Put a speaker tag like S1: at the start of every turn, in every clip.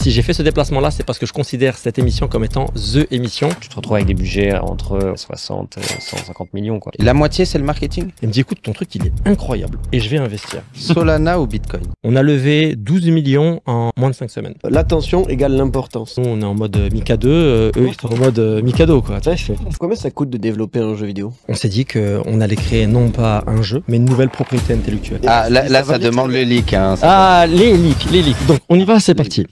S1: Si j'ai fait ce déplacement-là, c'est parce que je considère cette émission comme étant The émission. Tu
S2: te retrouves avec des budgets entre 60 et 150 millions. Quoi. La moitié, c'est le marketing Il me dit, écoute, ton truc, il est
S1: incroyable et je vais investir. Solana ou Bitcoin On a levé 12 millions en moins de 5 semaines. L'attention égale l'importance. Nous On est en mode euh, Mika 2, euh, eux, ils sont en mode euh, Mika 2. Quoi.
S3: Combien ça coûte de développer un jeu vidéo
S1: On s'est dit qu'on allait créer non pas un jeu, mais une nouvelle propriété intellectuelle. Ah,
S4: là, ça, demande le leak. Hein,
S1: ah, les leaks, les leaks. Donc, on y va, c'est parti.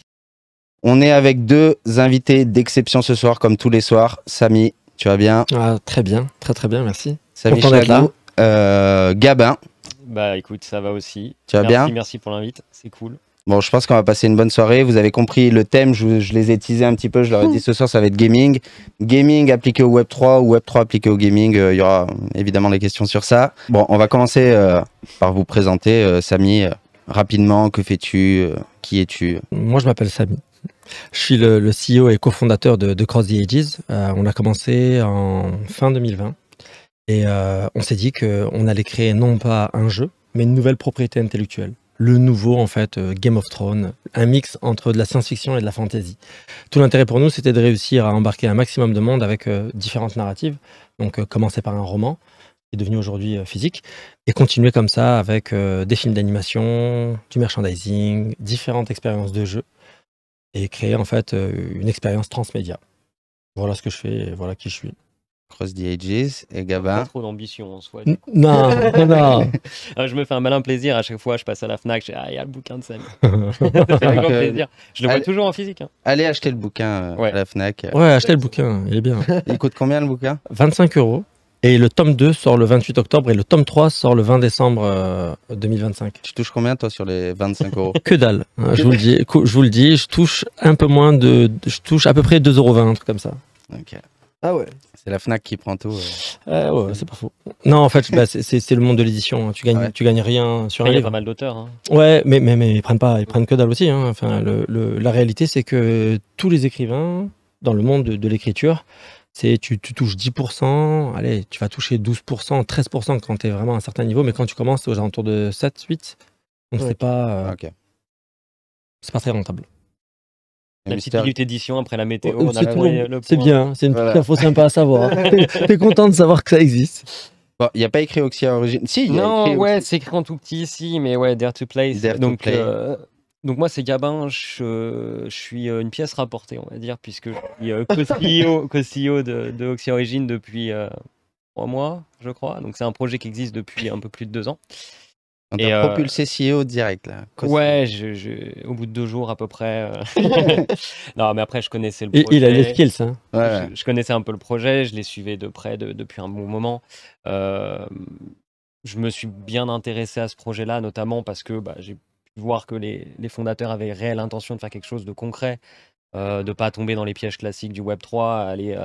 S4: On est avec deux invités d'exception ce soir, comme tous les soirs. Samy, tu vas bien
S1: ah, Très bien, très très bien, merci. Samy Chagou,
S4: euh, Gabin.
S2: Bah écoute, ça va aussi. Tu vas bien Merci pour l'invite, c'est cool.
S4: Bon, je pense qu'on va passer une bonne soirée. Vous avez compris le thème, je, les ai teasés un petit peu, je leur ai dit ce soir ça va être gaming. Gaming appliqué au Web3 ou Web3 appliqué au gaming, euh, il y aura évidemment des questions sur ça. Bon, on va commencer euh, par vous présenter, Samy, rapidement, que fais-tu, qui es-tu
S1: Moi je m'appelle Samy, je suis le, CEO et cofondateur de, de, Cross the Ages. Euh, on a commencé en fin 2020 et euh, on s'est dit qu'on allait créer non pas un jeu, mais une nouvelle propriété intellectuelle. Le nouveau, en fait, euh, Game of Thrones, un mix entre de la science-fiction et de la fantasy. Tout l'intérêt pour nous, c'était de réussir à embarquer un maximum de monde avec différentes narratives. Donc, commencer par un roman, qui est devenu aujourd'hui physique, et continuer comme ça avec des films d'animation, du merchandising, différentes expériences de jeu et créer en fait euh, une expérience transmédia. Voilà ce que je fais et voilà qui je suis.
S4: Cross the Ages et Gaba. Pas
S2: trop d'ambition en soi.
S1: non,
S5: non,
S4: non.
S2: Ah, je me fais un malin plaisir à chaque fois. Je passe à la Fnac, ah, y a le bouquin de Sam. plaisir. Je le vois toujours en physique. Hein. Allez acheter le bouquin euh, à la Fnac.
S4: Ouais, achetez
S1: le bouquin, il est bien. Il coûte combien le bouquin 25 euros. Et le tome 2 sort le 28 octobre et le tome 3 sort le 20 décembre 2025. Euh, tu touches combien toi sur les 25 euros Que dalle, hein, je, vous le dis, je vous le dis, je touche un peu moins de... Je touche à peu près 2,20 euros, un truc comme ça.
S4: Ok. Ah ouais C'est la FNAC
S1: qui prend tout. Euh... ouais, c'est pas faux. Non, en fait, bah, c'est le monde de l'édition. Hein. Tu gagnes, tu gagnes rien sur un Il y a pas mal d'auteurs. Hein. Ouais, mais, mais, mais, ils prennent pas, ils prennent que dalle aussi. Enfin, la réalité, c'est que tous les écrivains dans le monde de, de l'écriture c'est tu, tu, touches 10%, allez, tu vas toucher 12%, 13% quand tu es vraiment à un certain niveau, mais quand tu commences, aux alentours de 7, 8. on ne c'est pas, euh, ah, c'est pas très rentable. La petite minute
S2: édition après la météo, oh, c'est bien, c'est une info
S1: sympa à savoir. T'es content de savoir que ça existe.
S2: Il n'y a pas écrit Oxy à l'origine. Si, il y non, ouais, c'est écrit en tout petit, ici, mais ouais, Dare to Play. Dare donc, to play. Euh, donc moi, c'est Gabin, je, suis euh, une pièce rapportée, on va dire, puisque je suis euh, ah, co-CEO, e de, de Origin depuis euh, trois mois, je crois. Donc c'est un projet qui existe depuis un peu plus de deux ans. On t'a propulsé CEO direct là. E ouais, au bout de deux jours à peu près. non, mais après je connaissais le projet. Il a les skills. Hein. Je, connaissais un peu le projet, je l'ai suivais de près depuis un bon moment. je me suis bien intéressé à ce projet-là, notamment parce que bah, j'ai voir que les, fondateurs avaient réelle intention de faire quelque chose de concret, euh, de pas tomber dans les pièges classiques du Web 3, aller, euh,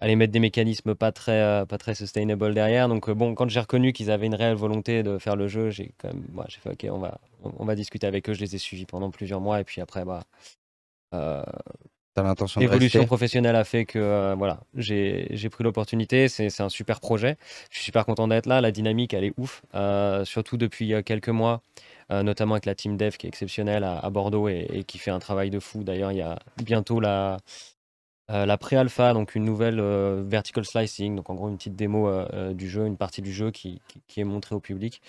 S2: aller mettre des mécanismes pas très, euh, pas très sustainable derrière. Donc euh, bon, quand j'ai reconnu qu'ils avaient une réelle volonté de faire le jeu, j'ai quand même, moi, j'ai fait ok, on va, on, on, va discuter avec eux. Je les ai suivis pendant plusieurs mois et puis après, bah, L'évolution professionnelle a fait que euh, voilà, j'ai pris l'opportunité. C'est un super projet. Je suis super content d'être là. La dynamique, elle est ouf. Euh, surtout depuis quelques mois, euh, notamment avec la team dev qui est exceptionnelle à, Bordeaux et, qui fait un travail de fou. D'ailleurs, il y a bientôt la, la pré-alpha, donc une nouvelle vertical slicing, donc en gros une petite démo du jeu, une partie du jeu qui, qui, est montrée au public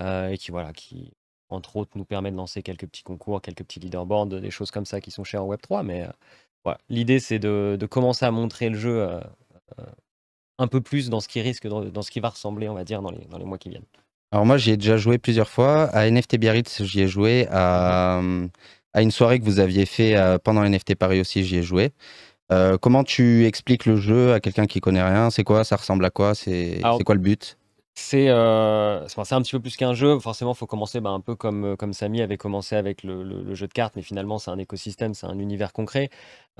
S2: et qui, voilà, qui, entre autres, nous permet de lancer quelques petits concours, quelques petits leaderboards, des choses comme ça qui sont chères en Web3, mais l'idée, c'est de, commencer à montrer le jeu euh, euh, un peu plus dans ce qui risque, dans, ce qui va ressembler, on va dire, dans les, mois qui viennent.
S4: Alors moi, j'y ai déjà joué plusieurs fois. À NFT Biarritz, j'y ai joué. À, une soirée que vous aviez fait euh, pendant NFT Paris aussi, j'y ai joué. comment tu expliques le jeu à quelqu'un qui connaît rien C'est quoi Ça ressemble à quoi C'est quoi le but
S2: euh, c'est un petit peu plus qu'un jeu. Forcément, il faut commencer bah, un peu comme, euh, comme Samy avait commencé avec le, jeu de cartes, mais finalement, c'est un écosystème, c'est un univers concret.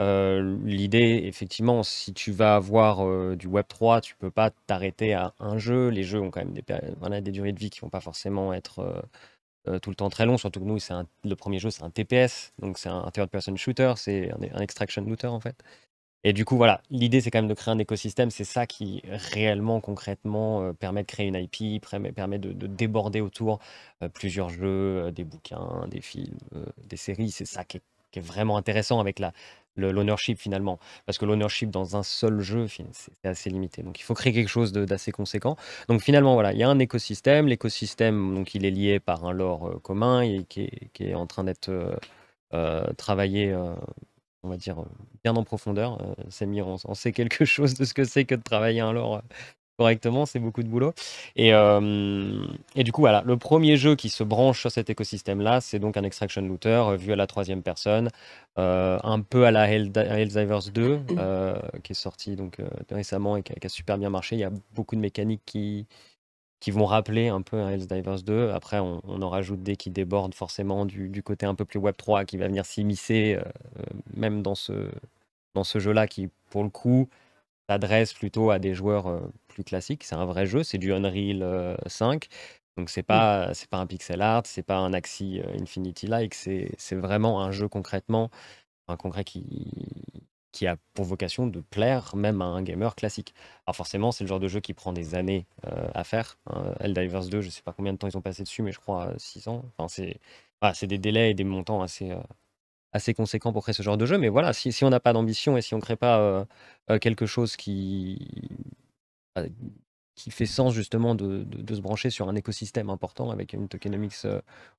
S2: Euh, l'idée, effectivement, si tu vas avoir du Web3, tu peux pas t'arrêter à un jeu. Les jeux ont quand même des, durées de vie qui vont pas forcément être tout le temps très longs. Surtout que nous, le premier jeu, c'est un TPS, donc c'est un third-person shooter, c'est un, extraction looter en fait. Et du coup, voilà, l'idée, c'est quand même de créer un écosystème. C'est ça qui réellement, concrètement, euh, permet de créer une IP, permet, de, déborder autour euh, plusieurs jeux, euh, des bouquins, des films, des séries. C'est ça qui est, vraiment intéressant avec la l'ownership finalement parce que l'ownership dans un seul jeu c'est assez limité donc il faut créer quelque chose d'assez conséquent donc finalement voilà il y a un écosystème l'écosystème donc il est lié par un lore commun et qui qui est en train d'être travaillé on va dire, euh, bien en profondeur. C'est euh, on, on, sait quelque chose de ce que c'est que de travailler un lore euh, correctement, c'est beaucoup de boulot. Et, du coup, voilà, le premier jeu qui se branche sur cet écosystème-là, c'est donc un Extraction Looter vu à la troisième personne, un peu à la Helldivers 2, mm. qui est sorti donc récemment et qui a, super bien marché. Il y a beaucoup de mécaniques qui, qui vont rappeler un peu Hells Divers 2. Après, on, en rajoute des qui débordent forcément du, côté un peu plus Web 3 qui va venir s'immiscer, euh, euh, même dans ce, dans ce jeu-là qui, pour le coup, s'adresse plutôt à des joueurs euh, plus classiques. C'est un vrai jeu, c'est du Unreal 5. Donc c'est pas c'est pas un pixel art, c'est pas un Axie Infinity like, c'est vraiment un jeu concrètement, un concret qui qui a pour vocation de plaire même à un gamer classique. Alors forcément, c'est le genre de jeu qui prend des années euh, à faire. Elden hein. Helldivers 2, je ne sais pas combien de temps ils ont passé dessus, mais je crois 6 euh, ans. Enfin, ah, c'est des délais et des montants assez, euh, assez conséquents pour créer ce genre de jeu. Mais voilà, si, on n'a pas d'ambition et si on ne crée pas quelque chose qui, qui fait sens justement de, se brancher sur un écosystème important avec une tokenomics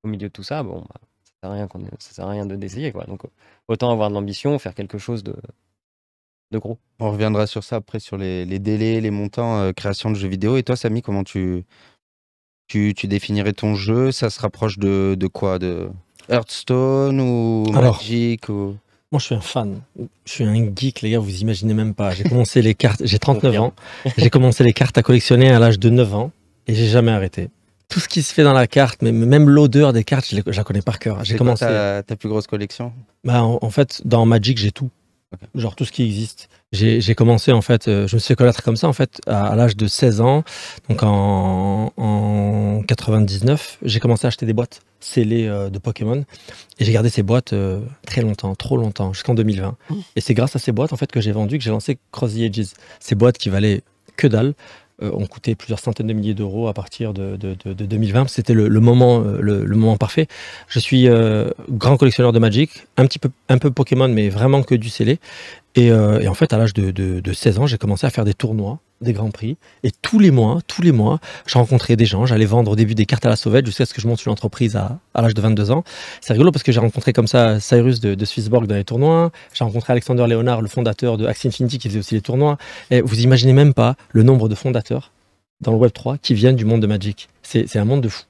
S2: au milieu de tout ça, bon, bah, ça ne sert à rien, d'essayer. Donc autant avoir de l'ambition, faire quelque chose de de gros. On reviendra sur ça après, sur les,
S4: délais, les montants, euh, création de jeux vidéo. Et toi, Samy, comment tu, tu, définirais ton jeu Ça se rapproche de, quoi De Hearthstone ou Magic Moi,
S1: je suis un fan. Je suis un geek, les gars, vous imaginez même pas. J'ai commencé les cartes, j'ai 39 ans. J'ai commencé les cartes à collectionner à l'âge de 9 ans et j'ai jamais arrêté tout ce qui se fait dans la carte, même l'odeur des cartes, je, la connais par cœur. J'ai commencé. ta,
S4: plus grosse collection
S1: Bah, en, fait, dans Magic, j'ai tout genre tout ce qui existe. J'ai commencé en fait, euh, je me suis connaître comme ça en fait à, l'âge de 16 ans, donc en, 99, j'ai commencé à acheter des boîtes scellées euh, de Pokémon et j'ai gardé ces boîtes euh, très longtemps, trop longtemps, jusqu'en 2020. Mmh. Et c'est grâce à ces boîtes en fait que j'ai vendu, que j'ai lancé Cross the Edges, ces boîtes qui valaient que dalle, euh, ont coûté plusieurs centaines de milliers d'euros à partir de, de, de, 2020. C'était le, moment, euh, le, moment parfait. Je suis euh, grand collectionneur de Magic, un petit peu, un peu Pokémon, mais vraiment que du scellé. Euh, et, en fait, à l'âge de, de, de 16 ans, j'ai commencé à faire des tournois des grands prix. Et tous les mois, tous les mois, j'ai rencontré des gens. J'allais vendre au début des cartes à la sauvette jusqu'à ce que je monte sur l'entreprise à, l'âge de 22 ans. C'est rigolo parce que j'ai rencontré comme ça Cyrus de, de Swissborg dans les tournois. J'ai rencontré Alexander Léonard, le fondateur de Axie Infinity qui faisait aussi les tournois. Et vous imaginez même pas le nombre de fondateurs dans le Web3 qui viennent du monde de Magic. C'est un monde de fou.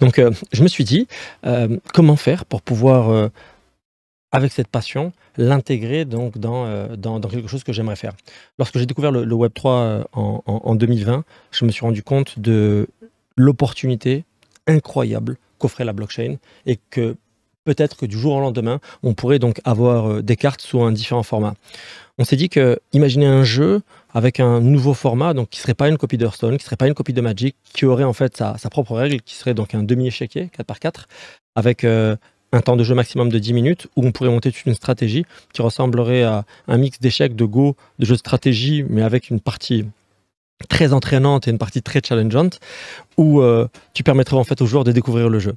S1: Donc euh, je me suis dit, euh, comment faire pour pouvoir avec cette passion, l'intégrer donc euh, dans, dans, quelque chose que j'aimerais faire. Lorsque j'ai découvert le, Web3 euh, en, 2020, je me suis rendu compte de l'opportunité incroyable qu'offrait la blockchain et que peut-être que du jour au lendemain, on pourrait donc avoir euh, des cartes sous un différent format. On s'est dit que imaginer un jeu avec un nouveau format, donc qui serait pas une copie d'Hearthstone, qui serait pas une copie de Magic, qui aurait en fait sa, propre règle, qui serait donc un demi-échiquier 4 par 4 avec un temps de jeu maximum de 10 minutes où on pourrait monter une stratégie qui ressemblerait à un mix d'échecs, de go, de jeux de stratégie, mais avec une partie très entraînante et une partie très challengeante où euh, tu permettrais en fait au joueurs de découvrir le jeu.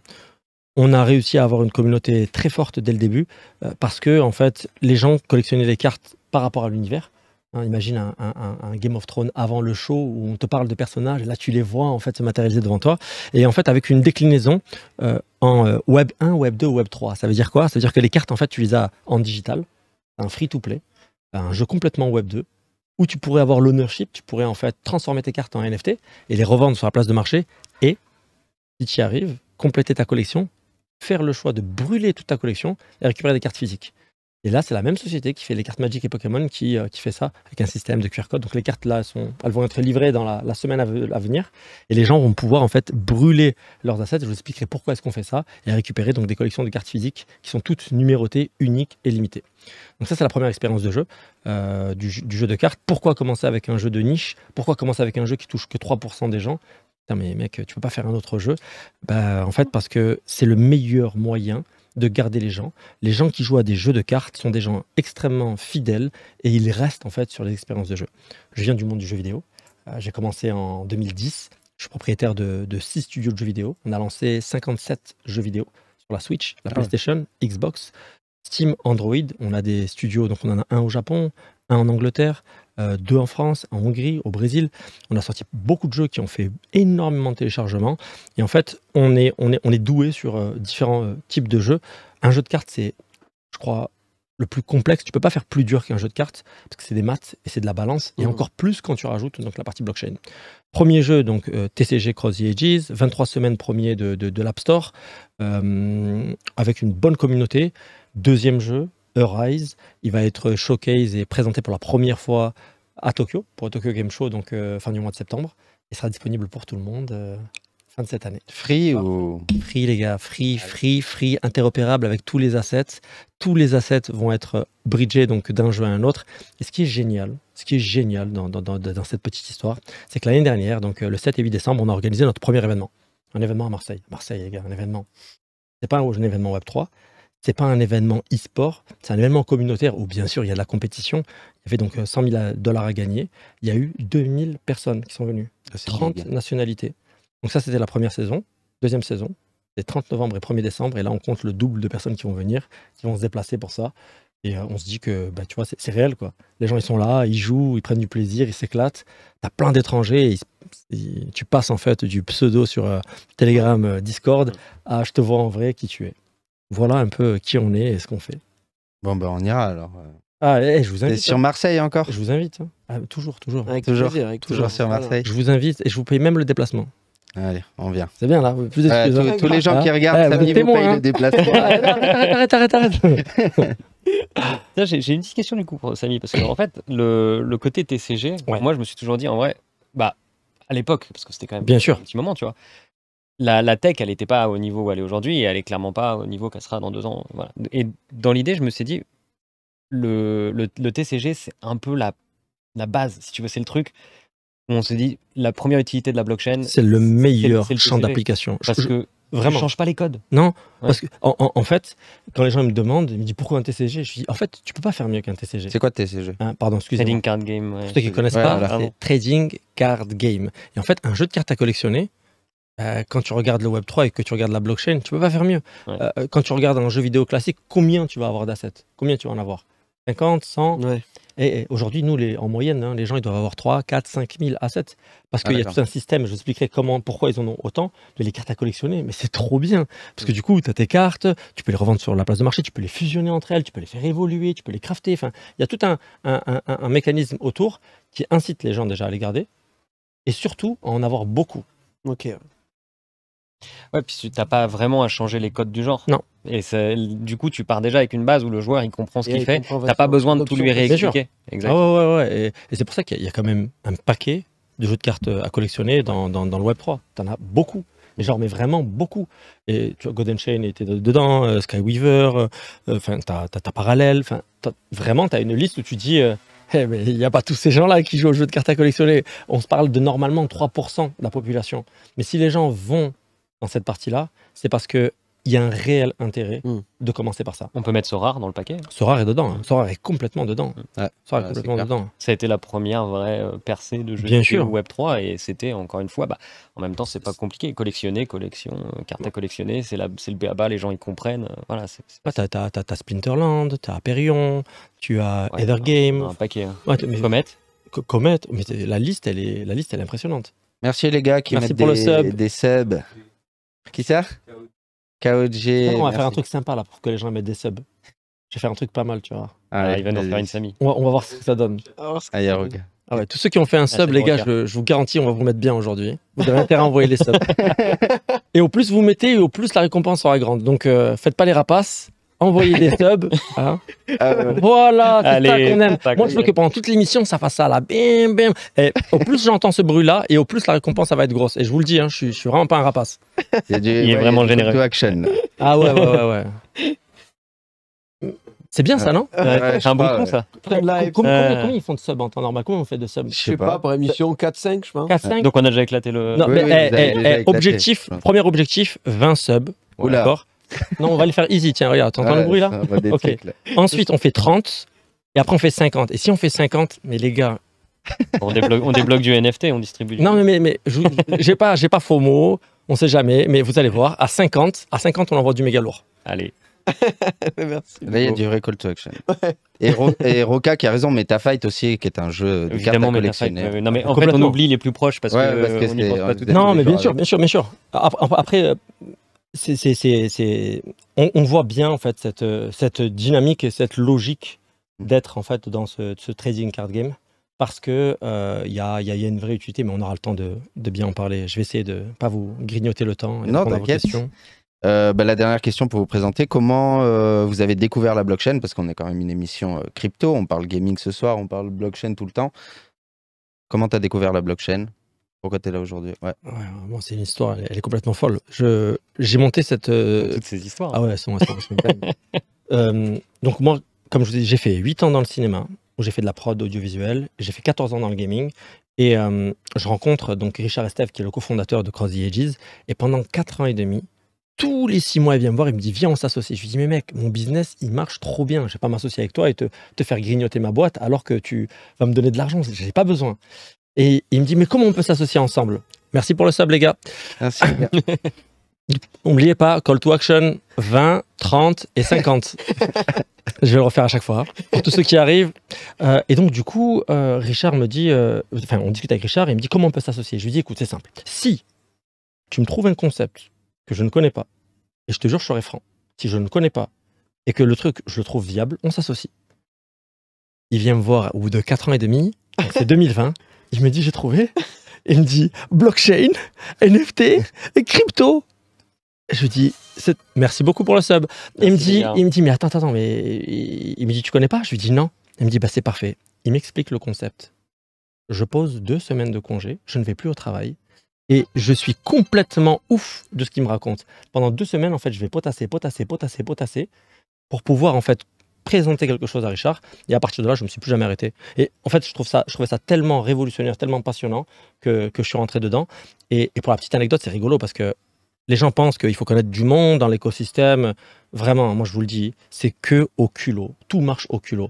S1: On a réussi à avoir une communauté très forte dès le début euh, parce que en fait les gens collectionnaient les cartes par rapport à l'univers Hein, imagine un, Game of Thrones avant le show où on te parle de personnages là tu les vois en fait se matérialiser devant toi. Et en fait avec une déclinaison euh, en euh, Web 1, Web 2, Web 3. Ça veut dire quoi Ça veut dire que les cartes en fait tu les as en digital, un free-to-play, un jeu complètement Web 2 où tu pourrais avoir l'ownership, tu pourrais en fait transformer tes cartes en NFT et les revendre sur la place de marché et si tu y arrives, compléter ta collection, faire le choix de brûler toute ta collection et récupérer des cartes physiques. Et là, c'est la même société qui fait les cartes Magic et Pokémon qui, euh, fait ça avec un système de QR code. Donc les cartes là, elles vont être livrées dans la, semaine à, venir et les gens vont pouvoir en fait brûler leurs assets. Je vous expliquerai pourquoi est-ce qu'on fait ça et récupérer donc des collections de cartes physiques qui sont toutes numérotées, uniques et limitées. Donc ça, c'est la première expérience de jeu, euh, du, jeu de cartes. Pourquoi commencer avec un jeu de niche Pourquoi commencer avec un jeu qui touche que 3% des gens Putain, mais mec, tu peux pas faire un autre jeu bah, En fait, parce que c'est le meilleur moyen de garder les gens. Les gens qui jouent à des jeux de cartes sont des gens extrêmement fidèles et ils restent en fait sur les expériences de jeu. Je viens du monde du jeu vidéo. Euh, j'ai commencé en 2010. Je suis propriétaire de, six studios de jeux vidéo. On a lancé 57 jeux vidéo sur la Switch, la ah PlayStation, Xbox, Steam, Android. On a des studios, donc on en a un au Japon, un en Angleterre, euh, deux en France, en Hongrie, au Brésil. On a sorti beaucoup de jeux qui ont fait énormément de téléchargements. Et en fait, on est, on on est doué sur euh, différents euh, types de jeux. Un jeu de cartes, c'est, je crois, le plus complexe. Tu peux pas faire plus dur qu'un jeu de cartes, parce que c'est des maths et c'est de la balance, et mmh. encore plus quand tu rajoutes donc, la partie blockchain. Premier jeu, donc TCG Cross the Ages, 23 semaines premier de, l'App Store, avec une bonne communauté. Deuxième jeu, Arise, Il va être showcase et présenté pour la première fois à Tokyo, pour Tokyo Game Show, donc euh, fin du mois de septembre. Il sera disponible pour tout le monde euh, fin de cette année. Free ou Free, les gars. Free, free, free, interopérable avec tous les assets. Tous les assets vont être euh, bridgés donc d'un jeu à un autre. Et ce qui est génial, ce qui est génial dans, dans, cette petite histoire, c'est que l'année dernière, donc le 7 et 8 décembre, on a organisé notre premier événement. Un événement à Marseille. Marseille, les gars, un événement. C'est pas un, un événement Web3, c'est pas un événement e-sport, c'est un événement communautaire où bien sûr il y a de la compétition. Il y avait donc 100 euh, 000 euh, dollars à gagner. Il y a eu 2000 personnes qui sont venues, 30 ah, nationalités. Donc ça c'était la première saison. Deuxième saison, c'est 30 novembre et 1er décembre. Et là on compte le double de personnes qui vont venir, qui vont se déplacer pour ça. Et euh, on se dit que, bah, tu vois, c'est réel, quoi. Les gens, ils sont là, ils jouent, ils prennent du plaisir, ils s'éclatent. T'as plein d'étrangers. Tu passes, en fait, du pseudo sur Telegram, Discord à je te vois en vrai qui tu es voilà un peu qui on est et ce qu'on fait. Bon, ben on ira alors. Euh. Ah, eh, je vous invite. Et hein. sur Marseille encore Je vous invite. Hein. Ah, toujours, toujours. Avec Toujours, Toujours sur Marseille. Je vous invite et je vous paye même le déplacement. Allez, on vient. C'est bien là. Plus d'excuses. Euh, tous- les gens qui ah. regardent, ça eh, vous payent le hein. déplacement. Ah, arrête, arrête, arrête,
S2: J'ai une petite question du coup pour Samy, parce que en fait, le, le côté TCG, moi je me suis toujours dit en vrai, bah à l'époque, parce que c'était quand même un petit moment, tu vois, la, tech, elle n'était pas au niveau où elle est aujourd'hui et elle est clairement pas au niveau qu'elle sera dans deux ans. Et dans l'idée, je me suis dit, le, TCG, c'est un peu la, base, si tu veux, c'est le truc. on se dit, la première utilité de la blockchain. C'est le meilleur champ d'application. Parce que vraiment.
S1: ne change pas les codes. Non, parce que en, fait, quand les gens me demandent, ils me disent pourquoi un TCG Je dis, en fait, tu peux pas faire mieux qu'un TCG. C'est quoi TCG hein, Pardon, excusez-moi. Trading Card Game. ceux connaissent pas, Trading Card Game. Et en fait, un jeu de cartes à collectionner euh, quand tu regardes le Web3 et que tu regardes la blockchain, tu peux pas faire mieux. Euh, quand tu regardes un jeu vidéo classique, combien tu vas avoir d'assets Combien tu vas en avoir 50, 100 Et, aujourd'hui, nous, en moyenne, hein, les gens, ils doivent avoir 3, 4, 5 000 assets. Parce ah, qu'il y a tout un système, je vous comment, pourquoi ils en ont autant, de les cartes à collectionner, mais c'est trop bien. Parce que mm. du coup, tu as tes cartes, tu peux les revendre sur la place de marché, tu peux les fusionner entre elles, tu peux les faire évoluer, tu peux les crafter. Enfin, il y a tout un, un mécanisme autour qui incite les gens déjà à les garder. Et surtout, à en avoir beaucoup. Ok. Ouais, puis tu
S2: n'as pas vraiment à changer les codes du genre. Non. Et du coup, tu pars déjà avec une base où le joueur il comprend ce qu'il fait. Tu n'as pas besoin de tout lui réexpliquer. Exactement.
S1: ouais, ouais, ouais. Et, c'est pour ça qu'il y, a quand même un paquet de jeux de cartes à collectionner dans, dans, le Web3. Tu en as beaucoup. Mais genre, mais vraiment beaucoup. Et tu vois, Golden Chain était dedans, Sky euh, Skyweaver, euh, euh, enfin, tu as, Parallèle. Enfin, vraiment, tu as une liste où tu dis. Eh, mais il n'y a pas tous ces gens-là qui jouent aux jeux de cartes à collectionner. On se parle de normalement 3% de la population. Mais si les gens vont cette partie-là, c'est parce que il y a un réel intérêt hmm. de commencer par ça. On
S2: peut mettre rare dans le paquet. Sorare
S1: est dedans. Hein. est complètement dedans. Ouais. est ah, complètement dedans.
S2: Ça a été la première vraie euh, percée de jeux Web 3 et c'était encore une fois, bah, en même temps, c'est pas compliqué. Collectionner, collection, carte à collectionner, c'est le ah, BABA, les gens ils comprennent. Euh, voilà,
S1: bah, T'as as, as, Splinterland, t'as Aperion tu as ouais, Ethergame. Un, paquet. Hein. Comet. Comet, mais la liste, elle est, la liste, est impressionnante. Merci les gars qui Merci mettent des, des subs. Qui sert KOG. On va faire un truc sympa là pour que les gens mettent des subs. Je vais faire un truc pas mal, tu vois. Ah, il va nous faire une famille. On va, voir ce que ça donne. Oh, ah, ah ouais, tous ceux qui ont fait un ah, sub, les gars, je, vous garantis, on va vous mettre bien aujourd'hui. Vous avez intérêt à envoyer les subs. et au plus vous mettez, au plus la récompense sera grande. Donc, euh, faites pas les rapaces envoyer des subs. Ah. Ah voilà, c'est ça qu'on aime. Moi, je veux que pendant toute l'émission, ça fasse ça là. Bim, bim. Et au plus j'entends ce bruit-là, et au plus la récompense, ça va être grosse. Et je vous le dis, hein, je, suis, suis vraiment pas un rapace.
S4: Est du, Il est vraiment généreux. action. Ah ouais, ouais, ouais.
S1: C'est bien ça, non ouais, C'est un bon con, ça. Euh. Combien, ils font de subs en hein? temps normal Comment on fait de subs Je sais pas, par émission 4-5, je pense. 4, Donc on a déjà éclaté le. Non, mais, eh, eh, eh, objectif, premier objectif 20 subs. D'accord Non, on va le faire easy. Tiens, regarde, t'entends le bruit là, Ensuite, on fait 30 et après on fait 50. Et si on fait 50, mais les gars, on débloque, du
S2: NFT, on distribue. Du non,
S1: mais, mais, mais j'ai pas, j'ai pas faux mots, On sait jamais, mais vous allez voir. À 50, à 50, on envoie du méga lourd. Allez. Merci. Là, il y a du
S2: récolte action.
S4: Et, Roca qui a raison, Metafight aussi, qui est un jeu de cartes à euh, non, mais en fait, on oublie les plus
S1: proches parce que, euh, pense pas euh, tout Non, mais bien sûr, bien sûr, bien sûr. Après, on, voit bien en fait cette, dynamique et cette logique mm. d'être en fait dans ce, trading card game parce que euh, il y, a, une vraie utilité, mais on aura le temps de, bien en parler. Je vais essayer de pas vous grignoter le temps. non, t'inquiète.
S4: Euh, bah, la dernière question pour vous présenter, comment euh, vous avez découvert la blockchain Parce qu'on est quand même une émission euh, crypto, on parle gaming ce soir, on parle blockchain tout le temps. Comment tu as découvert la blockchain pourquoi tu es là aujourd'hui Ouais.
S1: c'est une histoire, elle, est complètement folle. Je, j'ai monté cette. Euh, toutes ces histoires. Ah ouais, c'est moi, euh, Donc, moi, comme je vous dis, j'ai fait 8 ans dans le cinéma, où j'ai fait de la prod audiovisuelle. J'ai fait 14 ans dans le gaming. Et euh, je rencontre donc Richard Estève, qui est le cofondateur de Cross the Edges. Et pendant 4 ans et demi, tous les six mois, il vient me voir, il me dit Viens, on s'associe. Je lui dis Mais mec, mon business, il marche trop bien. Je ne vais pas m'associer avec toi et te, te, faire grignoter ma boîte alors que tu vas me donner de l'argent. Je n'ai pas besoin. Et il me dit, mais comment on peut s'associer ensemble Merci pour le sub, les gars. Merci. N'oubliez pas, call to action 20, 30 et 50. Je vais le refaire à chaque fois, hein, pour tous ceux qui arrivent. Euh, et donc, du coup, euh, Richard me dit, euh, enfin, on discute avec Richard, et il me dit comment on peut s'associer. Je lui dis, écoute, c'est simple. Si tu me trouves un concept que je ne connais pas, et je te jure, je serai franc, si je ne connais pas, et que le truc, je le trouve viable, on s'associe. Il vient me voir au bout de 4 ans et demi, c'est 2020. Il me dit, j'ai trouvé. Il me dit, blockchain, NFT et crypto. Je lui dis, merci beaucoup pour le sub. Il me, dit, il me dit, mais attends, attends, mais il me dit, tu connais pas Je lui dis, non. Il me dit, bah c'est parfait. Il m'explique le concept. Je pose deux semaines de congé, je ne vais plus au travail. Et je suis complètement ouf de ce qu'il me raconte. Pendant deux semaines, en fait, je vais potasser, potasser, potasser, potasser pour pouvoir en fait présenter quelque chose à Richard. Et à partir de là, je ne me suis plus jamais arrêté. Et en fait, je, trouve ça, je trouvais ça tellement révolutionnaire, tellement passionnant que, je suis rentré dedans. Et, et pour la petite anecdote, c'est rigolo parce que les gens pensent qu'il faut connaître du monde dans l'écosystème. Vraiment, moi je vous le dis, c'est que au culot. Tout marche au culot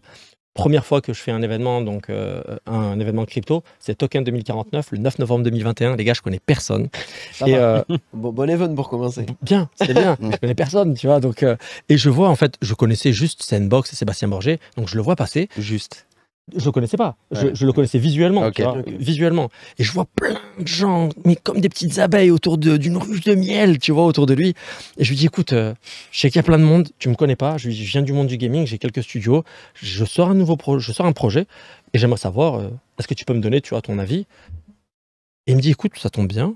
S1: première fois que je fais un événement, donc euh, un, événement crypto, c'est Token 2049, le 9 novembre 2021. Les gars, je connais personne. Euh,
S3: bon, event pour commencer.
S1: Bien, c'est bien. je connais personne, tu vois. Donc, euh, et je vois, en fait, je connaissais juste Sandbox et Sébastien Borgé, donc je le vois passer. Juste je le connaissais pas. Je, le connaissais visuellement, visuellement. Et je vois plein de gens, mais comme des petites abeilles autour d'une ruche de miel, tu vois, autour de lui. Et je lui dis, écoute, euh, je sais qu'il y a plein de monde, tu me connais pas. Je, viens du monde du gaming, j'ai quelques studios. Je sors un nouveau projet, je sors un projet, et j'aimerais savoir, euh, est-ce que tu peux me donner, tu ton avis Et il me dit, écoute, ça tombe bien.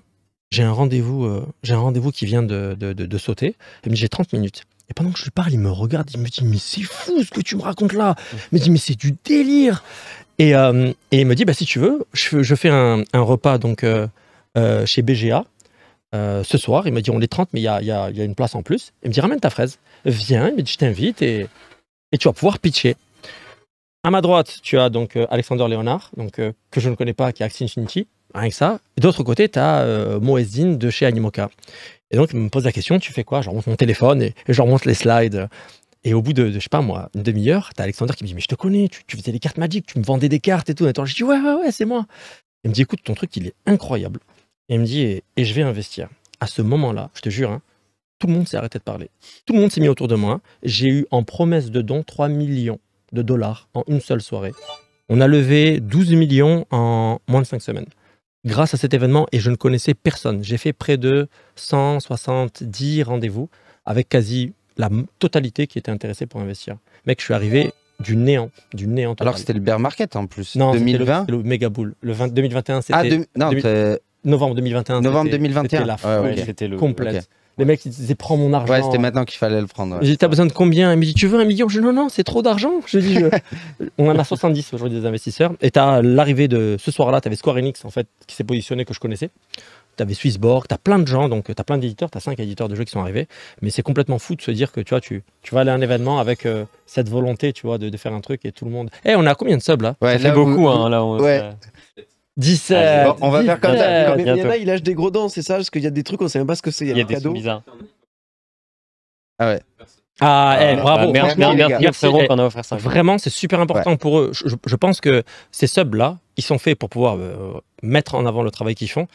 S1: J'ai un rendez-vous, euh, j'ai un rendez-vous qui vient de, de, sauter. Il me dit, j'ai 30 minutes. Et pendant que je lui parle, il me regarde, il me dit Mais c'est fou ce que tu me racontes là Il me dit Mais c'est du délire et, euh, il me dit bah, Si tu veux, je, je fais un, repas donc, euh, euh, chez BGA. ce soir, il me dit on est 30, mais il y a, une place en plus. Il me dit ramène ta fraise, viens, il je t'invite et, et tu vas pouvoir pitcher. À ma droite, tu as donc Alexander Léonard, donc, que je ne connais pas, qui est Axie Infinity, rien que ça. d'autre côté, tu as Moezine de chez Animoca. Et donc, il me pose la question, tu fais quoi Je remonte mon téléphone et, je remonte les slides. Et au bout de, je sais pas moi, une demi-heure, tu as Alexandre qui me dit, mais je te connais, tu, faisais des cartes magiques, tu me vendais des cartes et tout. Et toi, je dis, ouais, ouais, ouais, c'est moi. Il me dit, écoute, ton truc, il est incroyable. Et il me dit, et, je vais investir. À ce moment-là, je te jure, hein, tout le monde s'est arrêté de parler. Tout le monde s'est mis autour de moi. J'ai eu en promesse de dons 3 millions de dollars en une seule soirée. On a levé 12 millions en moins de 5 semaines grâce à cet événement, et je ne connaissais personne, j'ai fait près de 170 rendez-vous avec quasi la totalité qui était intéressée pour investir. Mec, je suis arrivé du néant, du néant. Alors c'était le bear market en plus. Non, 2020. Le, méga boule. Le 2021, ah, c'était. novembre 2021. Novembre 2021. C'était la fin, c'était le complète. Les mecs, ils disaient, prends mon argent. Ouais, c'était maintenant qu'il fallait le prendre. Ouais. J'ai dit, t'as besoin de combien Il me dit, tu veux un million Je dis, non, non, c'est trop d'argent. Je dis, on en a 70 aujourd'hui des investisseurs. Et t'as l'arrivée de ce soir-là, t'avais Square Enix, en fait, qui s'est positionné, que je connaissais. T'avais Swissborg, t'as plein de gens, donc t'as plein d'éditeurs, t'as cinq éditeurs de jeux qui sont arrivés. Mais c'est complètement fou de se dire que tu vois, tu, tu vas aller à un événement avec euh, cette volonté, tu vois, de, faire un truc et tout le monde. Eh, on a combien de subs là Ça fait beaucoup, hein, là. 17 On va faire comme ça. il y en a,
S4: il lâche des
S3: gros dents, c'est ça Parce qu'il y a des trucs, on sait même pas ce que c'est. Il y a, des cadeaux.
S1: Ah ouais.
S6: Ah, eh, ah, bravo. merci, merci, ça. Vraiment, c'est
S1: super important pour eux. Je, pense que ces subs-là, ils sont faits pour pouvoir euh, mettre en avant le travail qu'ils font.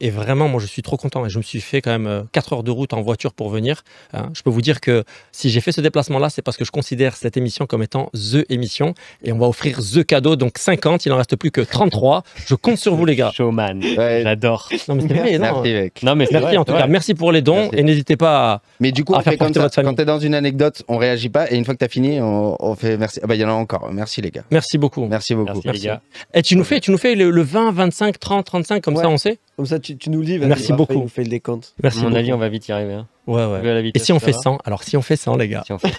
S1: Et, vraiment, moi, je suis trop content. Je me suis fait quand même 4 euh, heures de route en voiture pour venir. Hein. Je peux vous dire que si j'ai fait ce déplacement-là, c'est parce que je considère cette émission comme étant The émission. Et on va offrir The cadeau. Donc 50, il n'en reste plus que 33. Je compte sur vous, les gars. Showman. J'adore. Non, mais Non, merci, mec. non mais merci en tout cas. Merci pour les dons. Et n'hésitez pas à.
S4: Mais du coup, à Quand tu es dans une anecdote, on réagit pas. Et une fois que tu as fini, on, fait merci. Ah, bah, il y en a encore. Merci, les gars. Merci beaucoup. Merci beaucoup. les gars.
S1: Et eh, tu nous fais, tu nous fais le, 20, 25, 30, 35, comme ça, on sait comme ça, tu, nous le dis. Merci beaucoup. on fait le décompte. Merci. À mon beaucoup. avis, on va vite y arriver. Hein. Ouais, ouais. Et si on fait 100 Alors, si on fait 100, les gars. Si on fait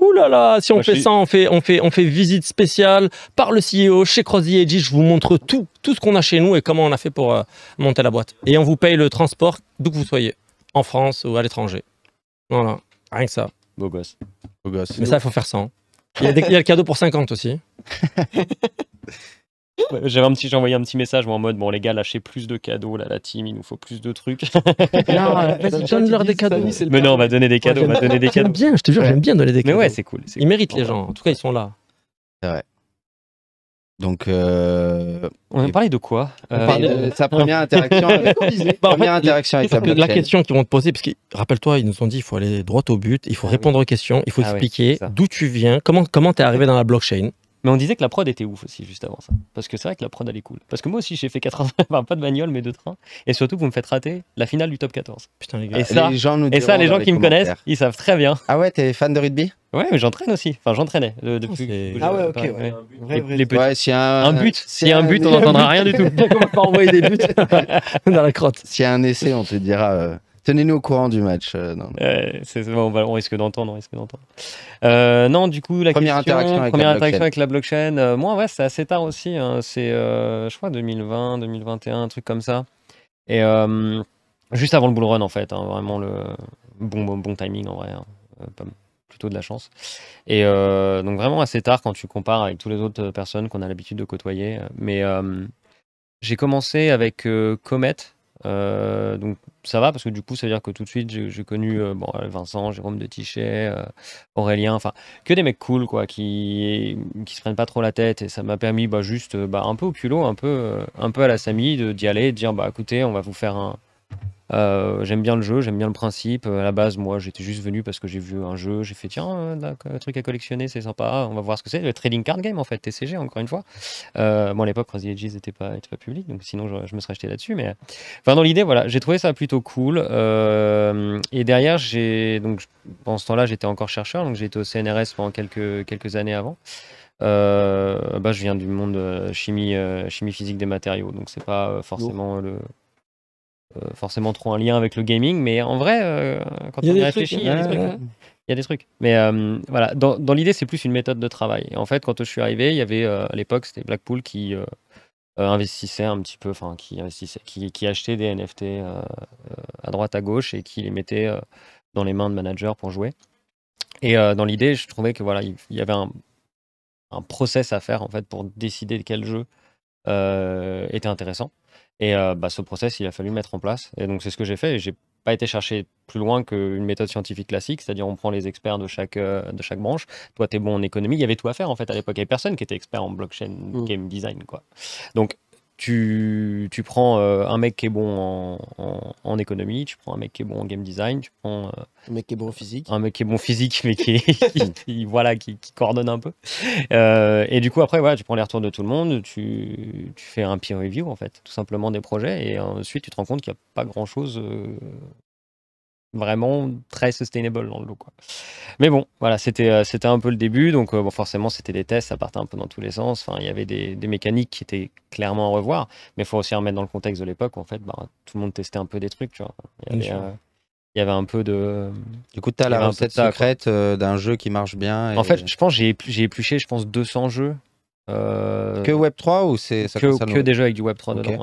S1: Ouh là là, si on fait 100, on fait, on, fait, on fait visite spéciale par le CEO chez Cross Edge. Je vous montre tout, tout ce qu'on a chez nous et comment on a fait pour euh, monter la boîte. Et on vous paye le transport d'où que vous soyez, en France ou à l'étranger. Voilà, rien que ça.
S4: Beau gosse. Beau gosse. Mais ça, il faut faire 100.
S1: Il y, a il y a le cadeau pour 50 aussi. J'ai un petit, j'ai envoyé un
S2: petit message en mode bon les gars lâchez plus de cadeaux là la team il nous faut plus de trucs. Non,
S5: donne-leur
S1: des cadeaux. Mais non on va bah, donner des cadeaux, bah, J'aime bien, je te jure j'aime bien donner des cadeaux. Mais ouais c'est cool. Ils méritent les gens, en tout cas ils sont là.
S4: C'est vrai. Donc, euh, on a parlé de quoi
S2: euh...
S1: de euh, sa première interaction. avec, euh, bah, première interaction avec la, question qu'ils vont te poser, parce que rappelle-toi, ils nous ont dit il faut aller droit au but, il faut ah répondre aux questions, il faut ah expliquer d'où tu viens, comment comment t'es arrivé dans la blockchain. Mais on disait que la prod était ouf aussi, juste avant ça. Parce que c'est vrai que la prod, elle est cool. Parce
S2: que moi aussi, j'ai fait 80, enfin, pas de bagnole, mais de train. Et surtout, vous me faites rater la finale du top 14. Putain, les gars, et ça, les gens, et ça, les gens qui me connaissent, ils savent très bien. Ah ouais, t'es fan de rugby Ouais, mais j'entraîne aussi. Enfin, j'entraînais euh, ah, depuis. ah ouais, ok. Ouais. un, but, s'il y a un but, on n'entendra rien du tout. on va pas envoyer des buts dans la crotte. S'il y a un essai, on te dira. Euh, Tenez-nous au courant du match. Euh, on, risque d'entendre, on risque d'entendre. Euh, non, du coup, la première question, interaction avec première la interaction blockchain. avec la blockchain. Euh, moi, ouais, c'est assez tard aussi. Hein, c'est, je crois, 2020, 2021, un truc comme ça. Et juste avant le bull run, en fait. Hein, vraiment le bon, bon, timing, en vrai. Hein, plutôt de la chance. Et donc, vraiment assez tard quand tu compares avec toutes les autres personnes qu'on a l'habitude de côtoyer. Mais j'ai commencé avec Comet. donc ça va parce que du coup, ça veut dire que tout de suite, j'ai connu euh, euh, Vincent, Jérôme de Tichet, euh, Aurélien, enfin, que des mecs cool, quoi, qui, qui se prennent pas trop la tête. Et ça m'a permis, bah, juste, bah, un peu au culot, un peu, un peu à la Samy, d'y aller, de dire, bah, écoutez, on va vous faire un, euh, j'aime bien le jeu, j'aime bien le principe. Euh, à la base, moi, j'étais juste venu parce que j'ai vu un jeu, j'ai fait tiens, euh, un truc à collectionner, c'est sympa, on va voir ce que c'est. Le trading card game, en fait, TCG, encore une fois. Euh, bon, à l'époque, Crazy Edges n'était pas, pas public, donc sinon, je, me serais acheté là-dessus. Mais enfin, dans l'idée, voilà, j'ai trouvé ça plutôt cool. et derrière, j'ai donc pendant ce temps-là, j'étais encore chercheur, donc j'ai été au CNRS pendant quelques, quelques années avant. bah, je viens du monde chimie, chimie physique des matériaux, donc c'est pas forcément le euh, forcément trop un lien avec le gaming, mais en vrai, euh, quand on y réfléchit, il y a des trucs. Mais euh, voilà, dans, l'idée, c'est plus une méthode de travail. en fait, quand je suis arrivé, il y avait à l'époque, c'était Blackpool qui investissait un petit peu, enfin, qui qui, achetait des NFT à droite, à gauche et qui les mettait dans les mains de managers pour jouer. Et dans l'idée, je trouvais que voilà, il, y avait un, un, process à faire en fait pour décider de quel jeu était intéressant. Et euh, bah, ce process, il a fallu mettre en place. Et donc, c'est ce que j'ai fait. Et j'ai pas été chercher plus loin qu'une méthode scientifique classique, c'est-à-dire on prend les experts de chaque, euh, de chaque branche. Toi, tu es bon en économie, il y avait tout à faire en fait à l'époque. Il n'y avait personne qui était expert en blockchain mmh. game design. quoi. Donc, tu, tu prends euh, un mec qui est bon en, en, économie, tu prends un mec qui est bon en game design, tu prends euh, un mec qui est bon physique, un mec qui est bon physique mais qui, voilà qui, coordonne un peu. Euh, et du coup après voilà, tu prends les retours de tout le monde, tu, tu fais un peer review en fait, tout simplement des projets et ensuite tu te rends compte qu'il n'y a pas grand chose vraiment très sustainable dans le lot. Quoi. Mais bon, voilà, c'était euh, c'était un peu le début. Donc, euh, bon, forcément, c'était des tests, ça partait un peu dans tous les sens. Enfin, il y avait des, mécaniques qui étaient clairement à revoir. Mais il faut aussi remettre dans le contexte de l'époque. En fait, bah, tout le monde testait un peu des trucs. Tu vois. Il y euh, avait, un peu de. Du coup, tu as la recette secrète
S4: d'un jeu qui marche bien. En fait, je pense j'ai
S2: épluché, je pense, 200 jeux. Que Web3 ou c'est que, que des jeux avec du Web3 okay.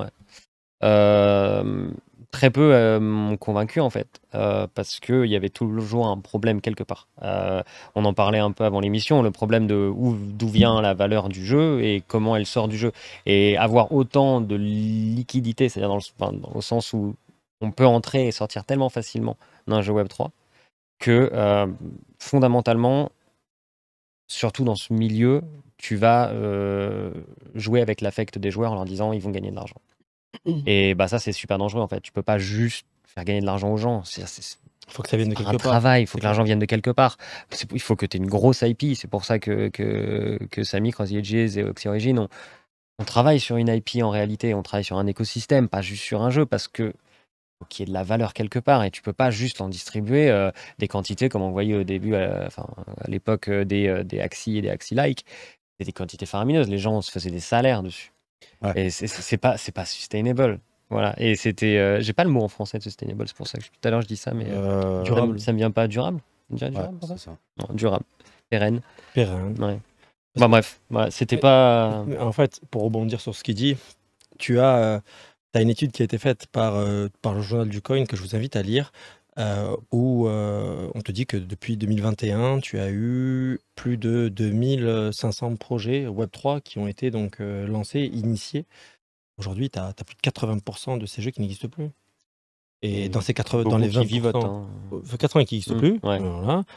S2: Euh très peu euh, m'ont convaincu en fait, euh, parce parce qu'il y avait toujours un problème quelque part. Euh, on en parlait un peu avant l'émission, le problème de où, d'où vient la valeur du jeu et comment elle sort du jeu. Et avoir autant de liquidité, c'est-à-dire dans, le sens où on peut entrer et sortir tellement facilement d'un jeu Web3, que fondamentalement, surtout dans ce milieu, tu vas jouer avec l'affect des joueurs en leur disant ils vont gagner de l'argent. Mmh. Et bah ça, c'est super dangereux en fait. Tu peux pas juste faire gagner de l'argent aux gens. Il faut que ça vienne de quelque un part. Travail, il faut que l'argent vienne de quelque part. Il faut que tu aies une grosse IP. C'est pour ça que, que, que Samy, Crossy et Oxy Origin, on, travaille sur une IP en réalité. On travaille sur un écosystème, pas juste sur un jeu, parce que y est de la valeur quelque part et tu peux pas juste en distribuer euh, des quantités comme on voyait au début euh, à l'époque euh, des, et des Axi-like des quantités faramineuses les gens se faisaient des salaires dessus et c'est pas, c'est pas sustainable. Voilà. Et c'était, euh, j'ai pas le mot en français de sustainable, c'est pour ça que tout à l'heure je dis ça, mais euh, euh, durable. Ça, me vient pas durable. durable, ouais, ça ça. Non, durable, pérenne. Pérenne.
S1: Ouais. Bah bref, ouais, c'était pas. En fait, pour rebondir sur ce qu'il dit, tu as, as, une étude qui a été faite par, par le journal du Coin que je vous invite à lire euh, où euh, on te dit que depuis 2021, tu as eu plus de 2500 projets Web3 qui ont été donc euh, lancés, initiés. Aujourd'hui, tu as, plus de 80% de ces jeux qui n'existent plus. Et, mmh. dans, ces 80, dans les 20 qui vivotent, 80 hein. hein. qui n'existent mmh, plus.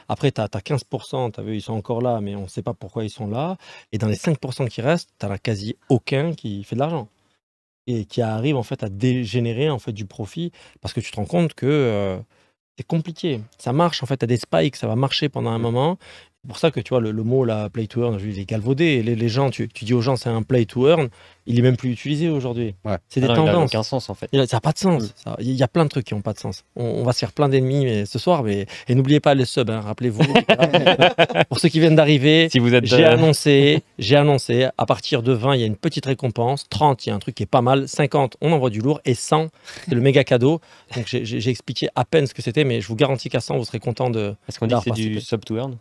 S1: Après, tu as, 15%, vu, ils sont encore là, mais on ne sait pas pourquoi ils sont là. Et dans les 5% qui restent, tu n'as quasi aucun qui fait de l'argent et qui arrive en fait à dégénérer en fait du profit parce que tu te rends compte que c'est compliqué. Ça marche, en fait, à des spikes, ça va marcher pendant un mmh. moment, c'est pour ça que tu vois, le, mot play to earn, il est galvaudé. Les, gens, tu, dis aux gens c'est un play to earn, il est même plus utilisé aujourd'hui. C'est des ah, tendances. Il n'a aucun sens en fait. ça n'a pas de sens. Mm. Il y a plein de trucs qui n'ont pas de sens. On, va se faire plein d'ennemis ce soir, mais, et n'oubliez pas les subs, hein, rappelez-vous. pour ceux qui viennent d'arriver, si vous êtes j'ai, euh, annoncé, j'ai annoncé, à partir de 20, il y a une petite récompense. 30, il y a un truc qui est pas mal. 50, on envoie du lourd. Et 100, c'est le méga cadeau. Donc j'ai, j'ai expliqué à peine ce que c'était, mais je vous garantis qu'à 100, vous serez content de. Est-ce qu'on dit c'est du sub to earn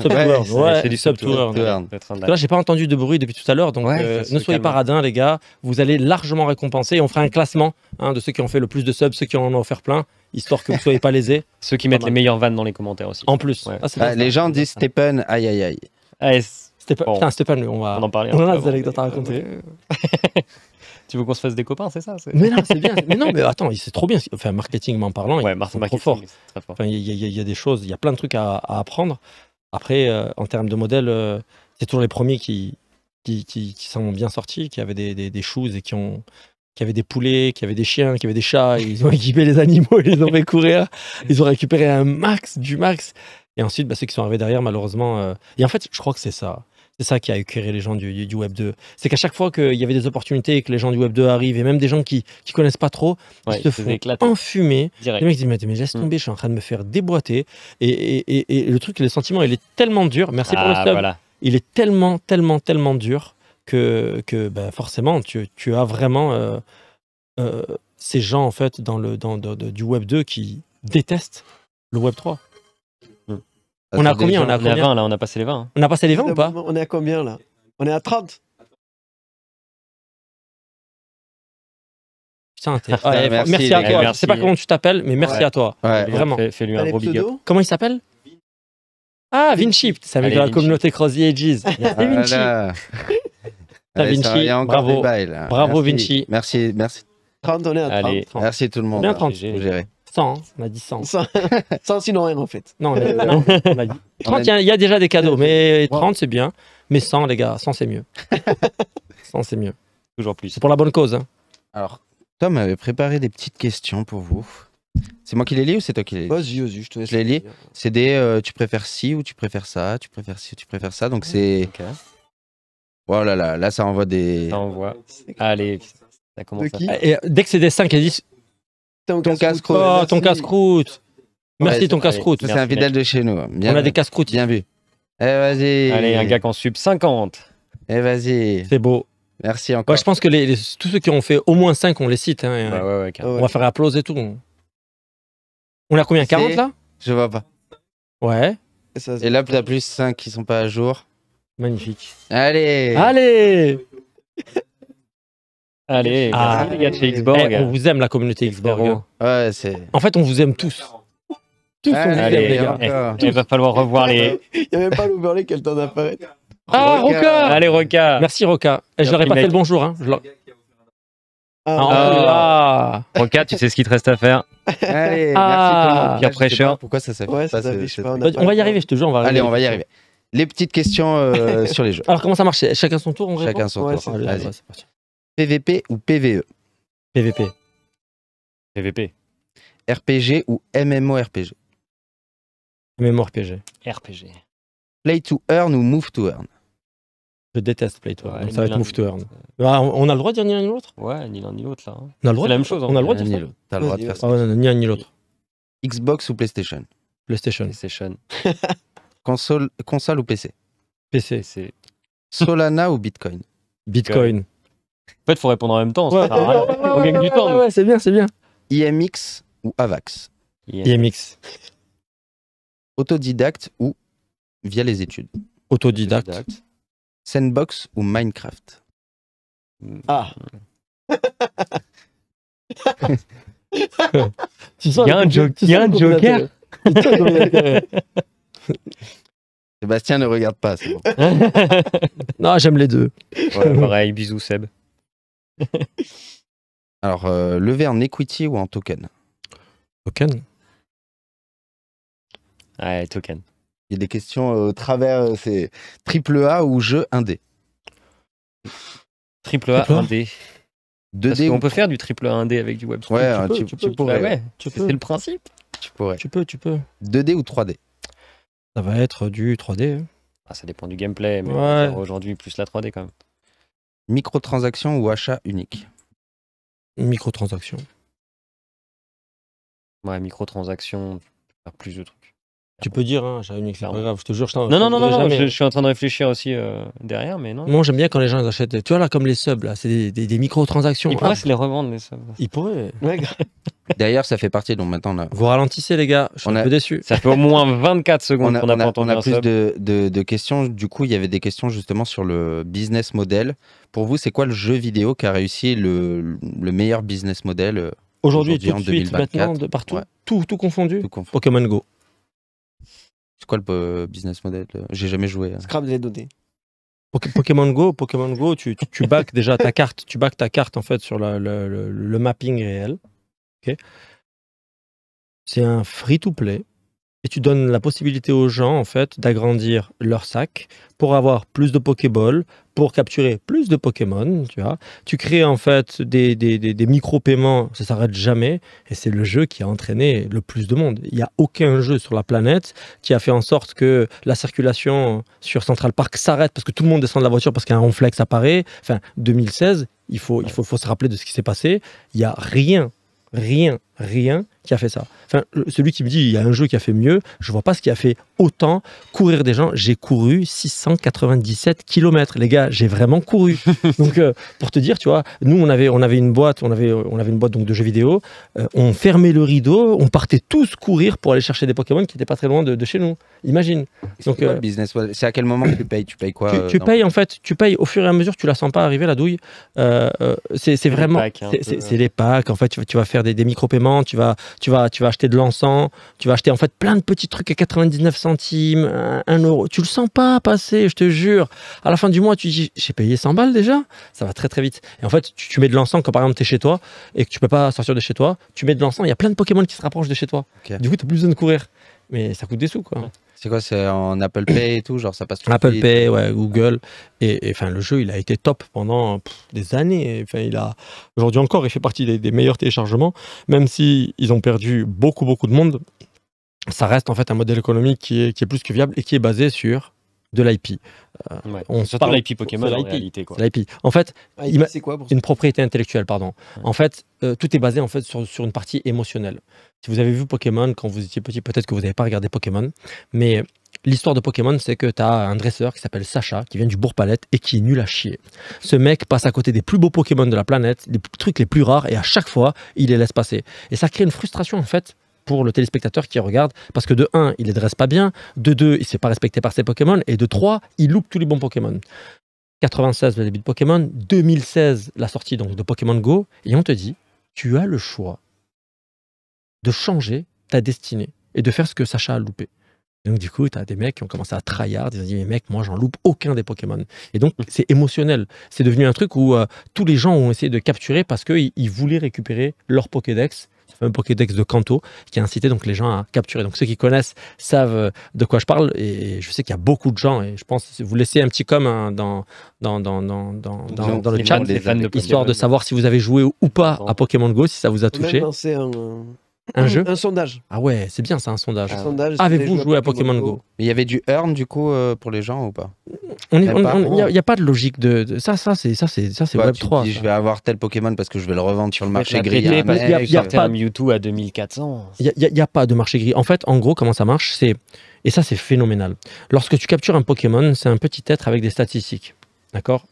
S1: c'est ouais, c'est du Subtour. Là, j'ai pas entendu de bruit depuis tout à l'heure, donc euh, ne soyez pas radins, les gars. Vous allez largement récompenser. et On fera un classement hein, de ceux qui ont fait le plus de subs, ceux qui en ont offert plein, histoire que vous soyez pas lésés. Ceux qui mettent les meilleurs vannes dans les commentaires aussi. En plus. Ah, ah, les gens
S4: disent Stephen, aïe aïe aïe. Ah,
S1: Stephen, on va on en parler. On en a des anecdotes à raconter.
S2: Tu veux qu'on se fasse des copains, c'est ça Mais non, c'est
S1: bien. mais non, mais attends, c'est trop bien. Enfin, marketingment parlant, ouais, marketing, trop fort. Enfin, il, y a, des choses, il y a plein de trucs à apprendre. Après, euh, en termes de modèle, euh, c'est toujours les premiers qui, qui, qui, sont bien sortis, qui avaient des, des, et qui avaient des poulets, qui avaient des chiens, qui avaient des chats. Ils ont équipé les animaux, ils les ont fait courir. Ils ont récupéré un max du max. Et ensuite, bah, ceux qui sont arrivés derrière, malheureusement. Euh, et en fait, je crois que c'est ça. C'est ça qui a éclairé les gens du, Web 2. C'est qu'à chaque fois qu'il y avait des opportunités et que les gens du Web 2 arrivent, et même des gens qui ne connaissent pas trop, ils se font enfumer. Les mecs disent mais, laisse mm. tomber, je suis en train de me faire déboîter. Et, et, le truc, le sentiment, il est tellement dur. Merci pour le ah, stop. Il est tellement, tellement, tellement dur que, que ben, forcément, tu, as vraiment euh, euh, ces gens en fait dans le, du Web 2 qui détestent
S6: le Web 3. On a combien on a, combien 20 là, on a passé les 20.
S2: On a passé les 20 ou
S3: pas On est à combien là On est à 30
S6: Putain, merci, merci, à toi. Je sais pas comment tu t'appelles, mais merci à toi. Ouais. Vraiment.
S1: Fais, lui un gros big up. Comment il s'appelle Ah, Vinci. Ça vient de la communauté Crossy Edges. Vinci.
S2: Allez,
S1: Vinci, bravo. Bails, bravo merci.
S2: Vinci.
S4: Merci, merci. 30, on est à 30. Merci tout le monde. Bien 30. Vous gérez.
S1: 100, hein, on a dit 100.
S3: 100, sinon rien en fait. Non, non on a dit 30,
S1: il y, a déjà des cadeaux, mais 30 c'est bien. Mais 100 les gars, 100 c'est mieux. 100 c'est mieux. Toujours plus. C'est pour la bonne cause. Hein. Alors, Tom avait préparé des petites questions pour vous. C'est moi qui les lis ou c'est toi qui les lis
S4: Vas-y, vas-y, je te laisse. les lis. C'est des euh, tu préfères ci ou tu préfères ça, tu préfères ci ou tu préfères ça. Donc c'est. Okay. Oh là là, là ça envoie des. Ça envoie. Allez, ça commence. À...
S1: Et euh, dès que c'est des 5 et 10, ton, casse-croûte. Oh, ton casse-croûte. Merci ton casse-croûte. C'est un fidèle de chez nous. Bien On a des
S4: casse-croûtes. Bien vu. Eh, vas-y. Allez, un gars
S1: qui en sub 50. Eh, vas-y. C'est beau. Merci encore. Moi, je pense que les, tous ceux qui ont fait au moins 5, on les cite. Hein. ouais, ouais, on va faire applause et tout. On a combien 40
S4: là Je vois pas. Ouais. Et là, à plus 5 qui sont pas à jour.
S1: Magnifique. Allez Allez Allez, ah. eh, on vous aime, la communauté Xborg. Ouais, en fait, on vous aime tous. Tous, on vous aime, les gars. Eh, il va falloir revoir les.
S3: Il n'y avait pas l'overlay qu'elle temps d'apparaître.
S1: Ah, Roca Allez, Roca Merci, Roca. Eh, je leur ai pas fait le bonjour. Hein.
S2: Ah. Ah, Roca, tu sais ce qu'il te reste à faire.
S1: Allez, merci Pire le Pourquoi ça
S2: s'affiche pas,
S1: On va y arriver, je te jure, Allez, on va y arriver. Les petites questions euh, sur les jeux. Alors comment ça marche Chacun son tour, on Chacun son tour. Allez, c'est parti. PVP ou PVE
S4: PVP. PVP. RPG ou MMORPG
S1: MMORPG. RPG. Play to earn ou move to earn Je déteste play to earn. ça va être move to earn. Bah, on a le droit de dire ni l'un ni l'autre Ouais, ni l'un ni l'autre là. Hein. On a le droit. C'est la même chose. On a le hein. droit de dire T'as le droit de faire ça. Ah, ni l'un ni l'autre. Xbox ou
S4: PlayStation PlayStation. PlayStation. console, console ou PC PC. Solana ou Bitcoin Bitcoin. En fait, il faut répondre en même temps. on gagne du temps. Ouais, c'est bien, c'est bien. IMX ou AVAX IMX. Autodidacte ou via les études Autodidacte. Sandbox ou Minecraft Ah
S6: Il
S4: y a un, un joker Sébastien ne regarde pas, c'est bon. non,
S1: j'aime les deux. Ouais,
S4: pareil, bisous Seb. Alors, euh, lever en equity ou en token Token. Ouais, token. Il y a des questions euh, au travers, euh, c'est triple A ou jeu
S2: 1D
S6: Triple A, 1D.
S2: 2D. On peut faire du triple A 1D avec du web. Ouais, tu, pourrais. c'est le principe. Tu pourrais. Tu
S4: peux, tu peux. 2D ou 3D Ça va être du 3D. Hein. Ah, ça dépend du gameplay,
S2: mais aujourd'hui plus la 3D quand même.
S4: Microtransaction ou achat unique
S2: Microtransaction. Ouais, microtransaction, faire plus de trucs. Tu peux dire, hein, j'ai c'est pas je te jure, je Non, non, non, je, suis en train de réfléchir aussi euh, derrière, mais non. Moi,
S1: j'aime bien quand les gens achètent, tu vois, là, comme les subs, là, c'est des, des, microtransactions. Ils pourraient ah. se les revendre, les subs. Ils pourraient. Ouais,
S4: D'ailleurs, ça fait partie. Donc maintenant, vous ralentissez, les gars. Je suis un peu déçu. Ça fait au moins 24 secondes qu'on pas entendu. On a, on a plus de, questions. Du coup, il y avait des questions justement sur le business model. Pour vous, c'est quoi le jeu vidéo qui a réussi le, le meilleur business model euh, aujourd'hui, aujourd tout
S1: partout, tout, tout, confondu.
S4: Pokémon Go. C'est quoi le euh, business model euh, J'ai jamais joué.
S1: Hein. les données. Pokémon Go, Pokémon Go, tu, tu, déjà ta carte, tu back ta carte en fait sur le mapping réel c'est un free-to-play et tu donnes la possibilité aux gens en fait d'agrandir leur sac pour avoir plus de Pokéball, pour capturer plus de Pokémon, tu Tu crées en fait des, des, micro-paiements, ça s'arrête jamais et c'est le jeu qui a entraîné le plus de monde. Il n'y a aucun jeu sur la planète qui a fait en sorte que la circulation sur Central Park s'arrête parce que tout le monde descend de la voiture parce qu'un ronflex apparaît. Enfin, 2016, il faut, il faut, faut se rappeler de ce qui s'est passé. Il n'y a rien rien, rien, qui a fait ça. Enfin, celui qui me dit il y a un jeu qui a fait mieux, je vois pas ce qui a fait autant courir des gens. J'ai couru 697 km, les gars, j'ai vraiment couru. donc euh, pour te dire, tu vois, nous on avait on avait une boîte, on avait on avait une boîte donc de jeux vidéo. Euh, on fermait le rideau, on partait tous courir pour aller chercher des Pokémon qui étaient pas très loin de, chez nous. Imagine. Donc euh, business, c'est à quel moment tu payes Tu payes quoi Tu, payes en fait, tu payes au fur et à mesure, tu la sens pas arriver la douille. c'est vraiment, c'est les packs. En fait, tu, vas faire des, des micro paiements, tu vas tu vas, tu vas acheter de l'encens, tu vas acheter en fait plein de petits trucs à 99 centimes, 1 euro. Tu le sens pas passer, je te jure. À la fin du mois, tu dis, j'ai payé 100 balles déjà, ça va très très vite. Et en fait, tu, mets de l'encens quand par exemple tu es chez toi et que tu peux pas sortir de chez toi, tu mets de l'encens, il y a plein de Pokémon qui se rapprochent de chez toi. Du coup, tu n'as plus besoin de courir. Mais ça coûte des sous quoi. C'est quoi C'est en Apple Pay et tout Genre, ça passe tout Apple Pay, ouais, Google. Et, enfin, le jeu, il a été top pendant des années. Enfin, il a aujourd'hui encore, il fait partie des, meilleurs téléchargements, même si ils ont perdu beaucoup, beaucoup de monde. Ça reste en fait un modèle économique qui est, qui est plus que viable et qui est basé sur de l'IP. Euh, on se parle l'IP Pokémon en L'IP. En fait, ah, c'est Une propriété intellectuelle, pardon. En fait, euh, tout est basé en fait sur, sur, une partie émotionnelle. Si vous avez vu Pokémon quand vous étiez petit, peut-être que vous n'avez pas regardé Pokémon, mais l'histoire de Pokémon, c'est que tu as un dresseur qui s'appelle Sacha, qui vient du Bourg-Palette et qui est nul à chier. Ce mec passe à côté des plus beaux Pokémon de la planète, des trucs les plus rares, et à chaque fois, il les laisse passer. Et ça crée une frustration en fait pour le téléspectateur qui regarde. Parce que de 1, il les dresse pas bien. De 2, il s'est pas respecté par ses Pokémon. Et de 3, il loupe tous les bons Pokémon. 96, le début de Pokémon. 2016, la sortie donc de Pokémon Go. Et on te dit, tu as le choix de changer ta destinée et de faire ce que Sacha a loupé. Donc du coup, tu as des mecs qui ont commencé à tryhard, ils ont dit mais mec, moi j'en loupe aucun des Pokémon. Et donc c'est émotionnel. C'est devenu un truc où euh, tous les gens ont essayé de capturer parce qu'ils voulaient récupérer leur Pokédex un Pokédex de Kanto qui a incité donc les gens à capturer. Donc ceux qui connaissent savent euh, de quoi je parle et je sais qu'il y a beaucoup de gens et je pense vous laissez un petit comme hein, dans, dans, dans, dans, dans, le chat histoire de savoir si vous avez joué ou pas à Pokémon Go, si ça vous a touché. Un jeu Un sondage. Ah ouais, c'est bien ça, un sondage. Ah un sondage Avez-vous joué à Pokémon, Go, Il y avait du earn du coup euh, pour les gens ou pas Il n'y a, pas de logique de, ça, ça c'est ça c'est ça c'est Web 3. Dis, je vais
S4: avoir tel Pokémon parce que je vais le
S2: revendre sur le marché gris. Il y a, pas Mewtwo à 2400.
S1: Il n'y a, pas de marché gris. En fait, en gros, comment ça marche C'est et ça c'est phénoménal. Lorsque tu captures un Pokémon, c'est un petit être avec des statistiques, d'accord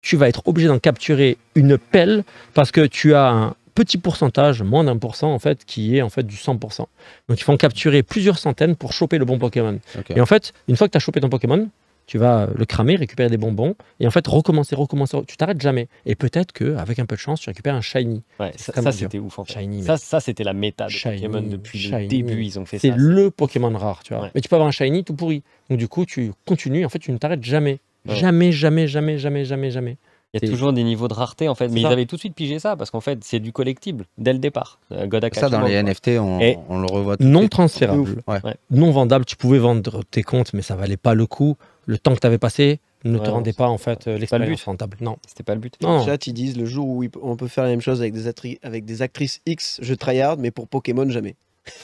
S1: Tu vas être obligé d'en capturer une pelle parce que tu as petit pourcentage, moins d'un pour en fait, qui est en fait du 100%. Donc il faut en capturer plusieurs centaines pour choper le bon Pokémon. Et en fait, une fois que tu as chopé ton Pokémon, tu vas euh, le cramer, récupérer des bonbons, et en fait recommencer, recommencer, tu t'arrêtes jamais. Et peut-être qu'avec un peu de chance, tu récupères un shiny. ça, c'était ouf. En shiny,
S2: ça, c'était la méta de Pokémon depuis le début, ils ont fait ça. C'est le
S1: Pokémon rare, tu vois. Mais tu peux avoir un shiny tout pourri. Donc du coup, tu continues, en fait, tu ne t'arrêtes jamais. Jamais, jamais, jamais, jamais, jamais, jamais.
S2: Il y a toujours des niveaux de rareté en fait, mais ça. ils avaient tout de suite pigé ça parce qu'en fait c'est du collectible dès le départ. Euh, ça dans les NFT, on, on, le revoit. non transférable,
S1: non vendable. Tu pouvais vendre tes comptes, mais ça valait pas le coup. Le temps que tu avais passé ne te rendait pas en fait l'expérience rentable. Non, c'était pas le but. Dans
S3: chat, ils disent le jour où on peut faire la même chose avec des, avec des actrices X, je tryhard, mais pour Pokémon jamais.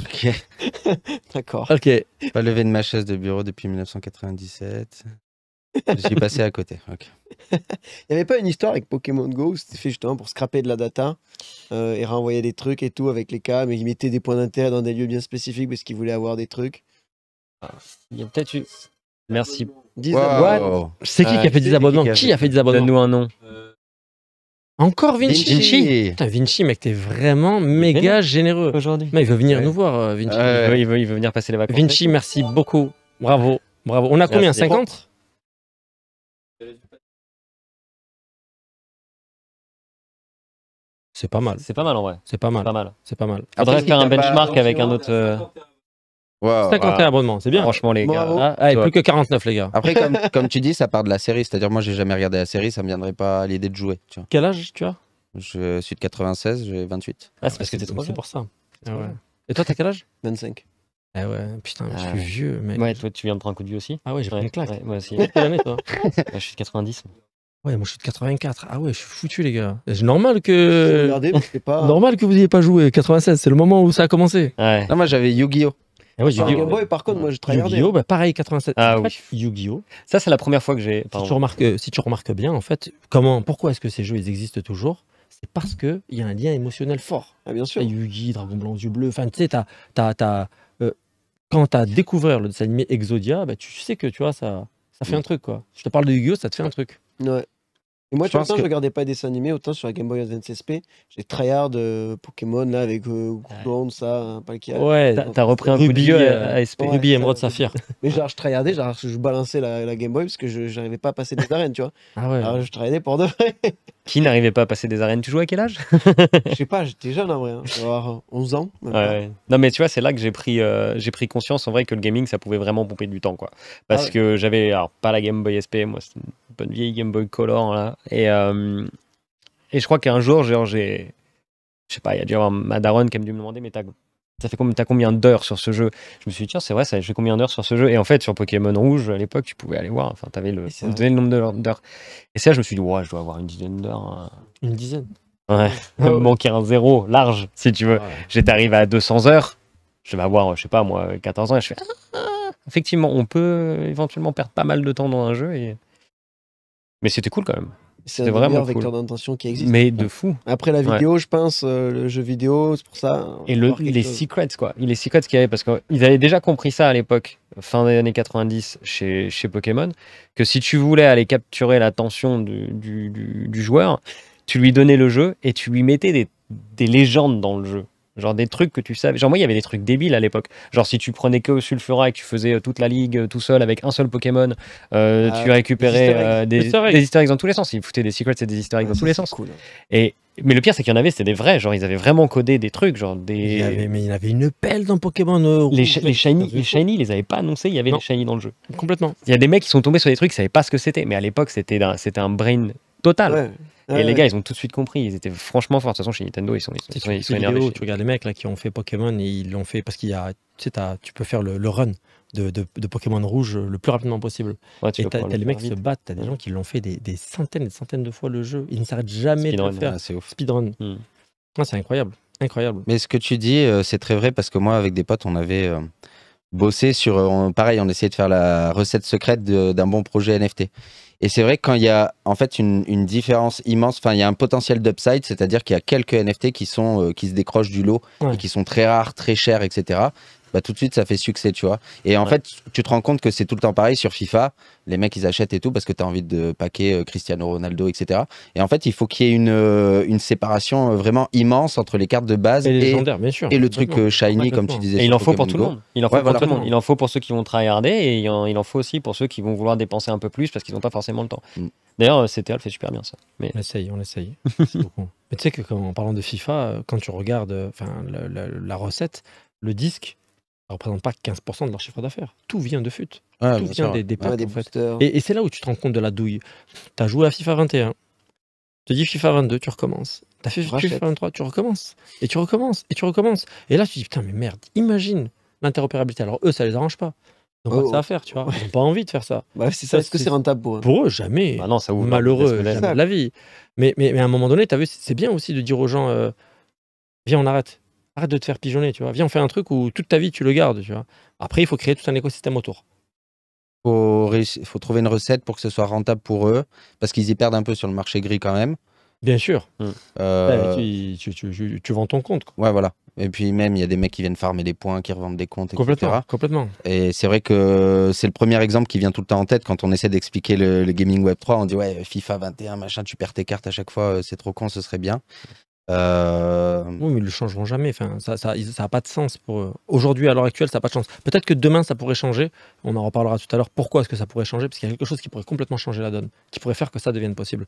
S3: Ok.
S4: D'accord. Ok. Pas levé de ma chaise de bureau depuis 1997. Je suis passé à côté. Il
S3: n'y avait pas une histoire avec Pokémon Go, c'était fait justement pour scraper de la data euh, et renvoyer des trucs et tout avec les cas, mais ils mettaient des points d'intérêt dans des lieux bien spécifiques parce qu'ils voulaient avoir des trucs. Il y a peut-être eu. Merci. Wow.
S2: C'est qui qui a fait des abonnements qui a fait... des abonnements Donne-nous un
S1: nom. Euh, encore Vinci. Vinci. Vinci, mec, t'es vraiment méga généreux. Aujourd'hui. il veut venir nous voir, euh, Vinci.
S6: Il veut, il, veut, venir passer les vacances. Vinci, merci beaucoup. Bravo. Bravo. On a combien 50 C'est pas mal. C'est pas mal en vrai. C'est pas mal. C'est pas mal. Faudrait faire un benchmark avec un autre.
S1: 51 euh, abonnements, c'est bien. Franchement, les gars. allez, ah, plus que 49, les gars. Après, comme,
S4: comme tu dis, ça part de la série. C'est-à-dire, moi, j'ai jamais regardé la série, ça me viendrait pas l'idée de jouer. Tu vois. Quel âge tu as Je suis de 96, j'ai 28. Ah, c'est parce que t'es trop C'est pour ça.
S1: Ah ouais. Et toi, t'as quel âge 25. Ah eh ouais, putain, je suis ah. vieux, mec.
S2: Ouais, toi, tu viens de prendre un coup de vieux aussi Ah ouais, j'ai pris une claque. Ouais, moi aussi.
S1: Quelle année, toi Je suis de 90. Ouais, moi je suis de 84. Ah ouais, je suis foutu, les gars. C'est normal que. pas... normal que vous n'ayez pas joué. 96, c'est le moment où ça a commencé. moi j'avais Yu-Gi-Oh! Ah ouais, Yu-Gi-Oh! Par
S4: contre, moi, je
S3: Yu-Gi-Oh! Bah,
S1: pareil, 87. Ah Yu-Gi-Oh! Ça, c'est la première fois que j'ai. Si, tu remarques, euh, si tu remarques bien, en fait, comment, pourquoi est-ce que ces jeux ils existent toujours? C'est parce qu'il y a un lien émotionnel fort. Ah, bien sûr. Yu-Gi, Dragon Blanc, Yu Bleu. Enfin, tu sais, t'as. Euh, quand t'as découvert le dessin animé Exodia, bah, tu sais que tu vois, ça, ça fait mm. un truc, quoi. Je te parle de Yu-Gi-Oh! Ça te fait un truc. Ouais. Et moi, je pense que... je
S3: regardais pas des dessins animés, autant sur la Game Boy Advance SP, j'ai tryhard Pokémon là avec euh, ça, pas Ouais, t'as
S1: repris un coup de vieux à, euh, SP. Ruby, Emerald, Saphir.
S3: Mais genre, je tryhardais, genre, je balançais la, Game Boy parce que je n'arrivais pas à passer des arènes, tu vois. Ah alors, je tryhardais pour de vrai.
S2: Qui n'arrivait pas à passer des arènes Tu jouais à quel âge
S3: Je sais pas, j'étais jeune en vrai. Hein. 11 euh, ans.
S2: Non, mais tu vois, c'est là que j'ai pris, euh, pris conscience en vrai que le gaming, ça pouvait vraiment pomper du temps, quoi. Parce ah que j'avais, alors, pas la Game Boy SP, moi, c'était une bonne vieille Game Boy Color, là. Et, euh, et je crois qu'un jour, genre, j'ai. Je sais pas, il y a dû y avoir ma qui a dû me demander, mais t'as. Ça fait combien, d'heures sur ce jeu Je me suis dit, tiens, c'est vrai, ça fait combien d'heures sur ce jeu Et en fait, sur Pokémon Rouge, à l'époque, tu pouvais aller voir. Enfin, t'avais le, le nombre d'heures. Et ça, je me suis dit, ouais, je dois avoir une dizaine d'heures. Hein. Une dizaine Ouais, oh. manquer un zéro large, si tu veux. J'étais arrivé à 200 heures. Je vais avoir, je sais pas, moi, 14 ans. Et je fais, ah, effectivement, on peut éventuellement perdre pas mal de temps dans un jeu. Et... Mais c'était cool quand même. C'est un vraiment vecteur d'intention qui existe. Mais de fou. Après la vidéo,
S3: je pense, euh, le jeu vidéo, c'est pour ça. Et le, les secrets,
S2: quoi. Il est secrets qu'il avait, parce qu'ils avaient déjà compris ça à l'époque, fin des années 90, chez, chez Pokémon, que si tu voulais aller capturer l'attention du, joueur, tu lui donnais le jeu et tu lui mettais des, des légendes dans le jeu. Genre des trucs que tu savais. Genre moi, il y avait des trucs débiles à l'époque. Genre si tu prenais que Sulfura et que tu faisais euh, toute la ligue euh, tout seul avec un seul Pokémon, euh, ah, tu récupérais des historiques dans tous les sens. Ils foutaient des secrets et des historiques ah, dans tous les sens. Et mais le pire, c'est qu'il y en avait, c'était des vrais. Genre, ils avaient vraiment codé des trucs. Genre des... Il avait, mais il y avait une
S1: pelle dans Pokémon.
S2: les, shiny, les shiny, les avaient pas annoncé. Il y avait des shiny dans le jeu. Complètement. Il y a des mecs qui sont tombés sur des trucs, ils savaient pas ce que c'était. Mais à l'époque, c'était un, un brain total. Ah et les gars, ils ont tout de suite compris. Ils étaient franchement forts. De toute façon, chez Nintendo, ils sont, ils sont, énervés.
S1: Tu regardes les mecs qui ont fait Pokémon, et ils l'ont fait parce qu'il y a, tu tu peux faire le, run de, de, Pokémon rouge le plus rapidement possible. Ouais, tu et t'as les mecs qui se battent. T'as des gens qui l'ont fait des, centaines et des centaines de fois le jeu. Ils ne s'arrêtent jamais de le faire. Ah, c'est Speedrun. Hmm. Ah, c'est incroyable. Incroyable.
S4: Mais ce que tu dis, euh, c'est très vrai parce que moi, avec des potes, on avait euh, bossé sur. Euh, pareil, on essayait de faire la recette secrète d'un bon projet NFT. Et c'est vrai que quand il y a en fait une, différence immense, enfin il y a un potentiel d'upside, c'est-à-dire qu'il y a quelques NFT qui, sont, euh, qui se décrochent du lot et qui sont très rares, très chers, etc. Bah, tout de suite ça fait succès, tu vois. Et en fait, tu te rends compte que c'est tout le temps pareil sur FIFA, les mecs ils achètent et tout parce que tu as envie de paquer euh, Cristiano Ronaldo, etc. Et en fait, il faut qu'il y ait une, euh, une séparation euh, vraiment immense entre les cartes de base et, bien sûr, et le truc shiny, comme tu disais. Et il en faut pour, tout le, monde.
S2: Il en faut pour tout le monde. Il en faut pour ceux qui vont tryharder et il en, faut aussi pour ceux qui vont vouloir dépenser un peu plus parce qu'ils n'ont pas forcément le temps. Mm. D'ailleurs, CTL fait super bien ça.
S1: Mais... On essaye, on essaye. Mais tu sais que en parlant de FIFA, quand tu regardes la recette, le disque, ça représente pas 15% de leur chiffre d'affaires. Tout vient de FUT. Ah, Tout vient des, des, Et, c'est là où tu te rends compte de la douille. Tu as joué à FIFA 21, tu dis FIFA 22, tu recommences. Tu as fait FIFA 23, tu recommences. Et tu recommences, et tu recommences. Et là, tu te dis, putain, mais merde, imagine l'interopérabilité. Alors eux, ça les arrange pas. Ils n'ont pas oh, ça à oh. faire, tu vois. Ils n'ont pas envie de faire ça. Bah Est-ce que c'est rentable pour eux Pour eux, jamais. Bah non, ça ouvre Malheureux, la vie. Mais, mais, à un moment donné, tu as vu, c'est bien aussi de dire aux gens, euh, viens, on arrête arrête de te faire pigeonner, tu vois. Viens, on fait un truc où toute ta vie, tu le gardes, tu vois. Après, il faut créer tout un écosystème autour.
S4: Il faut, trouver une recette pour que ce soit rentable pour eux, parce qu'ils y perdent un peu sur le marché gris quand même. Bien sûr. Mm. Euh, tu, vends ton compte. Ouais, voilà. Et puis même, il y a des mecs qui viennent farmer des points, qui revendent des comptes, complètement, etc. Complètement. Et c'est vrai que c'est le premier exemple qui vient tout le temps en tête quand on essaie d'expliquer le, gaming web 3. On dit ouais, FIFA 21, machin, tu perds tes cartes à chaque fois, euh, c'est trop con, ce serait bien.
S1: Euh, oui, mais ils le changeront jamais. Enfin, ça, ça, a pas de sens pour aujourd'hui à l'heure actuelle, ça n'a pas de chance. Peut-être que demain, ça pourrait changer. On en reparlera tout à l'heure. Pourquoi est-ce que ça pourrait changer Parce qu'il y a quelque chose qui pourrait complètement changer la donne, qui pourrait faire que ça devienne possible.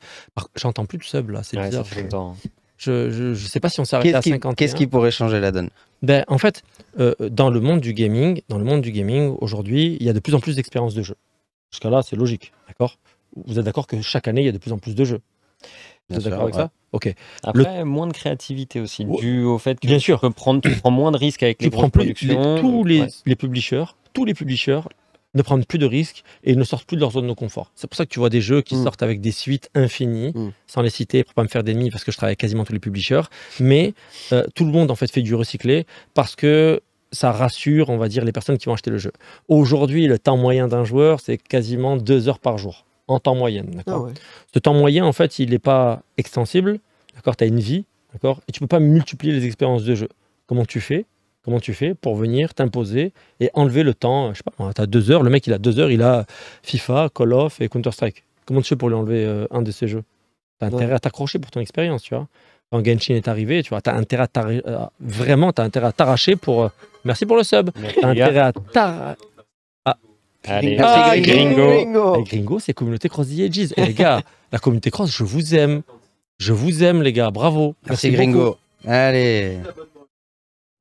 S1: J'entends plus de sub là, c'est bizarre. Hein. Je, ne sais pas si on s'est arrêté à 50. Qu'est-ce qui pourrait changer la donne ben, En fait, euh, dans le monde du gaming, dans le monde du gaming aujourd'hui, il y a de plus en plus d'expériences de jeu. Jusqu'à là, c'est logique, d'accord Vous êtes d'accord que chaque année, il y a de plus en plus de jeux. Bien d'accord avec ça Ok. Après,
S2: moins de créativité aussi, dû au fait que tu, prendre, tu prends moins de risques avec les productions. tous les,
S1: les publishers, tous les publishers ne prennent plus de risques et ne sortent plus de leur zone de confort. C'est pour ça que tu vois des jeux qui mm. sortent avec des suites infinies, mm. sans les citer pour pas me faire d'ennemis parce que je travaille avec quasiment tous les publishers, mais euh, tout le monde en fait fait du recyclé parce que ça rassure, on va dire, les personnes qui vont acheter le jeu. Aujourd'hui, le temps moyen d'un joueur, c'est quasiment deux heures par jour en temps moyen. Ah Ce temps moyen, en fait, il n'est pas extensible. D'accord Tu as une vie, d'accord Et tu peux pas multiplier les expériences de jeu. Comment tu fais Comment tu fais pour venir t'imposer et enlever le temps Je sais pas, tu as deux heures, le mec il a deux heures, il a FIFA, Call of et Counter-Strike. Comment tu fais pour lui enlever euh, un de ces jeux Tu as intérêt à t'accrocher pour ton expérience, tu vois. Quand Genshin est arrivé, tu vois, as intérêt à euh, vraiment, tu as intérêt à t'arracher pour. Euh, merci pour le sub.
S5: Ah, Allez, gringo. gringo.
S1: Eh, gringo, c'est communauté cross the Et eh, les gars, la communauté cross, je vous aime. Je vous aime, les gars. Bravo. Merci, Gringo. Allez.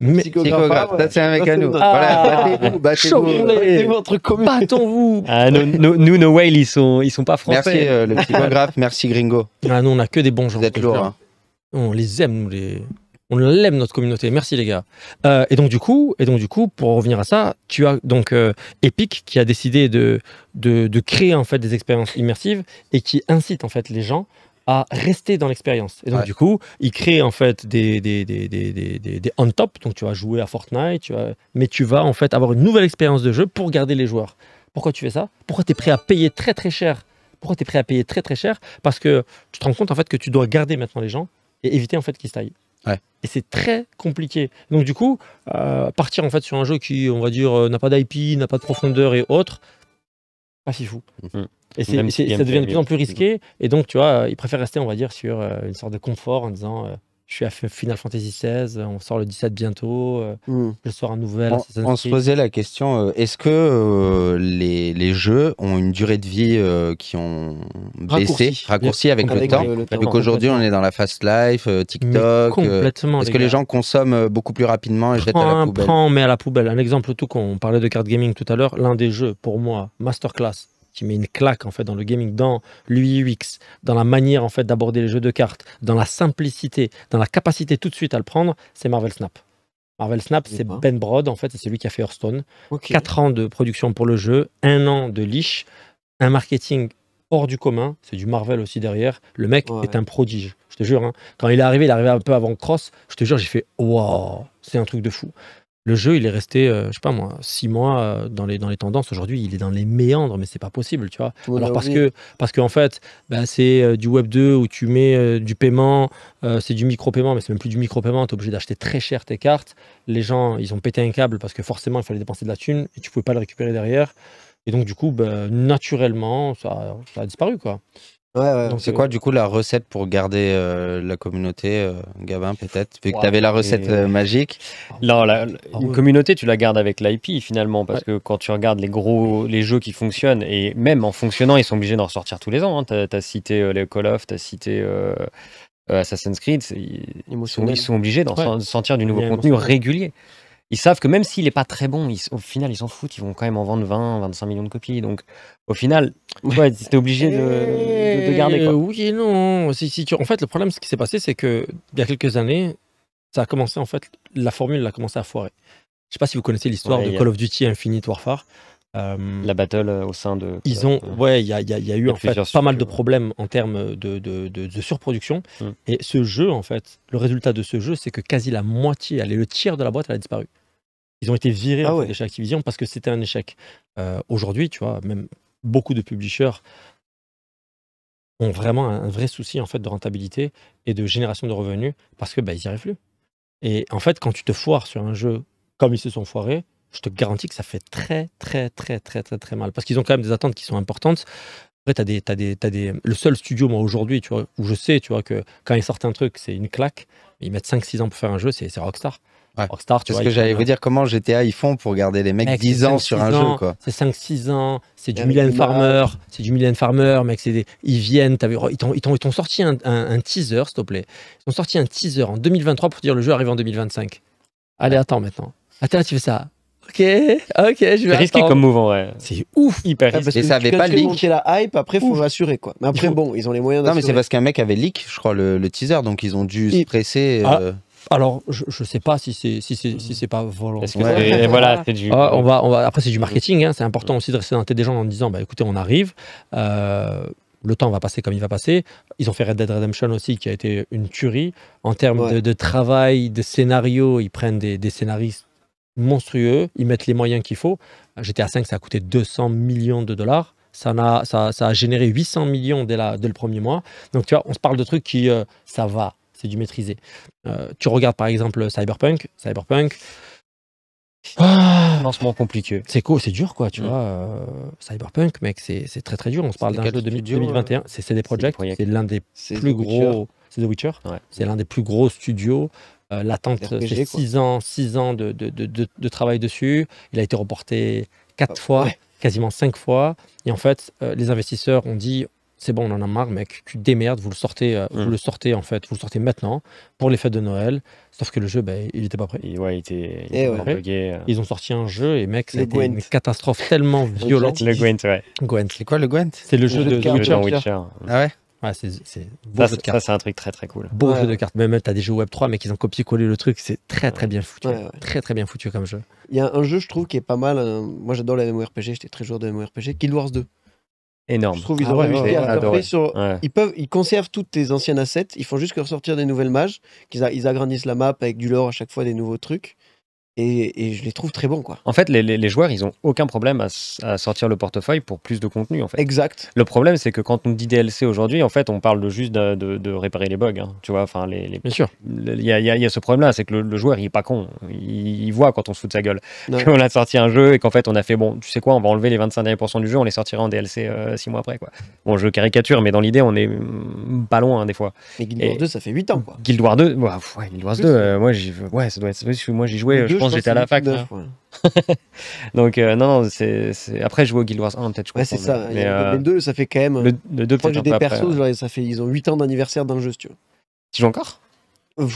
S1: Psychographe, c'est un mec à nous.
S2: Ah, voilà, battez-vous,
S3: battez-vous. Battez vous
S1: ah, nous, nous, nos whales, ils sont, ils sont pas français. Merci euh, le psychographe, merci Gringo. Ah, nous, on a que des bons gens. Vous êtes On hein. les aime, nous, les, on l'aime notre communauté. Merci les gars. Euh, et donc du coup, et donc du coup, pour revenir à ça, tu as donc euh, Epic qui a décidé de, de, créer en fait des expériences immersives et qui incite en fait les gens à rester dans l'expérience. Et donc, du coup, il crée en fait des, des, des, on-top. Donc, tu vas jouer à Fortnite, mais tu vas en fait avoir une nouvelle expérience de jeu pour garder les joueurs. Pourquoi tu fais ça Pourquoi tu es prêt à payer très très cher Pourquoi tu es prêt à payer très très cher Parce que tu te rends compte en fait que tu dois garder maintenant les gens et éviter en fait qu'ils se taillent. Et c'est très compliqué. Donc du coup, euh, partir en fait sur un jeu qui, on va dire, euh, n'a pas d'IP, n'a pas de profondeur et autres, pas si fou. Mhm. Et, et ça devient de plus en plus risqué. Et donc, tu vois, euh, ils préfèrent rester, on va dire, sur une sorte de confort en disant, je suis à Final Fantasy XVI, on sort le 17 bientôt, euh, hmm. je sors un nouvel. On, se posait
S4: la question, euh, est-ce que euh, les, jeux ont une durée de vie qui ont baissé, raccourci, avec, le temps Donc qu'aujourd'hui on est dans la fast life, TikTok. Est-ce que les gens consomment beaucoup plus rapidement et prends jettent à la
S1: mais à la poubelle. Un exemple tout qu'on on parlait de card gaming tout à l'heure, l'un des jeux pour moi, Masterclass, qui met une claque en fait dans le gaming, dans l'UIUX, dans la manière en fait d'aborder les jeux de cartes, dans la simplicité, dans la capacité tout de suite à le prendre, c'est Marvel Snap. Marvel Snap, c'est Ben Brode, en fait, c'est celui qui a fait Hearthstone. Quatre 4 ans de production pour le jeu, un an de liche un marketing hors du commun, c'est du Marvel aussi derrière. Le mec est un prodige, je te jure. Hein. Quand il est arrivé, il est arrivé un peu avant Cross, je te jure, j'ai fait waouh, c'est un truc de fou le jeu, il est resté, euh, je sais pas moi, six mois euh, dans, les, dans les tendances. Aujourd'hui, il est dans les méandres, mais c'est pas possible, tu vois. Alors bah parce que, parce que en fait, ben c'est euh, du Web 2 où tu mets du paiement, c'est du micro-paiement, mais c'est même plus du micro-paiement. Tu es obligé d'acheter très cher tes cartes. Les gens, ils ont pété un câble parce que forcément, il fallait dépenser de la thune et tu pouvais pas le récupérer derrière. Et donc, du coup, bah, naturellement, ça a disparu, quoi c'est euh, quoi
S4: du coup la recette pour garder euh, la communauté, euh,
S2: Gabin peut-être,
S1: vu que tu avais la recette
S2: magique Non, la, oh. une communauté tu la gardes avec l'IP finalement, parce que quand tu regardes les gros les jeux qui fonctionnent, et même en fonctionnant ils sont obligés d'en ressortir tous les ans, hein. tu as, cité les Call of, tu as cité Assassin's Creed, ils, sont, obligés d'en sortir du nouveau contenu régulier ils savent que même s'il n'est pas très bon, au final, ils s'en foutent. Ils vont quand même en vendre 20, 25 millions de copies. Donc, au final, ouais, obligé de, garder. Eh,
S1: oui non. si tu... En fait, le problème, ce qui s'est passé, c'est que il y a quelques années, ça a commencé, en fait, la formule a commencé à foirer. Je sais pas si vous connaissez l'histoire de Call of Duty Infinite Warfare. Euh, la battle euh, au sein de. Ils ont, euh, ouais, il y, a eu en fait pas mal de problèmes en termes de, de, surproduction. Mm. Et ce jeu, en fait, le résultat de ce jeu, c'est que quasi la moitié, le tiers de la boîte, elle a disparu. Ils ont été virés ah chez Activision parce que c'était un échec. Euh, aujourd'hui, tu vois, même beaucoup de publishers ont vraiment un, vrai souci en fait de rentabilité et de génération de revenus parce que bah, ils n'y arrivent plus. Et en fait, quand tu te foires sur un jeu comme ils se sont foirés, je te garantis que ça fait très, très, très, très, très, très mal. Parce qu'ils ont quand même des attentes qui sont importantes. Après, tu as des, as Le seul studio, moi, aujourd'hui, où je sais, tu vois, que quand ils sortent un truc, c'est une claque. Ils mettent 5-6 ans pour faire un jeu, c'est Rockstar. Ouais. Rockstar, C'est ce que j'allais vous
S4: dire. Comment GTA, ils font pour
S1: garder les mecs 10 ans sur un jeu, quoi C'est 5-6 ans, c'est du Millen Farmer, c'est du Millen Farmer, mec. Ils viennent, vu, ils t'ont sorti un, teaser, s'il te plaît. Ils ont sorti un teaser en 2023 pour dire le jeu arrive en 2025. Allez, attends maintenant. Attends, tu fais ça. Ok, ok, je vais C'est risqué comme mouvement, ouais. C'est ouf, hyper risqué. ça avait pas leak. la hype, après, faut
S4: rassurer, quoi. Mais après, bon,
S1: ils ont les moyens Non, mais c'est parce
S4: qu'un mec avait leak, je crois, le, teaser, donc ils ont dû se
S1: presser. Ah. Euh, alors, je ne sais pas si c'est si c'est si mhm. c'est pas volontaire. voilà, c'est du. Ah, on on va, après, c'est du marketing. Hein. c'est important mhm. aussi de rester dans des gens en disant, bah, écoutez, on arrive. Euh, le temps va passer comme il va passer. Ils ont fait Red Dead Redemption aussi, qui a été une tuerie. En termes de, travail, de scénario, ils prennent des, scénaristes monstrueux, ils mettent les moyens qu'il faut. GTA 5, ça a coûté 200 millions de dollars. Ça a, ça, a généré 800 millions dès, le premier mois. Donc, tu vois, on se parle de trucs qui, euh, ça va c'est du maîtriser euh, tu regardes par exemple Cyberpunk, Cyberpunk. Ah, lancement compliqué. C'est quoi c'est dur quoi, tu mm. vois. Euh, Cyberpunk, mec, c'est très très dur. On se parle d'un jeu de 2021. Euh, c'est CD Projekt, c'est l'un des plus gros. C'est The Witcher. C'est l'un des plus gros studios. Euh, L'attente, c'est 6 ans, six ans de, travail dessus. Il a été reporté quatre ah, fois, quasiment cinq fois. Et en fait, les investisseurs ont dit c'est bon, on en a marre, mec, tu démerdes, vous le sortez, euh, vous mm. le sortez en fait, vous le sortez maintenant pour les fêtes de Noël. Sauf que le jeu, ben, il n'était pas prêt. Il, ouais, il était, eh euh. Ils ont sorti un jeu et mec, c'était une catastrophe tellement violente. le Gwent, ouais. Gwent. C'est quoi le Gwent C'est le, jeu, de, de, Witcher. Witcher. Ah ouais. Ouais, c'est, beau jeu de cartes. Ça, c'est un truc très très cool. Beau jeu de cartes. Même t'as des jeux Web 3, mais qu'ils ont copié-collé le truc. C'est très très bien foutu. très très bien foutu comme jeu. Il y a un jeu, je
S3: trouve, qui est pas mal. Euh, moi, j'adore les MMORPG. J'étais très joueur de MMORPG. Guild Wars 2. Énorme. Je trouve qu'ils ah Ils, peuvent, ils conservent toutes tes anciennes assets, ils font juste que ressortir des nouvelles mages, qu'ils ils agrandissent la map avec du lore à chaque fois, des nouveaux trucs. Et, je les trouve très bons. Quoi. En
S2: fait, les, joueurs, ils n'ont aucun problème à, sortir le portefeuille pour plus de contenu. En fait. Exact. Le problème, c'est que quand on dit DLC aujourd'hui, en fait, on parle juste de, réparer les bugs. Hein, tu vois, enfin, les, les, Bien sûr. Il y, a, ce problème-là, c'est que le, joueur, il n'est pas con. Il, voit quand on se fout de sa gueule. Qu'on a sorti un jeu et qu'en fait, on a fait, bon, tu sais quoi, on va enlever les 25 derniers du jeu, on les sortira en DLC 6 euh, mois après. Quoi. Bon, je caricature, mais dans l'idée, on est mm, pas loin hein, des fois. Mais Guild Wars 2, ça fait 8 ans. Quoi. Guild Wars 2, ouais, ouais, ça doit être, moi, j'y jouais j'étais à la fac. Hein. Donc, euh, non, c'est après, je joue au Guild Wars 1, peut-être. Ouais, c'est ça. 2, euh, ça fait quand même. Le, le 2, des persos,
S3: ça fait, ils ont 8 ans d'anniversaire dans le jeu, si tu veux.
S2: Tu joues encore euh,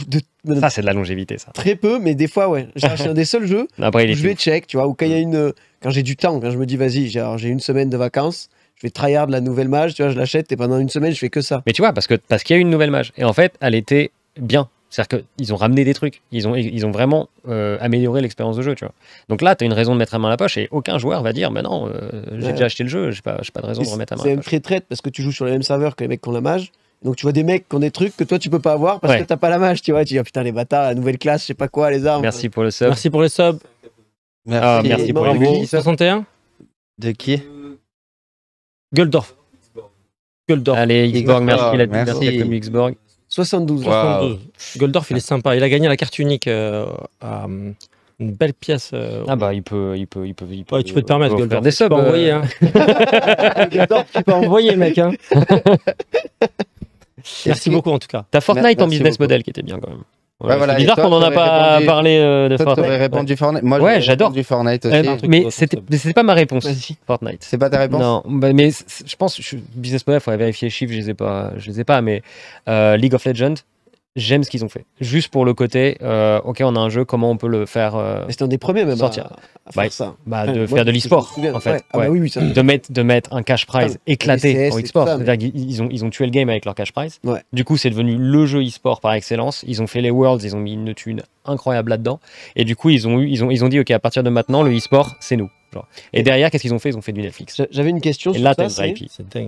S2: Ça, c'est de la longévité, ça.
S3: Très peu, mais des fois, ouais. J'achète un des seuls jeux Après, je vais check, tu vois, ou quand il y a mm. une. Quand j'ai du temps, quand je me dis, vas-y, j'ai une semaine de vacances, je vais tryhard la nouvelle mage,
S2: tu vois, je l'achète et pendant une semaine, je fais que ça. Mais tu vois, parce que parce qu'il y a une nouvelle mage. Et en fait, elle était bien. C'est-à-dire qu'ils ont ramené des trucs, ils ont, ils ont vraiment euh, amélioré l'expérience de jeu, tu vois. Donc là, tu as une raison de mettre la main à la poche et aucun joueur va dire, mais non, euh, j'ai déjà acheté le jeu, j'ai pas, pas de raison de remettre la main C'est
S3: même très traite parce que tu joues sur les mêmes serveurs que les mecs qui ont la mage. Donc tu vois des mecs qui ont des trucs que toi tu peux pas avoir parce que tu t'as pas la mage, tu vois. Tu dis, oh, putain, les bâtards, nouvelle classe, je sais pas quoi, les armes. Merci
S1: pour le sub. Merci pour le sub. Merci, ah, pour les 61 De qui Guldorf. Guldorf. Allez, Xborg, merci, merci. 72. Goldorf, il est ah. sympa. Il a gagné la carte unique euh, à euh, une belle pièce. Euh, ah bah il peut, il peut, il peut, tu peux te permettre Goldorf. Des subs, tu peux envoyer. Hein. tu peux envoyer, mec. Hein. Merci beaucoup en tout cas. T'as Fortnite en business model qui était bien
S2: quand même. Bah voilà, c'est bizarre qu'on n'en a pas parlé euh, de Fortnite. répondu Fortnite. Moi, ouais, j'adore. Fortnite eh aussi. mais c'était, c'était pas ma réponse. Fortnite. C'est pas ta réponse. Non, bah, mais je pense, je, business model, il faudrait vérifier les chiffres. Je les ai pas, je les ai pas. Mais euh, League of Legends, j'aime ce qu'ils ont fait. Juste pour le côté, euh, ok, on a un jeu, comment on peut le faire euh, C'était un des premiers même sortir. À, faire ça. Bah, de faire de l'e-sport, en fait. Ah Bah oui, oui, ça... de, mettre, de mettre un cash prize éclaté en e-sport. Mais... Ils, ont, ils ont tué le game avec leur cash prize. Du coup, c'est devenu le jeu e-sport par excellence. Ils ont fait les Worlds, ils ont mis une thune incroyable là-dedans. Et du coup, ils ont, eu, ils, ont, ils ont dit, ok, à partir de maintenant, le e-sport, c'est nous. Et derrière, qu'est-ce qu'ils ont fait Ils ont fait du Netflix. J'avais une question sur ça.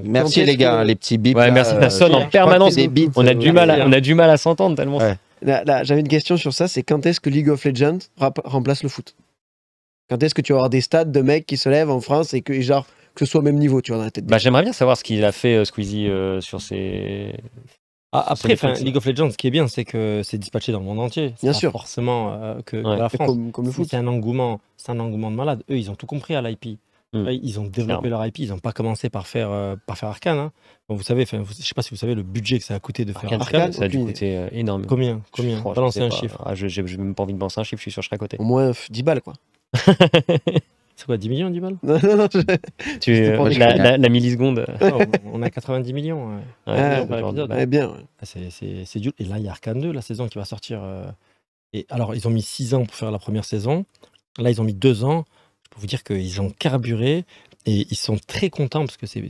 S2: Merci les gars, les petits bips. Ouais, merci, euh, ça sonne en permanence. on, a euh, du mal à, on a du mal à s'entendre tellement.
S3: J'avais une question sur ça, c'est quand est-ce que League of Legends remplace le foot Quand est-ce que tu vas avoir des stades de mecs qui se lèvent en France et que genre que ce soit au même niveau, tu vois,
S2: Bah, j'aimerais bien savoir ce qu'il a
S1: fait euh, Squeezie sur ses ah, après, League of Legends, ce qui est bien, c'est que c'est dispatché dans le monde entier. Bien sûr. Forcément euh, que, la France. C'est un engouement, c'est un engouement de malade. Eux, ils ont tout compris à l'IP. Hmm. Ils ont développé leur IP. Ils n'ont pas commencé par faire euh, par faire Arcane. Hein. vous savez, je ne sais pas si vous savez le budget que ça a coûté de faire Arcane. ça a dû coûter
S2: euh, énorme. Combien Combien lancé un chiffre. Ah, je n'ai même pas envie de penser un chiffre. Je suis sûr, je serai à côté. Au moins 10 balles, quoi.
S1: C'est quoi, 10 millions, du balles Non, non, non. Tu, euh, la, milliseconde. on a 90 millions. Ouais. Ah, bien. Bah, c'est dur. Et là, il y a Arkane 2, la saison qui va sortir. Euh, et alors, ils ont mis 6 ans pour faire la première saison. Là, ils ont mis 2 ans. Je peux vous dire qu'ils ont carburé et ils sont très contents parce que c'est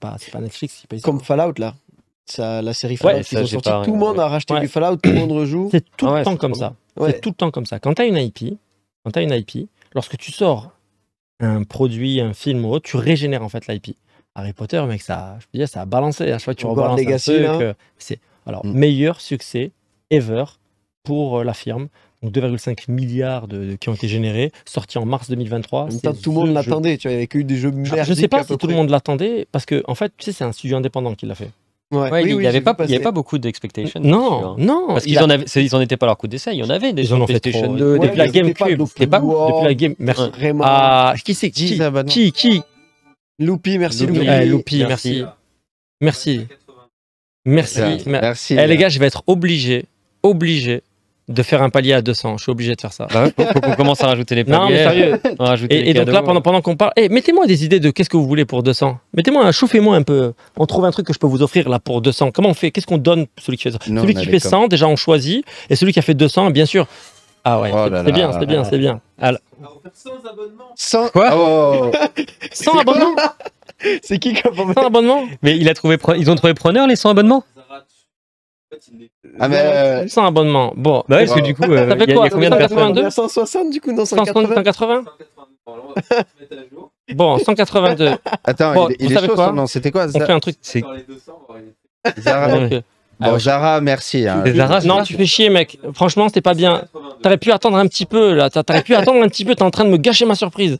S1: pas, pas Netflix. ça. Comme Fallout, là. la série Fallout, tout le monde a racheté du Fallout, tout le monde rejoue. C'est tout le ah temps comme ça. C'est tout le temps comme ça. Quand tu as une IP, quand tu as une IP lorsque tu sors un produit, un film ou autre, tu régénères en fait l'IP. Harry Potter, mec, ça, je dire, ça a balancé. À chaque fois que tu rebalances un truc, euh, c'est alors mm. meilleur succès ever pour euh, la firme. Donc 2,5 milliards de, qui ont été générés, Sorti en mars 2023. tout le monde l'attendait,
S3: tu avais il eu des jeux merdiques. Je ne sais pas si tout le
S1: monde l'attendait, parce que en fait, tu sais, c'est un studio indépendant qui l'a fait. Ouais. Ouais, oui, il n'y oui, avait, avait, pas beaucoup d'expectations. Non, non. Parce qu'ils n'en a... ils
S2: en étaient pas leur coup d'essai. Il y en avait des ils en ont fait trop, 2, ouais, depuis la GameCube. C'était pas Depuis la Game. Merci. Vraiment.
S1: Ah, qui c'est qui, qui Qui Loupi, merci Loupi. Eh, merci. Merci. Merci. merci. merci. Eh, les gars, je vais être obligé, obligé de faire un palier à 200. Je suis obligé de faire ça. Bah on commence à rajouter les paliers. Non, mais sérieux. et, donc là, pendant, pendant qu'on parle, eh, mettez-moi des idées de qu'est-ce que vous voulez pour 200. Mettez-moi, chauffez-moi un peu. On trouve un truc que je peux vous offrir là pour 200. Comment on fait Qu'est-ce qu'on donne celui qui fait Celui qui fait 100, déjà on choisit. Et celui qui a fait 200, bien sûr. Ah ouais, oh c'est bien, c'est bien, c'est bien. Alors, Alors 100 abonnements. 100 100 abonnements C'est qui comme 100 abonnements Mais
S2: il a trouvé, ils ont trouvé preneur les 100 abonnements ah mais sans euh, abonnement.
S1: Bon, bah ouais, parce que du coup, euh, fait y a, y a combien de personnes
S3: 160 du coup, dans 180. 180
S1: Bon,
S5: 182. Attends, bon, il, il est chaud, non C'était quoi On fait un truc. C'est... Zara, okay.
S4: Bon, ah Zara, merci. Hein. non, tu
S5: fais
S1: chier, mec. Franchement, c'était pas bien. T'aurais pu attendre un petit peu, là. T'aurais pu attendre un petit peu. T'es en train de me gâcher ma surprise.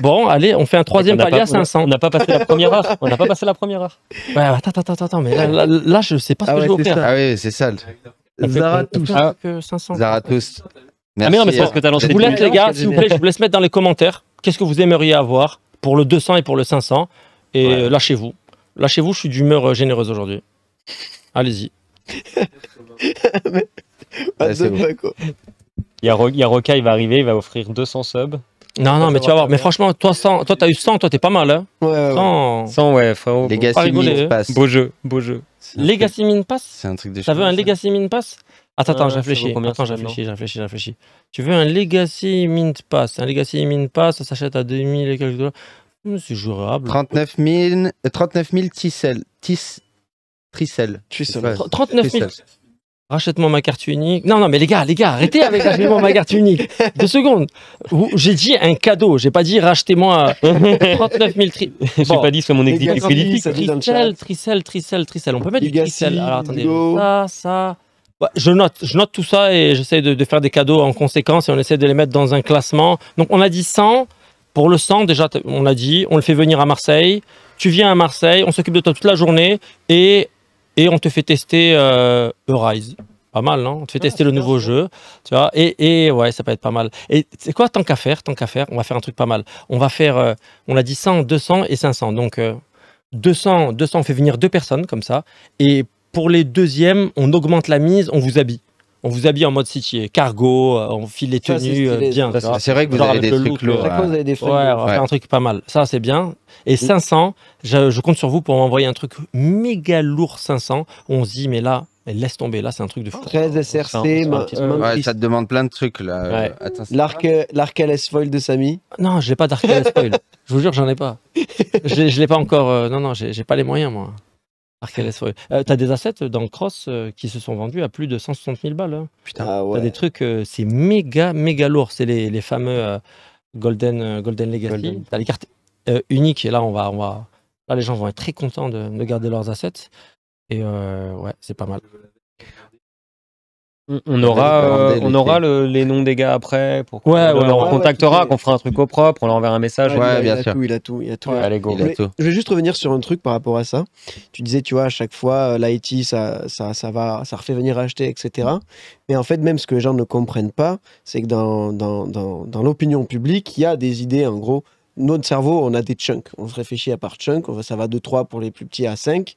S1: Bon, allez, on fait un troisième palier à 500. On n'a pas passé la première heure. On n'a pas passé la première heure. Ouais, attends, attends, attends, mais là, là, je sais pas ce ah que je vais faire. Ah oui, c'est ça. tous. Zara, tous. Ah,
S4: merci. mais non, mais hein. parce que as lancé Je vous laisse, les gars, s'il vous plaît, je vous
S1: laisse mettre dans les commentaires qu'est-ce que vous aimeriez avoir pour le 200 et pour le 500. Et lâchez-vous. Lâchez-vous, je suis d'humeur euh, généreuse aujourd'hui. Allez-y. quoi. Il y, a il Roca, il va arriver, il va offrir 200 subs. Non, non, mais tu vas voir. Mais franchement, toi, 100, toi, t'as eu 100, toi, t'es pas mal, hein. Ouais, 100. ouais, frérot. Legacy Mint hein. Pass. Beau jeu, beau jeu. Legacy Min Pass C'est un truc de Tu veux un Legacy Mint Pass Attends, attends, je réfléchis. combien, Attends, temps réfléchi réfléchis, réfléchis. Tu veux un Legacy Mint Pass Un Legacy Mint Pass, ça s'achète à 2000 et quelques dollars. Hmm, c'est jouable. 39 000, tissel. Tricel. Tricel. 39 000. Rachète-moi ma carte unique. Non, non, mais les gars, les gars, arrêtez avec rachète-moi ma carte unique. Deux secondes. J'ai dit un cadeau. J'ai pas dit rachetez-moi 39 000 tri. J'ai pas dit que mon exécutif politique. Tricel, tricel, tricel, tricel. On peut mettre du tricel. Alors attendez. Ça, ça. je note, je note tout ça et j'essaie de, de, faire des cadeaux en conséquence et on essaie de les mettre dans un classement. Donc on a dit 100. Pour le 100, déjà, on l'a dit, on le fait venir à Marseille. Tu viens à Marseille, on s'occupe de toi toute la journée et et on te fait tester euh, Arise. Pas mal, non On te fait ah, tester le nouveau jeu, tu vois. Et, et, ouais, ça peut être pas mal. Et c'est quoi tant qu'à faire Tant qu'à faire, on va faire un truc pas mal. On va faire, euh, on a dit 100, 200 et 500. Donc 200, euh, 200, on fait venir deux personnes comme ça. Et pour les deuxièmes, on augmente la mise, on vous habille on vous habille en mode city, cargo, on euh, file les tenues euh, bien. C'est vrai que vous euh, avez, des trucs lourds, ouais. on un truc pas mal. Ça, c'est bien. Et 500, je, compte sur vous pour m'envoyer un truc méga lourd 500. On se dit, mais là, laisse tomber, là, c'est un truc de fou. 13 SRC, ça te demande plein de trucs là. L'arc
S3: LS foil de Samy Non,
S1: j'ai pas d'arc LS foil. je vous jure, j'en ai pas. je, je l'ai pas encore. non, non, non, j'ai pas les moyens, moi. Euh, t'as des assets dans Cross euh, qui se sont vendus à plus de 160 000 balles. Hein. Putain. Ah t'as des trucs, euh, c'est méga, méga lourd. C'est les, fameux Golden, Golden Legacy. T'as les cartes uniques. Et là, on va, on va, là, les gens vont être très contents de, garder leurs assets. Et ouais, c'est pas mal. On, aura, euh, on aura
S2: les noms des gars après. Pour ouais, on, les contactera,
S1: qu'on fera un truc au propre,
S2: on leur enverra un message. Ouais, bien il sûr. tout, il a tout, il a tout. Je vais juste revenir sur un truc par rapport à ça.
S3: Tu disais, tu vois, à chaque fois, euh, l'IT, ça, ça, va, ça refait venir acheter, etc. Mais en fait, même ce que les gens ne comprennent pas, c'est que dans, dans, l'opinion publique, il y a des idées, en gros, notre cerveau, on a des chunks. On se réfléchit à part chunk. Ça va de 3 pour les plus petits à 5.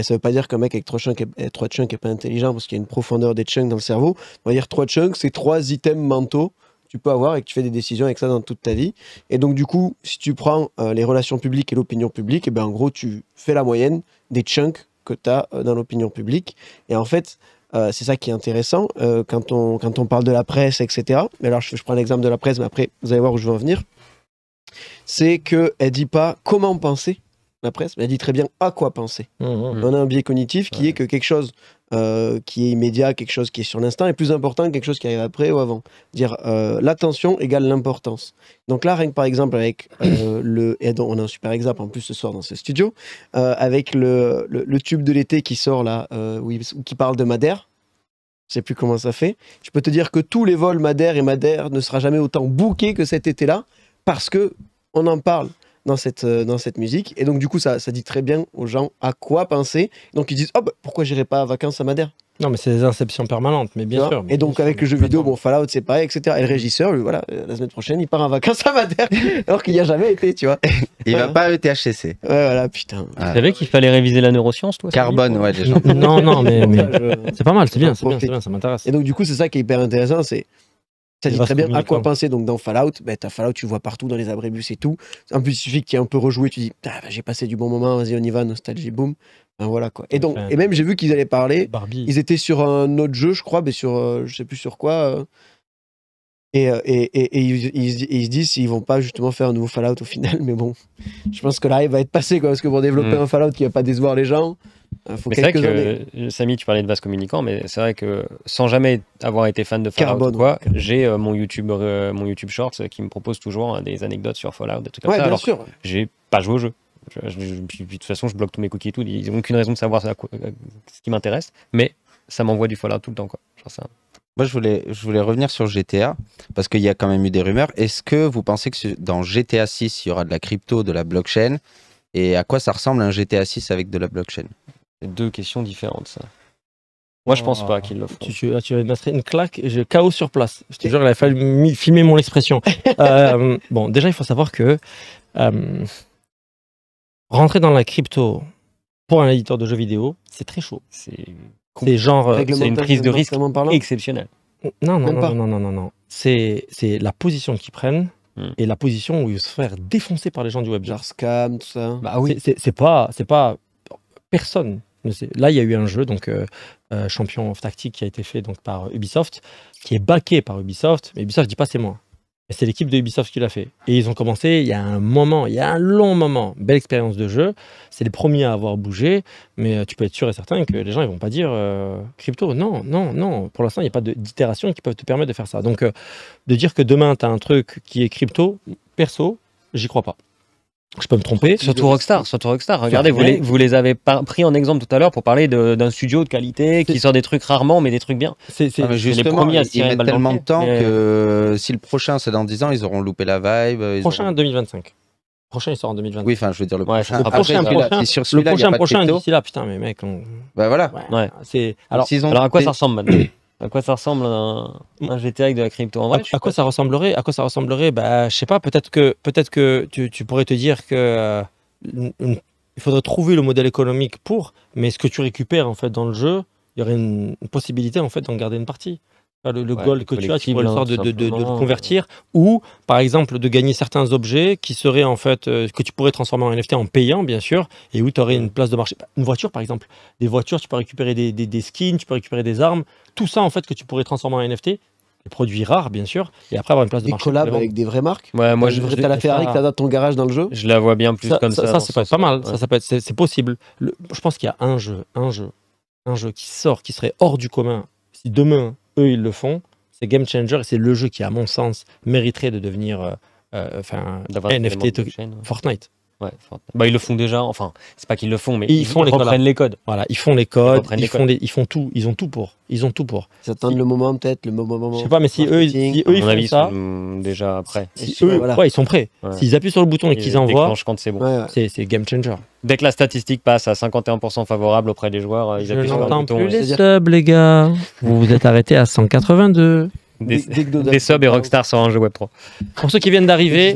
S3: Ça ne veut pas dire qu'un mec avec trois chunks est, euh, trois chunks est pas intelligent parce qu'il y a une profondeur des chunks dans le cerveau. On va dire trois chunks, c'est trois items mentaux que tu peux avoir et que tu fais des décisions avec ça dans toute ta vie. Et donc du coup, si tu prends euh, les relations publiques et l'opinion publique, et eh ben en gros tu fais la moyenne des chunks que tu as euh, dans l'opinion publique. Et en fait, c'est ça qui est intéressant quand, on, quand on parle de la presse, etc. Mais alors, je, je prends l'exemple de la presse, mais après, vous allez voir où je veux en venir. C'est qu'elle ne dit pas comment penser, la presse, mais elle dit très bien à quoi penser. Mmh, mmh. Mmh. On a un biais cognitif qui est que quelque chose euh, qui est immédiat, quelque chose qui est sur l'instant, est plus important que quelque chose qui arrive après ou avant. Dire euh, l'attention égale l'importance. Donc là, rien que par exemple avec euh, le... Et on a un super exemple en plus ce soir dans ce studio, avec le, tube de l'été qui sort là, où il, qui parle de Madère je sais plus comment ça fait. Je peux te dire que tous les vols Madère et Madère ne sera jamais autant bouqués que cet été-là parce que on en parle dans cette, euh, dans cette musique. Et donc, du coup, ça, ça dit très bien aux gens à quoi penser. Donc, ils disent Oh, bah, pourquoi j'irai pas à vacances à Madère
S1: non, mais c'est des inceptions permanentes, mais bien sûr.
S3: et donc, avec le jeu vidéo, bon, Fallout, c'est pareil, etc. Et le régisseur, lui, voilà, euh, la semaine prochaine, il part en vacances à Madère, alors qu'il n'y a jamais été, tu vois. il va pas à ETHCC. Ouais, voilà,
S2: putain. c'est ah. Tu qu'il fallait réviser la neuroscience, toi Carbone, ouais, déjà. non, non, mais, c'est pas mal, c'est bien, c'est bien, bien, ça m'intéresse. Et donc, du coup,
S3: c'est ça qui est hyper intéressant, c'est ça dit très bien à quoi penser. Donc, dans Fallout, ben, bah, as Fallout, tu vois partout dans les abrébus et tout. En plus, il suffit qu'il y ait un peu rejoué. Tu dis, ah, j'ai passé du bon moment, vas-y, on y va, nostalgie, boum. voilà quoi. Et, donc, et même, j'ai vu qu'ils allaient parler. Ils étaient sur un autre jeu, je crois, mais sur, euh, je sais plus sur quoi. Euh. Euh, et, et, et, ils, se disent s'ils vont pas justement faire un nouveau Fallout au final, mais bon, je pense que là, il va être passé, quoi, parce que pour développer mm. un Fallout qui va pas décevoir les gens, euh, c'est vrai que, euh,
S2: Samy, tu parlais de vase communicant, mais c'est vrai que sans jamais avoir été fan de Fallout j'ai euh, mon YouTube, mon YouTube Shorts qui me propose toujours hein, des anecdotes sur Fallout, des trucs comme ouais, ça. Bien alors sûr. J'ai pas joué au jeu. de toute façon, je bloque tous mes cookies et tout. Ils n'ont aucune raison de savoir ce qui m'intéresse, mais ça m'envoie du Fallout tout le temps, quoi.
S4: Moi, je voulais, je voulais revenir sur GTA, parce qu'il y a quand même eu des rumeurs. Est-ce que vous pensez que dans GTA 6, il y aura de la crypto, de la blockchain Et à quoi ça ressemble un GTA 6 avec de la blockchain
S1: deux questions différentes, ça. Moi, je pense ah. pas qu'il l'offrent Tu, tu, tu mettre une claque, j'ai je chaos sur place. Je te jure, il fallu filmer mon expression. Euh, bon, déjà, il faut savoir que euh, rentrer dans la crypto pour un éditeur de jeux vidéo, c'est très chaud. C'est genre, euh, c'est une prise de risque
S2: exceptionnelle.
S5: Non, non, non, non,
S1: non, non, non, C'est la position qu'ils prennent. Hmm. Et la position où ils se faire défoncer par les gens du web. Genre scam, tout ça. Bah oui. C'est pas, c'est pas personne Là, il y a eu un jeu, donc euh, euh, Champion of Tactique, qui a été fait donc, par Ubisoft, qui est baqué par Ubisoft. Mais Ubisoft dit pas c'est moi. C'est l'équipe de Ubisoft qui l'a fait. Et ils ont commencé il y a un moment, il y a un long moment. Belle expérience de jeu. C'est les premiers à avoir bougé. Mais euh, tu peux être sûr et certain que les gens ne vont pas dire crypto. Non, non, non. Pour l'instant, il n'y a pas d'itération qui peuvent te permettre de faire ça. Donc, de dire que demain, tu as un truc qui est crypto, perso, j'y crois pas je peux me tromper. Surtout Rockstar, Rockstar. Regardez, vous les, avez pris
S2: en exemple tout à l'heure pour parler d'un studio de qualité qui sort des trucs rarement, mais des trucs bien. C'est ah, les
S4: premiers tellement de temps que si le prochain c'est dans 10 ans, ils auront loupé la vibe. Ils prochain
S1: auront... 2025. Prochain, il sort en 2025. Oui, enfin, je veux dire le prochain. Le prochain, prochain, là, le prochain, prochain d'ici là, putain, mais mec, bah voilà. Ouais, Alors, alors, à quoi ça ressemble maintenant À quoi ça ressemble un, un GTA avec de la crypto en vrai, à, quoi ça ressemblerait À quoi ça ressemblerait Bah, je sais pas. Peut-être que peut-être que tu, tu, pourrais te dire que euh, il faudrait trouver le modèle économique pour. Mais ce que tu récupères en fait dans le jeu, il y aurait une, possibilité en fait d'en garder une partie le, le goal que tu as, qui va le de, de, de, convertir, ou par exemple de gagner certains objets qui seraient en fait euh, que tu pourrais transformer en NFT en payant bien sûr, et où tu aurais une place de marché. Bah, une voiture par exemple, des voitures, tu peux récupérer des, des, skins, tu peux récupérer des armes, tout ça en fait que tu pourrais transformer en NFT. Des produits rares, bien sûr, et après avoir une place de marché. Des avec des vraies marques. Ouais, moi, je, je t'as la Ferrari que t'as dans ton garage dans le jeu. Je la vois bien plus comme ça. Ça, ça, pas mal. Ça, ça peut c'est possible. je pense qu'il y a un jeu, un jeu, un jeu qui sort, qui serait hors du commun. Si demain eux ils le font, c'est game changer et c'est le jeu qui, à mon sens, mériterait de devenir euh, euh, enfin, NFT, Fortnite.
S2: Bah, ils le font déjà, enfin, c'est pas qu'ils le font,
S1: mais ils, font les reprennent codes. les codes. Voilà, ils font les codes, ils, font, ils font tout, ils ont tout pour. Ils ont tout pour. Ils attendent
S3: le moment, peut-être,
S2: le moment, moment. Je sais pas, mais si eux, ils font ça. déjà après. ils sont prêts.
S1: S'ils appuient sur le bouton et qu'ils envoient. quand c'est bon. C'est game changer.
S2: Dès que la statistique passe à 51% favorable auprès des joueurs, euh, ils appuient sur le bouton. Je plus les subs,
S1: les gars. Vous vous êtes arrêté à 182. Des, subs et Rockstar sur en jeu Web3. Pour ceux qui viennent d'arriver,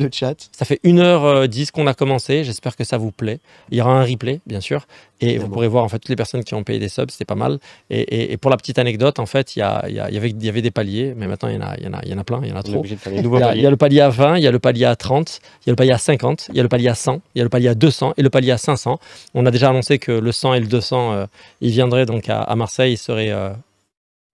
S1: ça fait 1h10 qu'on a commencé. J'espère que ça vous plaît. Il y aura un replay, bien sûr. Et vous pourrez voir en fait toutes les personnes qui ont payé des subs, c'était pas mal. Et, pour la petite anecdote, en fait, il y, avait, des paliers, mais maintenant il y, en a, plein, il y en a trop. Il y, a le palier à 20, il y a le palier à 30, il y a le palier à 50, il y a le palier à 100, il y a le palier à 200 et le palier à 500. On a déjà annoncé que le 100 et le 200, ils viendraient donc à, Marseille, ils seraient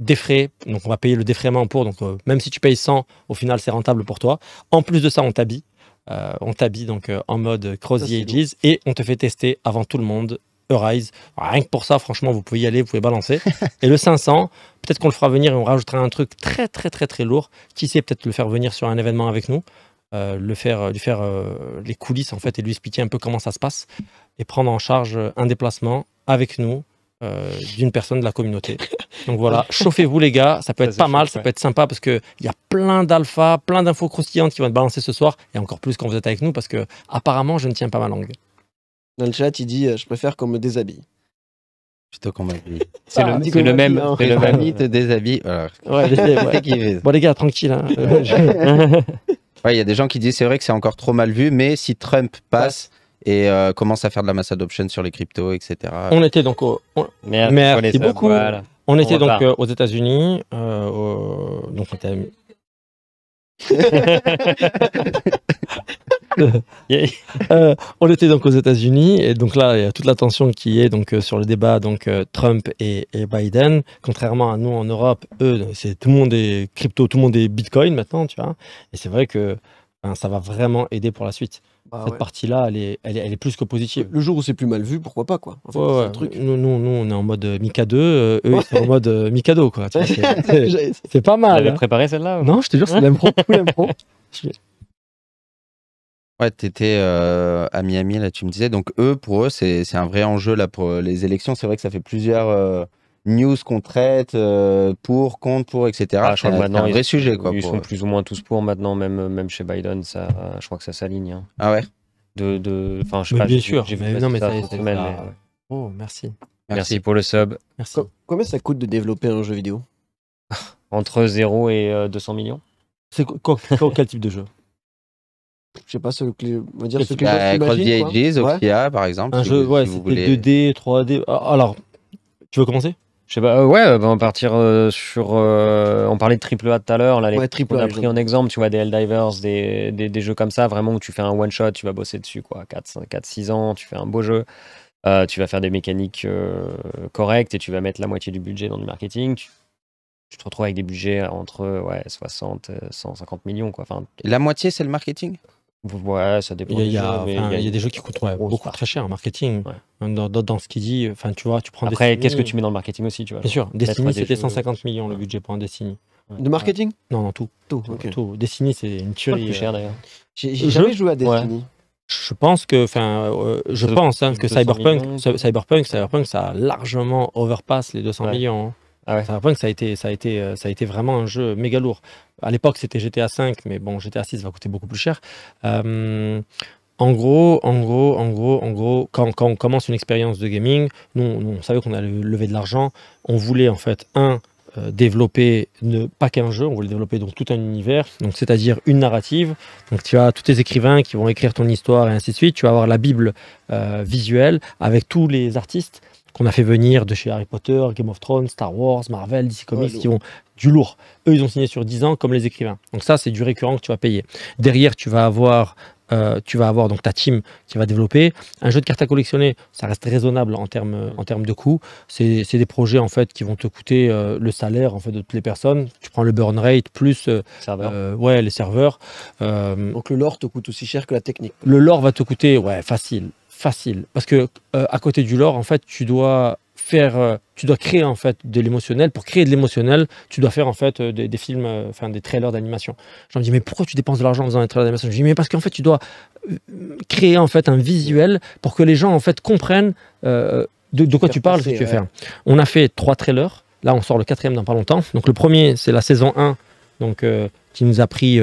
S1: défrais, donc on va payer le défraiement pour, donc euh, même si tu payes 100, au final c'est rentable pour toi. En plus de ça, on t'habille, euh, on t'habille donc euh, en mode Cross the et on te fait tester avant tout le monde Rise. Rien que pour ça, franchement, vous pouvez y aller, vous pouvez balancer. et le 500, peut-être qu'on le fera venir et on rajoutera un truc très très très très lourd. Qui sait, peut-être le faire venir sur un événement avec nous. le faire, lui faire les coulisses en fait et lui expliquer un peu comment ça se passe et prendre en charge un déplacement avec nous euh, d'une personne de la communauté. Donc voilà, chauffez-vous les gars, ça peut être pas mal, ça peut être sympa parce qu'il y a plein d'alphas, plein d'infos croustillantes qui vont être balancées ce soir et encore plus quand vous êtes avec nous parce que apparemment je ne tiens pas ma langue.
S3: Dans le chat, il dit euh, Je préfère qu'on me déshabille.
S4: Plutôt qu'on m'habille.
S1: C'est le, ah, même. C'est le hein. même. te
S4: déshabille.
S3: Oh,
S1: bon les gars, tranquille. Hein. il
S4: y a des gens qui disent C'est vrai que c'est encore trop mal vu, mais si Trump passe et euh, commence à faire de la mass adoption sur les cryptos, etc. On
S1: était donc On... On, était donc euh, aux États-Unis. Euh, donc on était. on était donc aux États-Unis et donc là il y a toute l'attention qui est donc sur le débat donc Trump et, Biden. Contrairement à nous en Europe, eux c'est tout le monde est crypto, tout le monde est Bitcoin maintenant, tu vois. Et c'est vrai que ben, ça va vraiment aider pour la suite. Ah cette partie-là, elle est, elle, est, plus que positive. Le jour où c'est plus mal vu, pourquoi pas quoi. En fait, Nous, on est en mode euh, Mika 2, euh, eux, ils sont en mode euh, Mikado quoi. C'est pas mal. Tu a hein. préparé celle-là Non, je te jure, c'est l'impro.
S4: Ouais, tu à Miami, là, tu me disais. Donc, eux, pour eux, c'est un vrai enjeu là, pour les élections. C'est vrai que ça fait plusieurs news qu'on traite, euh, pour, contre, pour, etc.
S1: Ah, je maintenant, un vrai sujet. Quoi, ils sont euh.
S2: plus ou moins tous pour maintenant, même, euh, même chez Biden, ça, je crois que ça s'aligne. Hein. Ah ouais de, de, je sais pas, bien sûr. non, mais ça, ça,
S1: Oh, merci.
S2: merci. pour le sub. Merci. combien ça coûte de développer un jeu vidéo Entre 0 et 200 millions. C'est quoi quel type de jeu je sais pas ce
S3: que on va dire ce que bah, Cross the Ages, Ophia par exemple.
S2: Un jeu, ouais, 2D, 3D. Ah, alors, tu veux commencer euh, ouais, bah, on partir euh, sur. Euh, on parlait de triple A tout à l'heure. on A, pris en exemple, tu vois, des Helldivers, des, des, jeux comme ça, vraiment où tu fais un one shot, tu vas bosser dessus, quoi. 4-6 ans, tu fais un beau jeu. tu vas faire des mécaniques correctes et tu vas mettre la moitié du budget dans du marketing. Tu, te retrouves avec des budgets entre ouais, 60 150 millions, quoi. La moitié, c'est le marketing Ouais,
S1: ça dépend. Il y, a, y a des jeux qui coûtent beaucoup très cher en marketing. Hein, dans, dans, ce qu'il dit, enfin, tu vois, tu prends. Après, qu'est-ce que tu mets dans le marketing aussi, tu vois Bien sûr, Destiny, c'était 150 millions le budget pour un Destiny. De marketing Non, non, tout. Tout, tout. Destiny, c'est une tuerie. plus euh. cher d'ailleurs. J'ai jamais joué à Destiny. Je pense que, enfin, euh, je pense hein, que Cyberpunk, Cyberpunk, Cyberpunk, ça largement overpasse les 200 millions. Hein ça a, été, vraiment un jeu méga lourd. À l'époque, c'était GTA V mais bon, GTA VI va coûter beaucoup plus cher. Euh, en gros, en gros, en gros, en gros, quand, on commence une expérience de gaming, nous, on savait qu'on allait lever de l'argent. On voulait en fait, un, euh, développer ne, pas qu'un jeu, on voulait développer donc tout un univers, donc c'est-à-dire une narrative. Donc tu as tous tes écrivains qui vont écrire ton histoire et ainsi de suite. Tu vas avoir la Bible euh, visuelle avec tous les artistes qu'on a fait venir de chez Harry Potter, Game of Thrones, Star Wars, Marvel, DC Comics, qui vont du lourd. Eux, ils ont signé sur 10 ans comme les écrivains. Donc ça, c'est du récurrent que tu vas payer. Derrière, tu vas avoir, euh, tu vas avoir donc ta team qui va développer. Un jeu de cartes à collectionner, ça reste raisonnable en termes, en de coûts. C'est des projets en fait qui vont te coûter euh, le salaire en fait de toutes les personnes. Tu prends le burn rate plus euh, ouais, les serveurs. donc le lore te coûte aussi cher que la technique. Le lore va te coûter ouais facile facile. Parce que euh, à côté du lore, en fait, tu dois faire, euh, tu dois créer en fait de l'émotionnel. Pour créer de l'émotionnel, tu dois faire en fait euh, des, films, enfin des trailers d'animation. Je me dis mais pourquoi tu dépenses de l'argent en faisant des trailers d'animation Je dis mais parce qu'en fait tu dois créer en fait un visuel pour que les gens en fait comprennent de, quoi tu parles, ce que tu On a fait trois trailers. Là, on sort le quatrième dans pas longtemps. Donc le premier, c'est la saison 1, donc qui nous a pris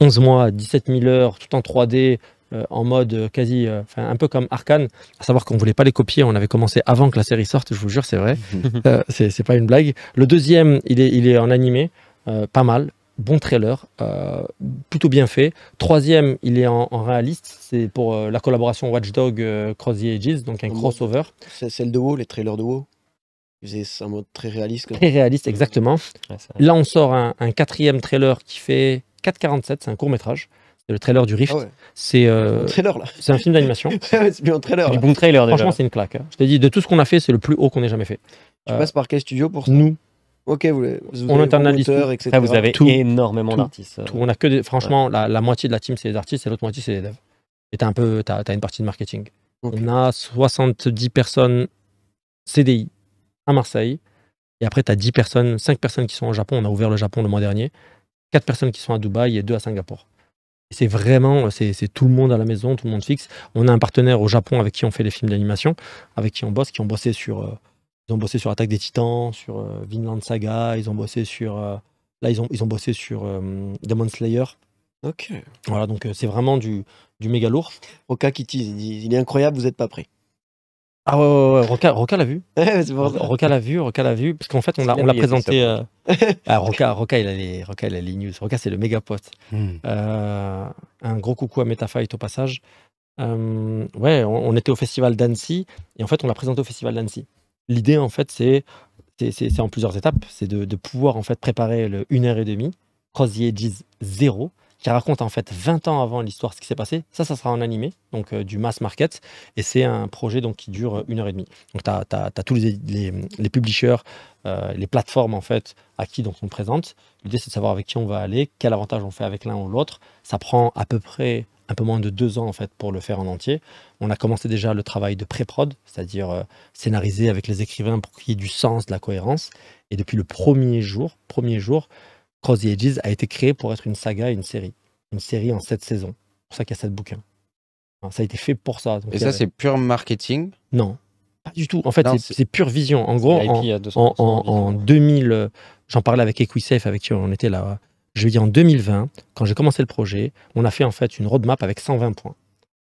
S1: 11 mois, 17 000 heures, tout en 3D, euh, en mode euh, quasi, euh, enfin un peu comme Arkane, à savoir qu'on ne voulait pas les copier, on avait commencé avant que la série sorte, je vous jure, c'est vrai, mhm. c'est pas une blague. Le deuxième, il est, il est en animé, pas mal, bon trailer, plutôt bien fait. Troisième, il est en, réaliste, c'est pour la collaboration Watchdog Cross the Ages, donc un crossover.
S3: C'est celle de WoW, les trailers de WoW c'est un mode très réaliste. Très réaliste, mhm. exactement. Là,
S1: on sort un, un, quatrième trailer qui fait 4,47, c'est un court métrage le trailer du Rift. Ah c'est euh, C'est un film d'animation. Ah c'est c'est un trailer. Du bon trailer Franchement, c'est une claque. Hein. Je t'ai dit, de tout ce qu'on a fait, c'est le plus haut qu'on ait jamais fait. Tu euh, passes
S3: par quel studio pour ça Nous. Ok, vous, on internalise vous avez énormément d'artistes. Euh.
S1: On a que franchement, la, moitié de la team, c'est les artistes et l'autre moitié, c'est les devs. Et t'as un peu, as, une partie de marketing. On a 70 personnes CDI à Marseille. Et après, tu as 10 personnes, 5 personnes qui sont au Japon. On a ouvert le Japon le mois dernier. 4 personnes qui sont à Dubaï et 2 à Singapour. C'est vraiment, c'est tout le monde à la maison, tout le monde fixe. On a un partenaire au Japon avec qui on fait les films d'animation, avec qui on bosse, qui ont bossé sur, euh, ils ont bossé sur Attaque des Titans, sur euh, Vinland Saga, ils ont bossé sur, euh, là ils ont, ils ont bossé sur Demon Slayer. Ok. Voilà, donc c'est vraiment du, du méga lourd. Oka qui il, il est incroyable, vous n'êtes pas prêt. Ah ouais, ouais, Roca, l'a vu. Roca l'a vu, Roca l'a vu, parce qu'en fait, on l'a, présenté. Euh, ah, Roca, il a les, news. Roca, c'est le méga pote. Hmm. Euh, un gros coucou à Metafight au passage. Euh, ouais, on, était au festival d'Annecy, et en fait, on l'a présenté au festival d'Annecy. L'idée, en fait, c'est, c'est, en plusieurs étapes. C'est de, de, pouvoir, en fait, préparer le 1h30, Cross the Ages 0, qui raconte en fait 20 ans avant l'histoire ce qui s'est passé. Ça, ça sera en animé, donc euh, du mass market. Et c'est un projet donc, qui dure euh, une heure et demie. Donc tu as, tous les, les, les publishers, euh, les plateformes en fait, à qui donc, on présente. L'idée, c'est de savoir avec qui on va aller, quel avantage on fait avec l'un ou l'autre. Ça prend à peu près un peu moins de deux ans en fait pour le faire en entier. On a commencé déjà le travail de pré-prod, c'est-à-dire scénariser avec les écrivains pour qu'il y ait du sens, de la cohérence. Et depuis le premier jour, premier jour, Cross the Edges a été créé pour être une saga une série. Une série en sept saisons. C'est pour ça qu'il y a sept bouquins. ça a été fait pour ça. et ça, c'est
S4: pur marketing
S1: Non, pas du tout. En fait, c'est pure vision. En gros, en, 2000, euh, j'en parlais avec Equisafe, avec qui on était là. Je lui dire en 2020, quand j'ai commencé le projet, on a fait en fait une roadmap avec 120 points.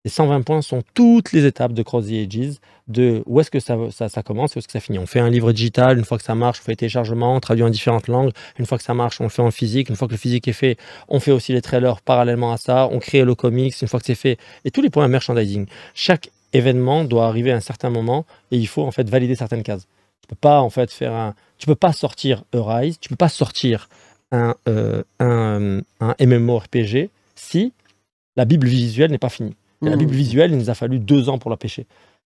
S1: Les 120 points sont toutes les étapes de Cross the Edges, de où est-ce que ça, commence et où est-ce que ça finit. On fait un livre digital, une fois que ça marche, on fait les téléchargements, on traduit en différentes langues, une fois que ça marche, on le fait en physique, une fois que le physique est fait, on fait aussi les trailers parallèlement à ça, on crée le comics, une fois que c'est fait, et tous les points merchandising. Chaque événement doit arriver à un certain moment et il faut en fait valider certaines cases. Tu peux pas en fait faire un, tu peux pas sortir Rise, tu peux pas sortir un, euh, un, un MMORPG si la Bible visuelle n'est pas finie la mm. Bible visuelle, il nous a fallu deux ans pour la pêcher.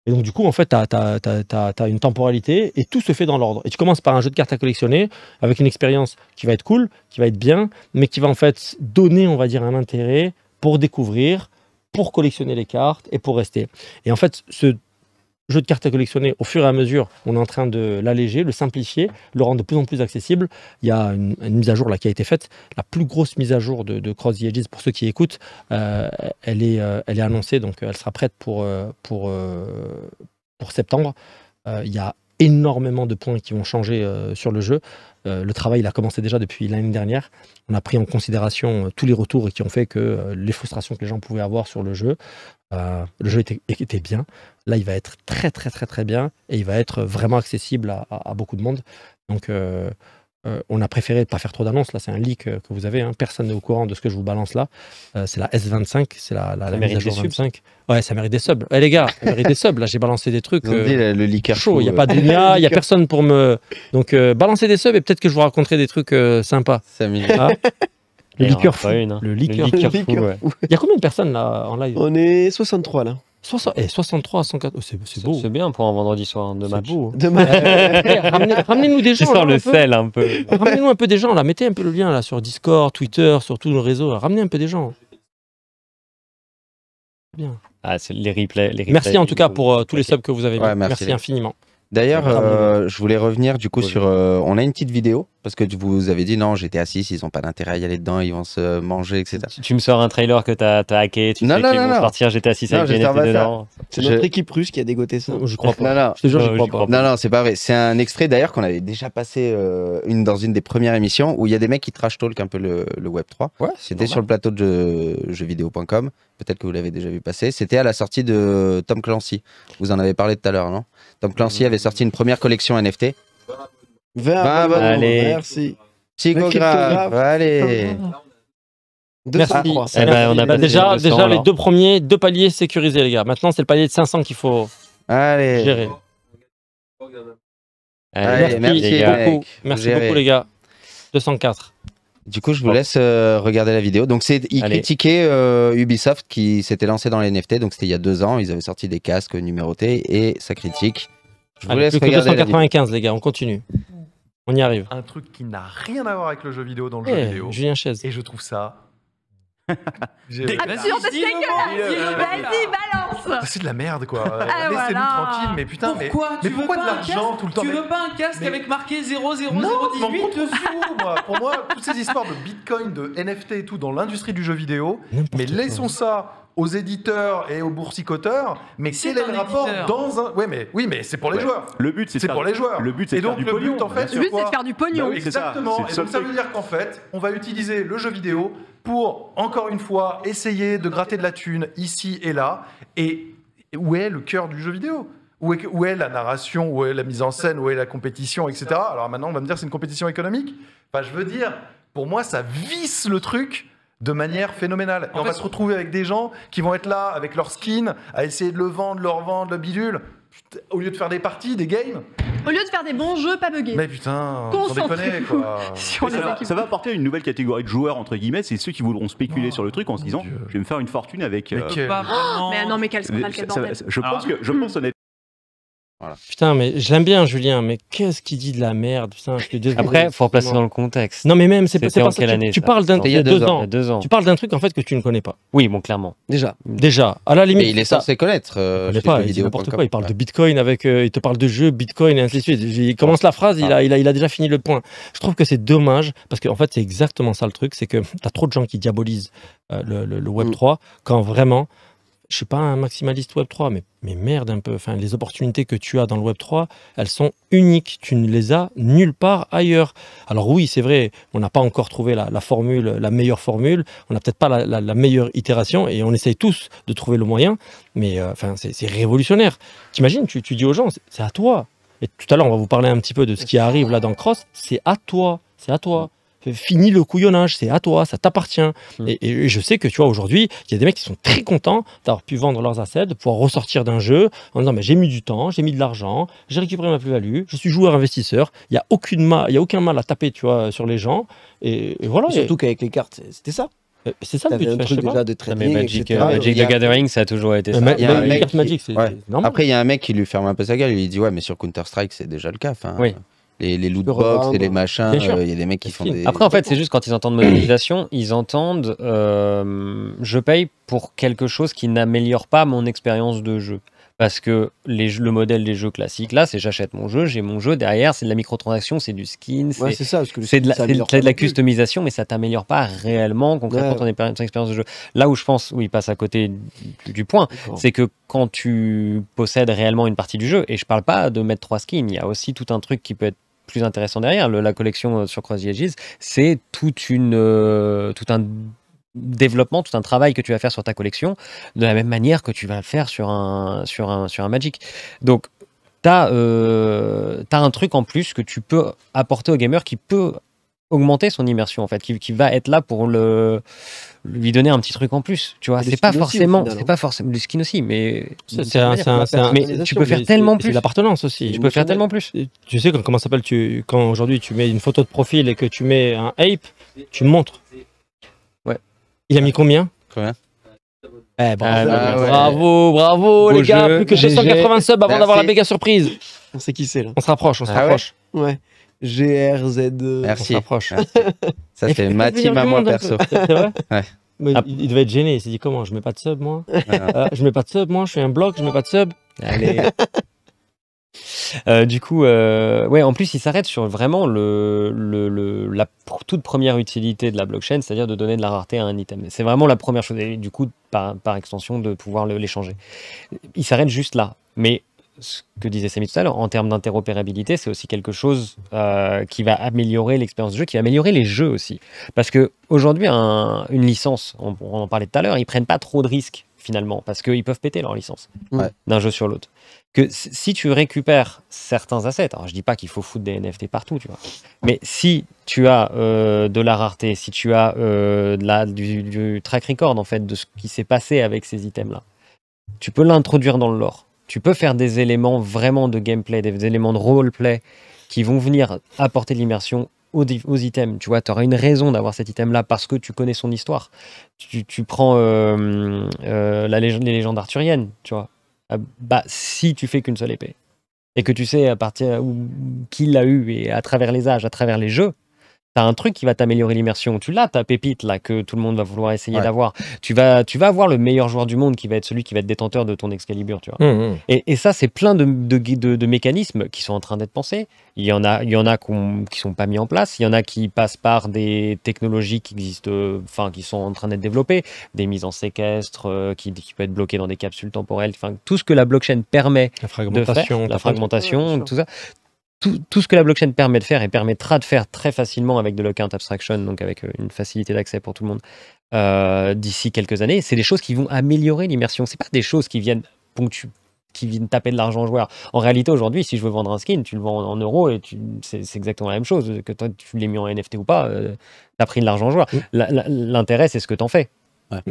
S1: Et donc, du coup, en fait, tu as, as, une temporalité et tout se fait dans l'ordre. Et tu commences par un jeu de cartes à collectionner avec une expérience qui va être cool, qui va être bien, mais qui va en fait donner, on va dire, un intérêt pour découvrir, pour collectionner les cartes et pour rester. Et en fait, ce jeu de cartes à collectionner, au fur et à mesure, on est en train de l'alléger, le simplifier, le rendre de plus en plus accessible. Il y a une, mise à jour là qui a été faite, la plus grosse mise à jour de, de Cross the Edges pour ceux qui écoutent. Euh, elle, est, euh, elle est annoncée, donc euh, elle sera prête pour, pour, pour septembre. il y a énormément de points qui vont changer sur le jeu. le travail, a commencé déjà depuis l'année dernière. On a pris en considération tous les retours et qui ont fait que les frustrations que les gens pouvaient avoir sur le jeu, euh, le jeu était, bien. Là, il va être très, très, très, très bien et il va être vraiment accessible à, beaucoup de monde. Donc, euh, euh, on a préféré ne pas faire trop d'annonces. Là, c'est un leak que vous avez. Hein. Personne n'est au courant de ce que je vous balance là. c'est la S25, c'est la, la, mise 25. Ouais, ça mérite des subs. Eh, les gars, ça mérite des subs. Là, j'ai balancé des trucs. chauds, le Il n'y a pas de il n'y a personne pour me. Donc, balancez des subs et peut-être que je vous raconterai des trucs sympas. Ça Hein. Le liqueur fou. Le liqueur, fou, Il y a combien de personnes là en live On est 63 là. 60, eh, à 63 104, c'est beau. C'est
S2: bien pour un vendredi soir hein, de match. Beau. Eh, ramenez, nous des gens. Tu sors le sel un peu.
S1: Ramenez-nous un peu des gens. Là, mettez un peu le lien là sur Discord, Twitter, sur tout le réseau. Ramenez un peu des gens.
S5: Bien.
S2: Ah, les replays, Merci en tout cas pour
S1: euh, tous les subs que vous avez. mis. merci, infiniment. D'ailleurs, euh,
S4: je voulais revenir du coup sur. Euh, on a une petite vidéo parce que vous avez dit non, j'étais assis, ils n'ont pas d'intérêt à y aller dedans, ils vont se manger, etc. Tu, me sors un trailer que tu as, as, hacké, tu non, sais qu'ils vont partir, j'étais assis, avec dedans. C'est notre
S3: équipe russe qui a dégoté ça. Je crois pas.
S4: crois, pas. Non, non, c'est pas vrai. C'est un extrait d'ailleurs qu'on avait déjà passé euh, une, dans une des premières émissions où il y a des mecs qui trash talk un peu le, Web3. Ouais, C'était sur le plateau de jeuxvideo.com. Peut-être que vous l'avez déjà vu passer. C'était à la sortie de Tom Clancy. Vous en avez parlé tout à l'heure, non Tom Clancy euh, avait sorti une première collection NFT. 20 allez. merci. Psychographe, allez. Merci. Eh ben, on a déjà, déjà les deux
S1: premiers, deux paliers sécurisés, les gars. Maintenant, c'est le palier de 500 qu'il faut gérer. Allez, merci, beaucoup. Merci beaucoup, les gars. 204.
S4: Du coup, je vous laisse euh, regarder la vidéo. Donc, c'est ils critiquaient euh, Ubisoft qui s'était lancé dans les NFT. Donc, c'était il y a deux ans. Ils avaient sorti des casques numérotés et ça critique. Je vous laisse plus regarder. Que 295,
S1: les gars. On continue arrive. Un truc qui n'a rien
S3: à voir avec le jeu vidéo dans le jeu eh, vidéo.
S1: Et je trouve ça. C'est de la merde, quoi. Ah, tranquille, mais putain, pourquoi tu de tout le temps Tu veux pas un casque avec marqué 00018 Pour moi, toutes ces
S3: histoires de bitcoin, de NFT et tout dans l'industrie du jeu vidéo, mais laissons ça aux éditeurs et aux boursicoteurs, mais c'est est le rapport dans un. Ouais, mais, oui, mais c'est pour les joueurs. Le but, c'est pour les joueurs. Le but, c'est de faire du pognon. Le but, en fait, le but c'est de faire du pognon. Bah exactement. Ça. Et donc, ça veut dire qu'en fait, on va utiliser le jeu vidéo pour, encore une fois, essayer de gratter de la thune ici et là. Et où est le cœur du jeu vidéo où est, où est, la narration, où est la mise en scène, où est la compétition, etc. Alors maintenant, on va me dire c'est une compétition économique. Enfin, je veux dire, pour moi, ça visse le truc de manière phénoménale. on va se retrouver avec des gens qui vont être là avec leur skin, à essayer de le vendre, leur vendre, le bidule. au lieu de faire des parties, des games.
S2: Au lieu de faire des bons jeux pas buggés. Mais
S1: putain,
S3: on quoi.
S2: ça, va, apporter une nouvelle catégorie de joueurs entre guillemets, c'est ceux qui voudront spéculer oh, sur le truc en se disant je vais me faire une fortune avec. Mais, euh, non mais quel scandale, je pense que je pense
S6: hmm.
S1: Putain, mais je l'aime bien, Julien, mais qu'est-ce qu'il dit de la merde putain, je Après, faut replacer dans le contexte. Non, mais même, c'est pas en tu, parles d'un il deux, ans. Tu parles d'un truc, en fait, que tu ne connais pas. Oui, bon, clairement. Déjà. Déjà. À la limite. Mais il est censé connaître. Euh, il pas, il dit n'importe quoi. Il parle de Bitcoin avec, euh, il te parle de jeux, Bitcoin et ainsi de suite. Il commence la phrase, il, ah. a, il, a, il a déjà fini le point. Je trouve que c'est dommage, parce qu'en fait, c'est exactement ça le truc, c'est que tu as trop de gens qui diabolisent euh, le Web3, mm. quand vraiment, je suis pas un maximaliste Web 3, mais, mais merde un peu. Enfin, les opportunités que tu as dans le Web 3, elles sont uniques. Tu ne les as nulle part ailleurs. Alors oui, c'est vrai, on n'a pas encore trouvé la, formule, la meilleure formule. On n'a peut-être pas la, meilleure itération, et on essaye tous de trouver le moyen. Mais euh, enfin, c'est révolutionnaire. T'imagines, tu, tu dis aux gens, c'est à toi. Et tout à l'heure, on va vous parler un petit peu de ce qui arrive là dans Cross. C'est à toi, c'est à toi fini le couillonnage, c'est à toi, ça t'appartient. Mm. Et, je sais que tu vois, aujourd'hui, il y a des mecs qui sont très contents d'avoir pu vendre leurs assets, de pouvoir ressortir d'un jeu en disant, mais j'ai mis du temps, j'ai mis de l'argent, j'ai récupéré ma plus-value, je suis joueur investisseur, il n'y a, aucune il y a aucun mal à taper, tu vois, sur les gens. Et, voilà. surtout qu'avec les cartes, c'était ça. Euh, c'est ça le truc déjà de trading, Magic, the euh, Gathering,
S4: ça a toujours été ça. Après, il y a un mec qui lui ferme un peu sa gueule. Il lui dit Ouais, mais sur Counter-Strike, c'est déjà le cas. oui les, les loot box et les machins. Il euh, y a des mecs qui font des... Après, en fait, c'est
S2: juste quand ils entendent monétisation, ils entendent euh, je paye pour quelque chose qui n'améliore pas mon expérience de jeu. Parce que les, le modèle des jeux classiques, là, c'est j'achète mon jeu, j'ai mon jeu, derrière, c'est de la microtransaction, c'est du skin, c'est ouais, de, la, de la customisation, mais ça t'améliore pas réellement concrètement ton, expérience de jeu. Là où je pense, où il passe à côté du, point, c'est que quand tu possèdes réellement une partie du jeu, et je parle pas de mettre trois skins, il y a aussi tout un truc qui peut être plus intéressant derrière. la collection euh, sur gis c'est toute une, euh, tout un développement, tout un travail que tu vas faire sur ta collection, de la même manière que tu vas le faire sur un, sur un, sur un Magic. Donc, tu as, euh, un truc en plus que tu peux apporter au gamer qui peut augmenter son immersion en fait, qui, va être là pour le lui donner un petit truc en plus. Tu vois, c'est pas forcément, c'est pas
S1: forcément le skin aussi, mais c'est un, mais tu peux faire tellement plus. L'appartenance aussi. Tu peux faire tellement plus. Tu sais comment s'appelle tu quand aujourd'hui tu mets une photo de profil et que tu mets un ape, tu montres. Ouais. Il a mis combien Combien eh, bravo, ah, bah, ouais. bravo, bravo, les gars, plus que 280 subs avant d'avoir la méga surprise. On sait qui c'est
S3: là. On se rapproche, on se ah rapproche. ouais. GRZ. Merci. approche
S1: Ça, fait ma à moi perso. Ah. il, devait être gêné. Il s'est dit comment Je mets pas de sub, moi. Euh, je mets pas de sub, moi. Je suis un bloc, je mets pas de sub. Allez.
S2: Euh, du coup, euh, ouais, en plus, il s'arrête sur vraiment le, la toute première utilité de la blockchain, c'est-à-dire de donner de la rareté à un item. C'est vraiment la première chose, et du coup, par, par extension, de pouvoir l'échanger. Il s'arrête juste là. Mais ce que disait Samy tout à l'heure, en termes d'interopérabilité, c'est aussi quelque chose euh, qui va améliorer l'expérience de jeu, qui va améliorer les jeux aussi. Parce qu'aujourd'hui une licence, on, en parlait tout à l'heure, ils prennent pas trop de risques finalement, parce qu'ils peuvent péter leur licence d'un jeu sur l'autre. Que si tu récupères certains assets, alors je dis pas qu'il faut foutre des NFT partout, tu vois, mais si tu as euh, de la rareté, si tu as euh, du, du track record en fait de ce qui s'est passé avec ces items-là, tu peux l'introduire dans le lore tu peux faire des éléments vraiment de gameplay, des éléments de roleplay qui vont venir apporter l'immersion aux, items. Tu vois, tu auras une raison d'avoir cet item-là parce que tu connais son histoire. Tu, prends euh, euh, la légende, les légendes arthuriennes, tu vois. Ah, bah, si tu fais qu'une seule épée et que tu sais à partir où qui l'a eu et à travers les âges, à travers les jeux, T'as un truc qui va t'améliorer l'immersion. Tu l'as, ta pépite là que tout le monde va vouloir essayer d'avoir. Tu vas, tu vas avoir le meilleur joueur du monde qui va être celui qui va être détenteur de ton Excalibur, tu vois. Mmh, mmh. Et, ça, c'est plein de, de, mécanismes qui sont en train d'être pensés. Il y en a, il y en a qui qui sont pas mis en place. Il y en a qui passent par des technologies qui existent, euh, enfin qui sont en train d'être développées, des mises en séquestre euh, qui, qui peuvent être bloquées dans des capsules temporelles. Enfin, tout ce que la blockchain permet la fragmentation, de faire, la fragmentation, tout ça tout, ce que la blockchain permet de faire et permettra de faire très facilement avec de l'account abstraction, donc avec euh, une facilité d'accès pour tout le monde euh, d'ici quelques années, c'est des choses qui vont améliorer l'immersion. C'est pas des choses qui viennent qui viennent taper de l'argent joueur. En réalité, aujourd'hui, si je veux vendre un skin, tu le vends en euros et c'est exactement la même chose. Que toi, tu l'aies mis en NFT ou pas, euh, tu as pris de l'argent joueur. L'intérêt, c'est ce que tu en fais.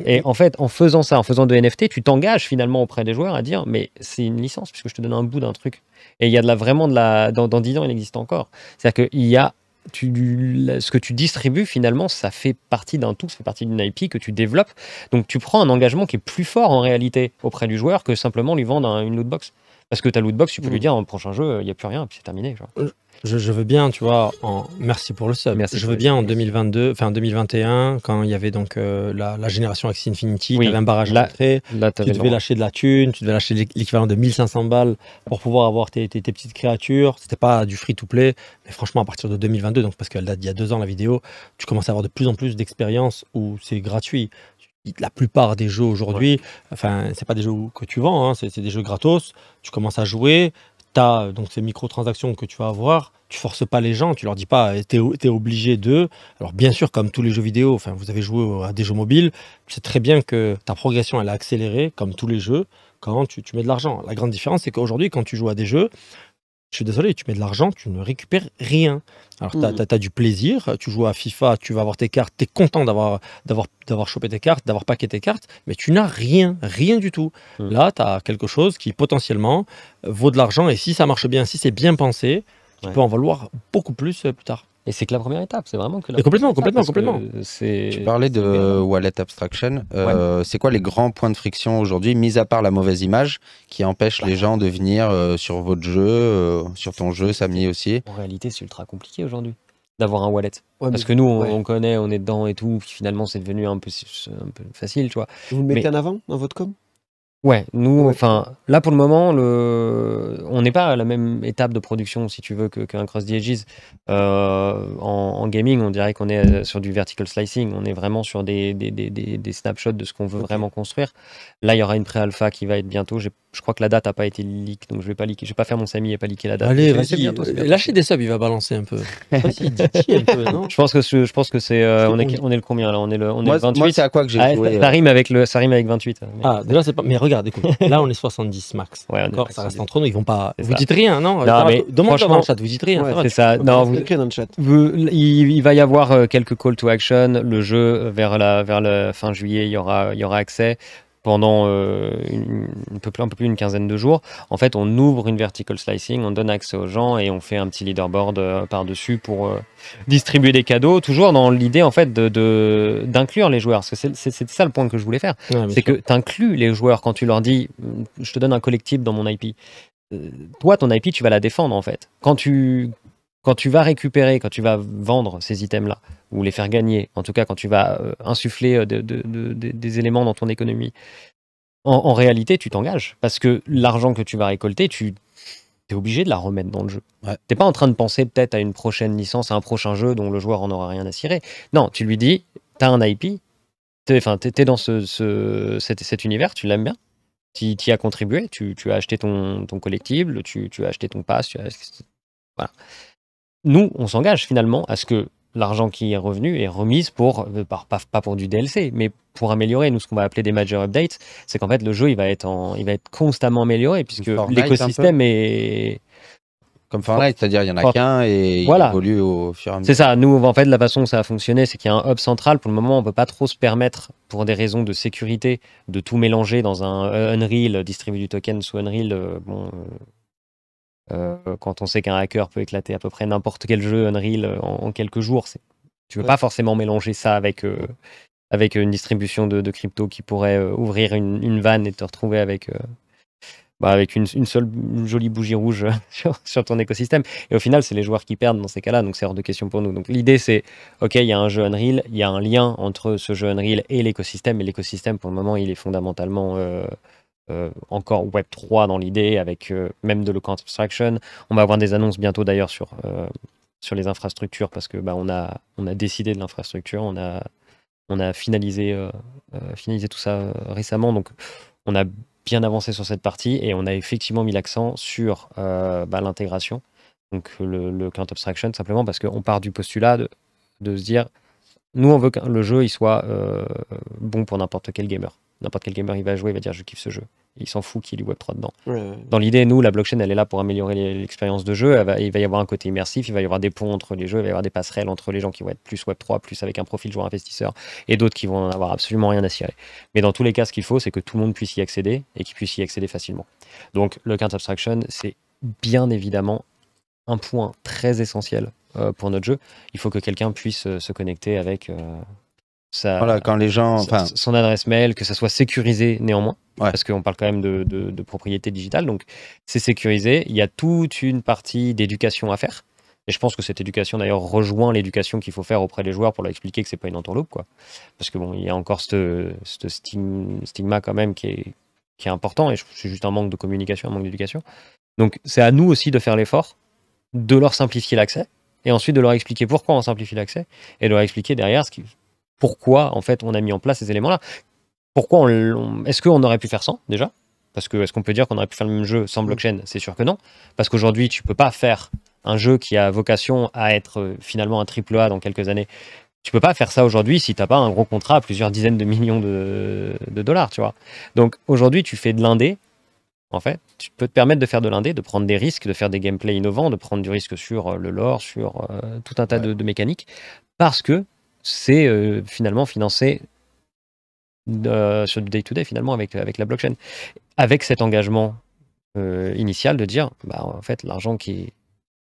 S2: Et en fait, en faisant ça, en faisant de NFT, tu t'engages finalement auprès des joueurs à dire mais c'est une licence puisque je te donne un bout d'un truc. Et il y a de la, vraiment de la. Dans, dans 10 ans, il existe encore. C'est-à-dire il a. ce que tu distribues finalement, ça fait partie d'un tout, ça fait partie d'une IP que tu développes. Donc tu prends un engagement qui est plus fort en réalité auprès du joueur que simplement lui vendre une lootbox. Parce que ta lootbox, tu peux lui mm. dire en prochain jeu, il n'y a plus rien,
S1: puis c'est terminé. Euh, je, veux bien, tu vois, en... merci pour le sub. je veux bien en 2022, enfin 2021, quand il y avait donc euh, la, génération Axie Infinity, il y avait un barrage d'entrée. tu devais lâcher de la thune, tu devais lâcher l'équivalent de 1500 balles pour pouvoir avoir tes, petites créatures. C'était pas du free to play, mais franchement, à partir de 2022, donc parce qu'elle date d'il y a deux ans la vidéo, tu commences à avoir de plus en plus d'expériences où c'est gratuit la plupart des jeux aujourd'hui, enfin, c'est pas des jeux que tu vends, hein, c'est des jeux gratos. Tu commences à jouer, tu as euh, donc ces microtransactions que tu vas avoir. Tu forces pas les gens, tu leur dis pas, eh, tu es, obligé de. Alors, bien sûr, comme tous les jeux vidéo, enfin, vous avez joué à des jeux mobiles, tu sais très bien que ta progression, elle a accéléré, comme tous les jeux, quand tu, tu mets de l'argent. La grande différence, c'est qu'aujourd'hui, quand tu joues à des jeux, je suis désolé, tu mets de l'argent, tu ne récupères rien. Alors, tu as, mm. du plaisir, tu joues à FIFA, tu vas avoir tes cartes, tu es content d'avoir chopé tes cartes, d'avoir paqué tes cartes, mais tu n'as rien, rien du tout. Mm. Là, tu as quelque chose qui potentiellement vaut de l'argent, et si ça marche bien, si c'est bien pensé, tu peux en valoir beaucoup plus euh, plus tard. Et c'est que la première étape, c'est vraiment que la Complètement, complètement, complètement.
S4: Tu parlais de wallet abstraction. Euh, c'est quoi les grands points de friction aujourd'hui, mis à part la mauvaise image qui empêche les bah. gens de venir euh, sur votre jeu, euh, sur ton jeu, Samy aussi
S2: En réalité, c'est ultra compliqué aujourd'hui d'avoir un wallet. Parce que nous, on, connaît, on est dedans et tout, finalement, c'est devenu un peu, un peu facile, tu vois. Vous le mettez en avant dans votre com Ouais, nous, enfin, là pour le moment, le... on n'est pas à la même étape de production, si tu veux, qu'un Cross Edges. Euh, en, gaming, on dirait qu'on est euh, sur du vertical slicing. On est vraiment sur des, des, des, des snapshots de ce qu'on veut vraiment construire. Là, il y aura une pré-alpha qui va être bientôt. Je crois que la date n'a pas été leak, donc je vais pas Je vais pas faire mon sami et pas leaker la date. Allez, vas-y, euh, bientôt,
S1: lâchez des subs, il va balancer un peu. Je
S2: pense que je, pense que c'est on, est, on est le combien là On est le on est 28. Moi, c'est à quoi que j'ai ah, joué, ça, rime avec le ça rime avec 28. Ah, déjà c'est pas mais là
S1: on est 70 max. ça reste entre nous, ils vont pas. Vous dites rien, non, non mais Demande franchement... dans vous dites rien. c'est ça. Non, vous...
S2: Il, va y avoir euh, quelques call to action. Le jeu euh, vers la fin juillet, il y aura il y aura accès pendant euh, une, un, peu plus, un peu plus d'une quinzaine de jours. En fait, on ouvre une vertical slicing, on donne accès aux gens et on fait un petit leaderboard euh, par-dessus pour euh, distribuer des cadeaux, toujours dans l'idée en fait de, d'inclure les joueurs. Parce que c'est, ça le point que je voulais faire. c'est que tu inclus les joueurs quand tu leur dis je te donne un collectif dans mon IP. Toi, ton IP, tu vas la défendre en fait. Quand tu quand tu vas récupérer, quand tu vas vendre ces items-là, ou les faire gagner, en tout cas quand tu vas euh, insuffler euh, des éléments dans ton économie, en, réalité, tu t'engages. Parce que l'argent que tu vas récolter, tu es obligé de la remettre dans le jeu. Tu T'es pas en train de penser peut-être à une prochaine licence, à un prochain jeu dont le joueur en aura rien à cirer. Non, tu lui dis, tu as un IP, tu es, dans ce, cet, univers, tu l'aimes bien, tu y as contribué, tu, as acheté ton, ton collectible, tu, as acheté ton pass, Voilà nous, on s'engage finalement à ce que l'argent qui est revenu est remis pour, euh, pas, pour du DLC, mais pour améliorer. Nous, ce qu'on va appeler des major updates, c'est qu'en fait, le jeu, il va être, il va être constamment amélioré puisque l'écosystème est comme Fortnite, c'est-à-dire il y en a qu'un et il évolue
S4: au fur et à mesure. C'est ça,
S2: nous en fait la façon dont ça a fonctionné, c'est qu'il y a un hub central, pour le moment on ne peut pas trop se permettre, pour des raisons de sécurité, de tout mélanger dans un Unreal, distribuer du token sous Unreal, euh, bon, euh, euh, quand on sait qu'un hacker peut éclater à peu près n'importe quel jeu Unreal euh, en, quelques jours, tu ne veux pas forcément mélanger ça avec, euh, avec une distribution de, crypto qui pourrait ouvrir une, vanne et te retrouver avec, bah, avec une, seule jolie bougie rouge sur, ton écosystème. Et au final, c'est les joueurs qui perdent dans ces cas-là, donc c'est hors de question pour nous. Donc l'idée, c'est, OK, il y a un jeu Unreal, il y a un lien entre ce jeu Unreal et l'écosystème, et l'écosystème, pour le moment, il est fondamentalement... Euh, encore Web3 dans l'idée, avec euh, même de local abstraction. On va avoir des annonces bientôt d'ailleurs sur, euh, sur les infrastructures parce que bah, on, a, on a décidé de l'infrastructure, on a, on a finalisé, finalisé tout ça récemment. Donc on a bien avancé sur cette partie et on a effectivement mis l'accent sur bah, l'intégration. Donc le, le, client abstraction simplement parce qu'on part du postulat de, de, se dire nous on veut que le jeu il soit bon pour n'importe quel gamer n'importe quel gamer il va jouer, il va dire je kiffe ce jeu il s'en fout qu'il y ait du Web3 dedans. Dans l'idée, nous, la blockchain, elle est là pour améliorer l'expérience de jeu. il va y avoir un côté immersif, il va y avoir des ponts entre les jeux, il va y avoir des passerelles entre les gens qui vont être plus Web3, plus avec un profil joueur investisseur, et d'autres qui vont avoir absolument rien à cirer. Mais dans tous les cas, ce qu'il faut, c'est que tout le monde puisse y accéder et qu'il puisse y accéder facilement. Donc, le card abstraction, c'est bien évidemment un point très essentiel euh, pour notre jeu. Il faut que quelqu'un puisse euh, se connecter avec. Euh, quand les gens, son, adresse mail, que ça soit sécurisé néanmoins, parce qu'on parle quand même de, propriété digitale, donc c'est sécurisé. Il y a toute une partie d'éducation à faire. Et je pense que cette éducation, d'ailleurs, rejoint l'éducation qu'il faut faire auprès des joueurs pour leur expliquer que c'est pas une entourloupe, quoi. Parce que bon, il y a encore ce stigma quand même qui est, qui est important, et c'est juste un manque de communication, un manque d'éducation. Donc c'est à nous aussi de faire l'effort, de leur simplifier l'accès, et ensuite de leur expliquer pourquoi on simplifie l'accès, et de leur expliquer derrière ce qui, pourquoi en fait on a mis en place ces éléments-là. Pourquoi est-ce qu'on aurait pu faire sans déjà Parce que est-ce qu'on peut dire qu'on aurait pu faire le même jeu sans mm. blockchain C'est sûr que non, parce qu'aujourd'hui tu peux pas faire un jeu qui a vocation à être euh, finalement un triple A dans quelques années. Tu peux pas faire ça aujourd'hui si tu t'as pas un gros contrat à plusieurs dizaines de millions de, dollars, tu vois. Donc aujourd'hui tu fais de l'indé, en fait, tu peux te permettre de faire de l'indé, de prendre des risques, de faire des gameplays innovants, de prendre du risque sur euh, le lore, sur euh, tout un tas de mécaniques, parce que c'est euh, finalement financé euh, sur du day-to-day finalement avec, avec la blockchain. Avec cet engagement euh, initial de dire, bah, en fait, l'argent qui,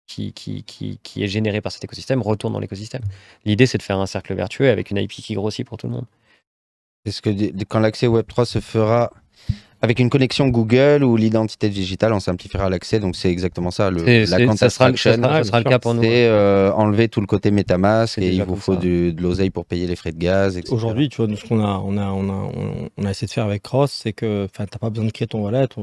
S2: qui, qui, qui, qui est généré par cet écosystème retourne dans l'écosystème. L'idée, c'est de faire un cercle vertueux avec une IP qui grossit pour tout le monde. Est-ce que quand l'accès Web3 se fera
S4: avec une connexion Google ou l'identité digitale, on simplifiera l'accès. Donc, c'est exactement ça. la ça sera, le cas pour nous. C'est euh, enlever tout le côté MetaMask et il vous faut de l'oseille pour payer les frais de gaz, Aujourd'hui,
S1: tu vois, ce qu'on a, on a, on a, essayé de faire avec Cross, c'est que tu n'as pas besoin de créer ton wallet, tu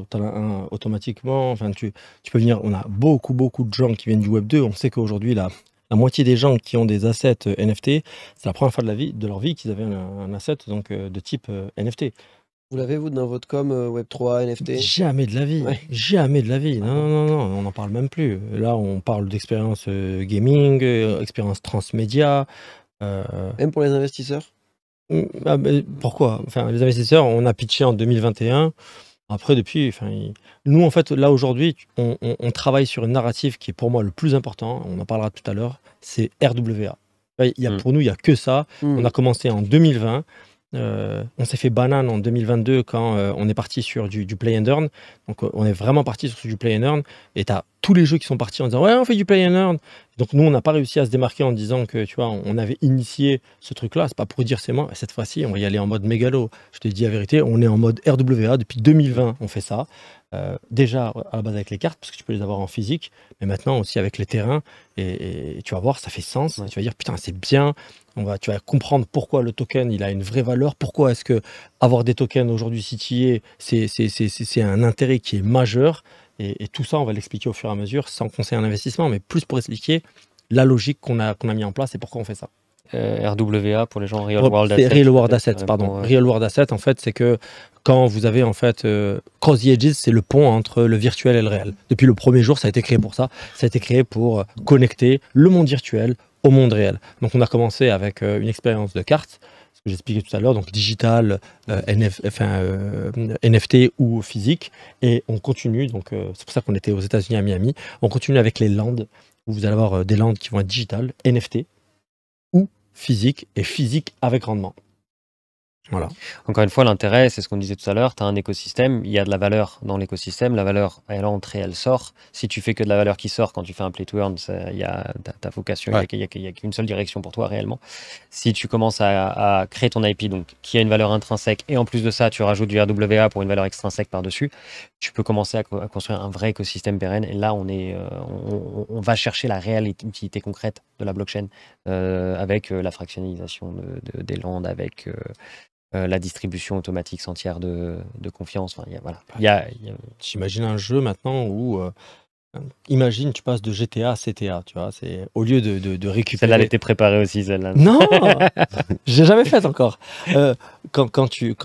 S1: automatiquement. tu, tu peux venir. On a beaucoup, beaucoup de gens qui viennent du Web 2. On sait qu'aujourd'hui, là, la moitié des gens qui ont des assets euh, NFT, c'est la première fois de, la vie, de leur vie qu'ils avaient un, asset donc, euh, de type NFT. Vous l'avez, vous, dans votre com euh, Web3, NFT Jamais de la vie. Jamais de la vie. Non, non, non, on n'en parle même plus. Là, on parle d'expérience euh, gaming, euh, expérience transmédia. Même pour les investisseurs mm, ah, Pourquoi enfin, Les investisseurs, on a pitché en 2021. Après, depuis, enfin, nous, en fait, là, aujourd'hui, on, travaille sur une narrative qui est pour moi le plus important. On en parlera tout à l'heure. C'est RWA. Il mm. Pour nous, il n'y a que ça. Mm. On a commencé en 2020. Euh, on s'est fait banane en 2022 quand euh, on est parti sur du, play and earn. Donc, euh, on est vraiment parti sur du play and earn. Et tu as tous les jeux qui sont partis en disant Ouais, on fait du play and earn. Donc, nous, on n'a pas réussi à se démarquer en disant que, tu vois, on avait initié ce truc-là. C'est pas pour dire c'est moi. Cette fois-ci, on va y aller en mode mégalo. Je te dis la vérité, on est en mode RWA. Depuis 2020, on fait ça. déjà à la base avec les cartes, parce que tu peux les avoir en physique, mais maintenant aussi avec les terrains. Et, tu vas voir, ça fait sens. Tu vas dire Putain, c'est bien. On va, tu vas comprendre pourquoi le token il a une vraie valeur, pourquoi est-ce que avoir des tokens aujourd'hui CTA, c'est un intérêt qui est majeur. Et, tout ça, on va l'expliquer au fur et à mesure sans conseiller un investissement, mais plus pour expliquer la logique qu'on a, qu'on a mis en place et pourquoi on fait ça. Euh, RWA pour les gens Real World Assets. Real World Assets, euh, pardon. Euh, Real World Assets, en fait, c'est que quand vous avez en fait Cross the Edges, c'est le pont entre le virtuel et le réel. Depuis le premier jour, ça a été créé pour ça. Ça a été créé pour connecter le monde virtuel au monde réel. Donc on a commencé avec euh, une expérience de cartes, ce que j'expliquais tout à l'heure, donc digital, euh, NFT euh, ou physique, et on continue, donc c'est pour ça qu'on était aux États-Unis à Miami, on continue avec les landes, où vous allez avoir des landes qui vont être digitales, NFT ou physique, et physique avec rendement.
S2: Encore une fois, l'intérêt, c'est ce qu'on disait tout à l'heure, tu as un écosystème, il y a de la valeur dans l'écosystème, la valeur, elle entre et elle sort. Si tu fais que de la valeur qui sort quand tu fais un play to earn, il y a ta, vocation, il n'y a, qu'une seule direction pour toi réellement. Si tu commences à, créer ton IP, donc qui a une valeur intrinsèque, et en plus de ça, tu rajoutes du RWA pour une valeur extrinsèque par-dessus, tu peux commencer à, construire un vrai écosystème pérenne. Et là, on, est, euh, on, va chercher la réalité concrète de la blockchain euh, avec euh, la fractionnalisation des landes, avec euh, la distribution automatique sentière de, de confiance. Enfin,
S1: voilà. J'imagine un jeu maintenant où. Euh, imagine, tu passes de GTA à CTA, tu vois. C'est au lieu de, de, récupérer. Celle-là, elle était préparée aussi, celle-là. Non, j'ai jamais fait encore. Euh, quand, quand, tu,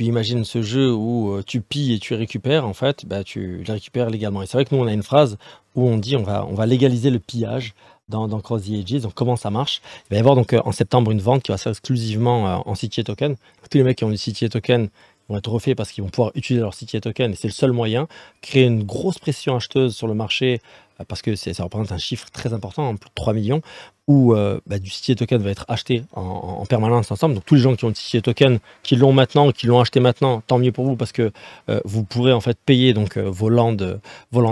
S1: imagines ce jeu où tu pilles et tu récupères, en fait, bah, tu récupères légalement. Et c'est vrai que nous, on a une phrase où on dit on va, on va légaliser le pillage dans, dans donc comment ça marche. Il va y avoir donc euh, en septembre une vente qui va se faire exclusivement euh, en et token. Tous les mecs qui ont du et token vont être refaits parce qu'ils vont pouvoir utiliser leur et token et c'est le seul moyen. Créer une grosse pression acheteuse sur le marché euh, parce que ça représente un chiffre très important, hein, plus de 3 millions, où euh, bah, du City token va être acheté en, permanence ensemble. Donc tous les gens qui ont le token, qui l'ont maintenant, qui l'ont acheté maintenant, tant mieux pour vous parce que euh, vous pourrez en fait payer donc vos landes,